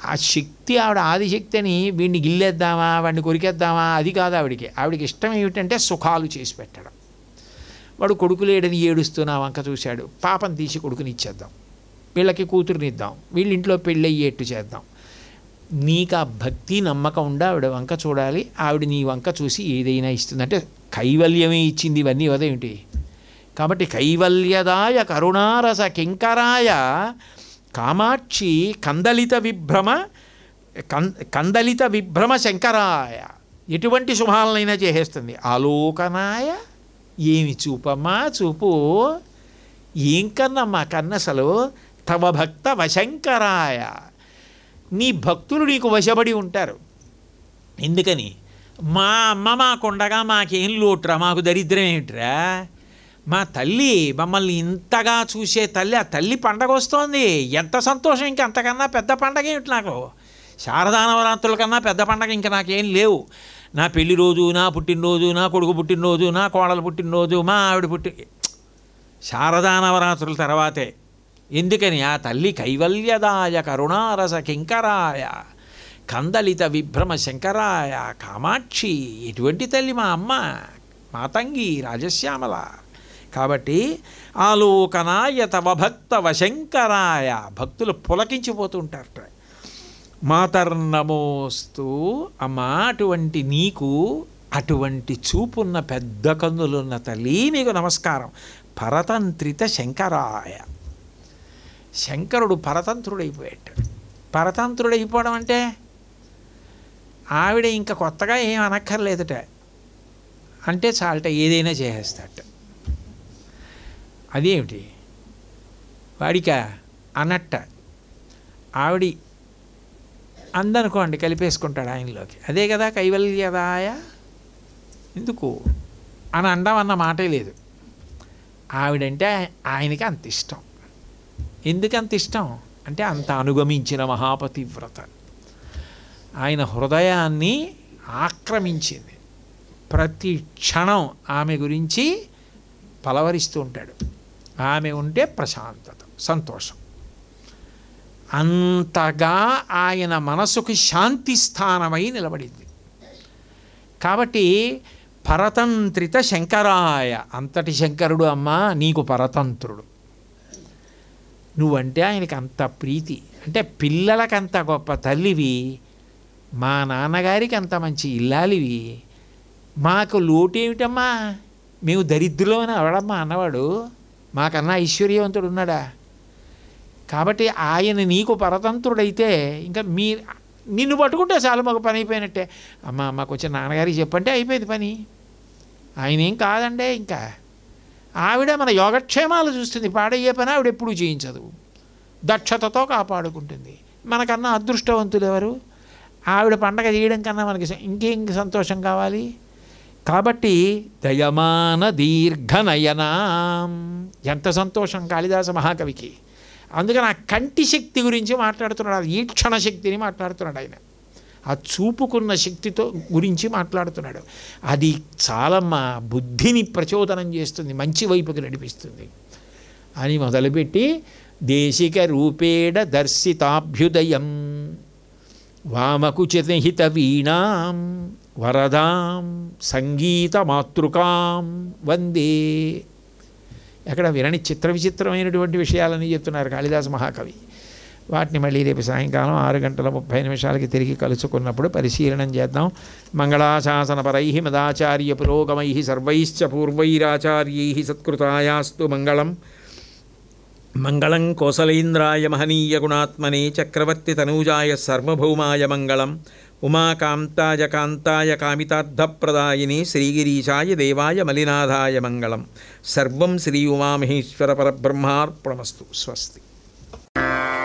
ఆ శక్తి ఆవిడ ఆదిశక్తి అని వీడిని గిల్లేద్దామా వాడిని కొరికేద్దామా అది కాదు ఆవిడికి ఆవిడికి ఇష్టం ఏమిటంటే సుఖాలు చేసి పెట్టడం వాడు కొడుకు లేడని ఏడుస్తున్నా వంక చూశాడు పాపం తీసి కొడుకుని ఇచ్చేద్దాం వీళ్ళకి కూతురునిద్దాం వీళ్ళ ఇంట్లో పెళ్ళయ్యేట్టు చేద్దాం నీకు ఆ భక్తి నమ్మకం ఉండా ఆవిడ వంక చూడాలి ఆవిడ నీ వంక చూసి ఏదైనా ఇస్తుందంటే కైవల్యమే ఇచ్చింది ఇవన్నీ ఇవ్వదేమిటి కాబట్టి కైవల్యదాయ కరుణారస కింకరాయ కామాక్షి కందలిత విభ్రమ కందలిత విభ్రమ శంకరాయ ఎటువంటి శుభాలనైనా చేసేస్తుంది ఆలోకనాయ ఏమి చూపమ్మా చూపు ఏం కన్నమ్మా కన్నసలు తవ భక్త వశంకరాయ నీ భక్తులు నీకు వశబడి ఉంటారు ఎందుకని మా అమ్మ మాకుండగా మాకేం లోట్రా మాకు దరిద్రం ఏమిట్రా మా తల్లి మమ్మల్ని ఇంతగా చూసే తల్లి ఆ తల్లి పండగ వస్తోంది ఎంత సంతోషం ఇంక అంతకన్నా పెద్ద పండగ ఏమిటి నాకు శారదానవరాత్రుల కన్నా పెద్ద పండగ ఇంకా నాకేం లేవు నా పెళ్లి రోజు నా పుట్టినరోజు నా కొడుకు పుట్టినరోజు నా కోడలు పుట్టినరోజు మా ఆవిడ పుట్టి శారదానవరాత్రుల తర్వాతే ఎందుకని ఆ తల్లి కైవల్యదాయ కరుణారస కింకరాయ కందలిత విభ్రమ శంకరాయ కామాక్షి ఎటువంటి తల్లి మా అమ్మ మాతంగి రాజశ్యామల కాబట్టి ఆలోకనాయ తవ భక్త వశంకరాయ భక్తులు పులకించిపోతుంటారట మాతర్నమోస్తూ అమ్మా అటువంటి నీకు అటువంటి చూపున్న పెద్ద కన్నులున్న తల్లి నీకు నమస్కారం పరతంత్రిత శంకరాయ శంకరుడు పరతంత్రుడైపోయాడు పరతంత్రుడైపోవడం అంటే ఆవిడ ఇంకా కొత్తగా ఏం అనక్కర్లేదుట అంటే చాలట ఏదైనా చేసేస్తాట అదేమిటి వాడిక అనట్ట ఆవిడి అందనుకోండి కలిపేసుకుంటాడు ఆయనలోకి అదే కదా కైవల్యదాయ ఎందుకు అని అండం అన్న మాటే లేదు ఆవిడంటే ఆయనకి అంత ఇష్టం ఎందుకు అంత ఇష్టం అంటే అంత అనుగమించిన మహాపతివ్రత ఆయన హృదయాన్ని ఆక్రమించింది ప్రతి క్షణం ఆమె గురించి పలవరిస్తూ ఉంటాడు ఆమె ఉండే ప్రశాంతత సంతోషం అంతగా ఆయన మనసుకు శాంతి స్థానమై నిలబడింది కాబట్టి పరతంత్రిత శంకరాయ అంతటి శంకరుడు అమ్మా నీకు పరతంత్రుడు నువ్వంటే ఆయనకి అంత ప్రీతి అంటే పిల్లలకి అంత గొప్ప తల్లివి మా నాన్నగారికి అంత మంచి ఇల్లాలివి మాకు లోటు ఏమిటమ్మా మేము దరిద్రులో అని అవడమ్మా అన్నవాడు మాకన్నా ఐశ్వర్యవంతుడు ఉన్నాడా కాబట్టి ఆయన నీకు పరతంత్రుడైతే ఇంకా మీ నిన్ను పట్టుకుంటే చాలు మాకు పని అయిపోయినట్టే అమ్మ మాకు వచ్చిన నాన్నగారికి చెప్పంటే అయిపోయింది పని ఆయన ఏం కాదండే ఇంకా ఆవిడ మన యోగక్షేమాలు చూస్తుంది పాడయ్యే పని ఆవిడ ఎప్పుడూ చేయించదు దక్షతతో కాపాడుకుంటుంది మనకన్నా అదృష్టవంతులు ఎవరు ఆవిడ పండగ చేయడం కన్నా మనకి ఇంకేం సంతోషం కావాలి కాబట్టి దయమాన దీర్ఘనయన ఎంత సంతోషం కాళిదాస మహాకవికి అందుకని ఆ కంటి శక్తి గురించి మాట్లాడుతున్నాడు ఈక్షణ శక్తిని మాట్లాడుతున్నాడు ఆయన ఆ చూపుకున్న శక్తితో గురించి మాట్లాడుతున్నాడు అది చాలమ్మ బుద్ధిని ప్రచోదనం చేస్తుంది మంచి వైపుకి నడిపిస్తుంది అని మొదలుపెట్టి దేశిక రూపేణ దర్శితాభ్యుదయం వామకుచిత హిత వీణాం వరదాం సంగీత మాతృకాం వందే ఎక్కడ వినని చిత్ర విచిత్రమైనటువంటి విషయాలని చెప్తున్నారు కాళిదాస మహాకవి వాటిని మళ్ళీ రేపు సాయంకాలం ఆరు గంటల ముప్పై నిమిషాలకి తిరిగి కలుసుకున్నప్పుడు పరిశీలనం చేద్దాం పరై మదాచార్య పురోగమై సర్వైశ్చ పూర్వైరాచార్య సత్కృతాయాస్తు మంగళం మంగళం కోసలేంద్రాయ మహనీయ గుణాత్మనే చక్రవర్తి తనూజాయ సర్వభౌమాయ మంగళం उमाकांताय कांताय कामितार्थप्रदायिनी श्रीगिरीशाय देवाय मलिनाथाय मंगलम सर्व श्री उमा महेश्वर परब्रह्मार्पणमस्तु स्वस्ति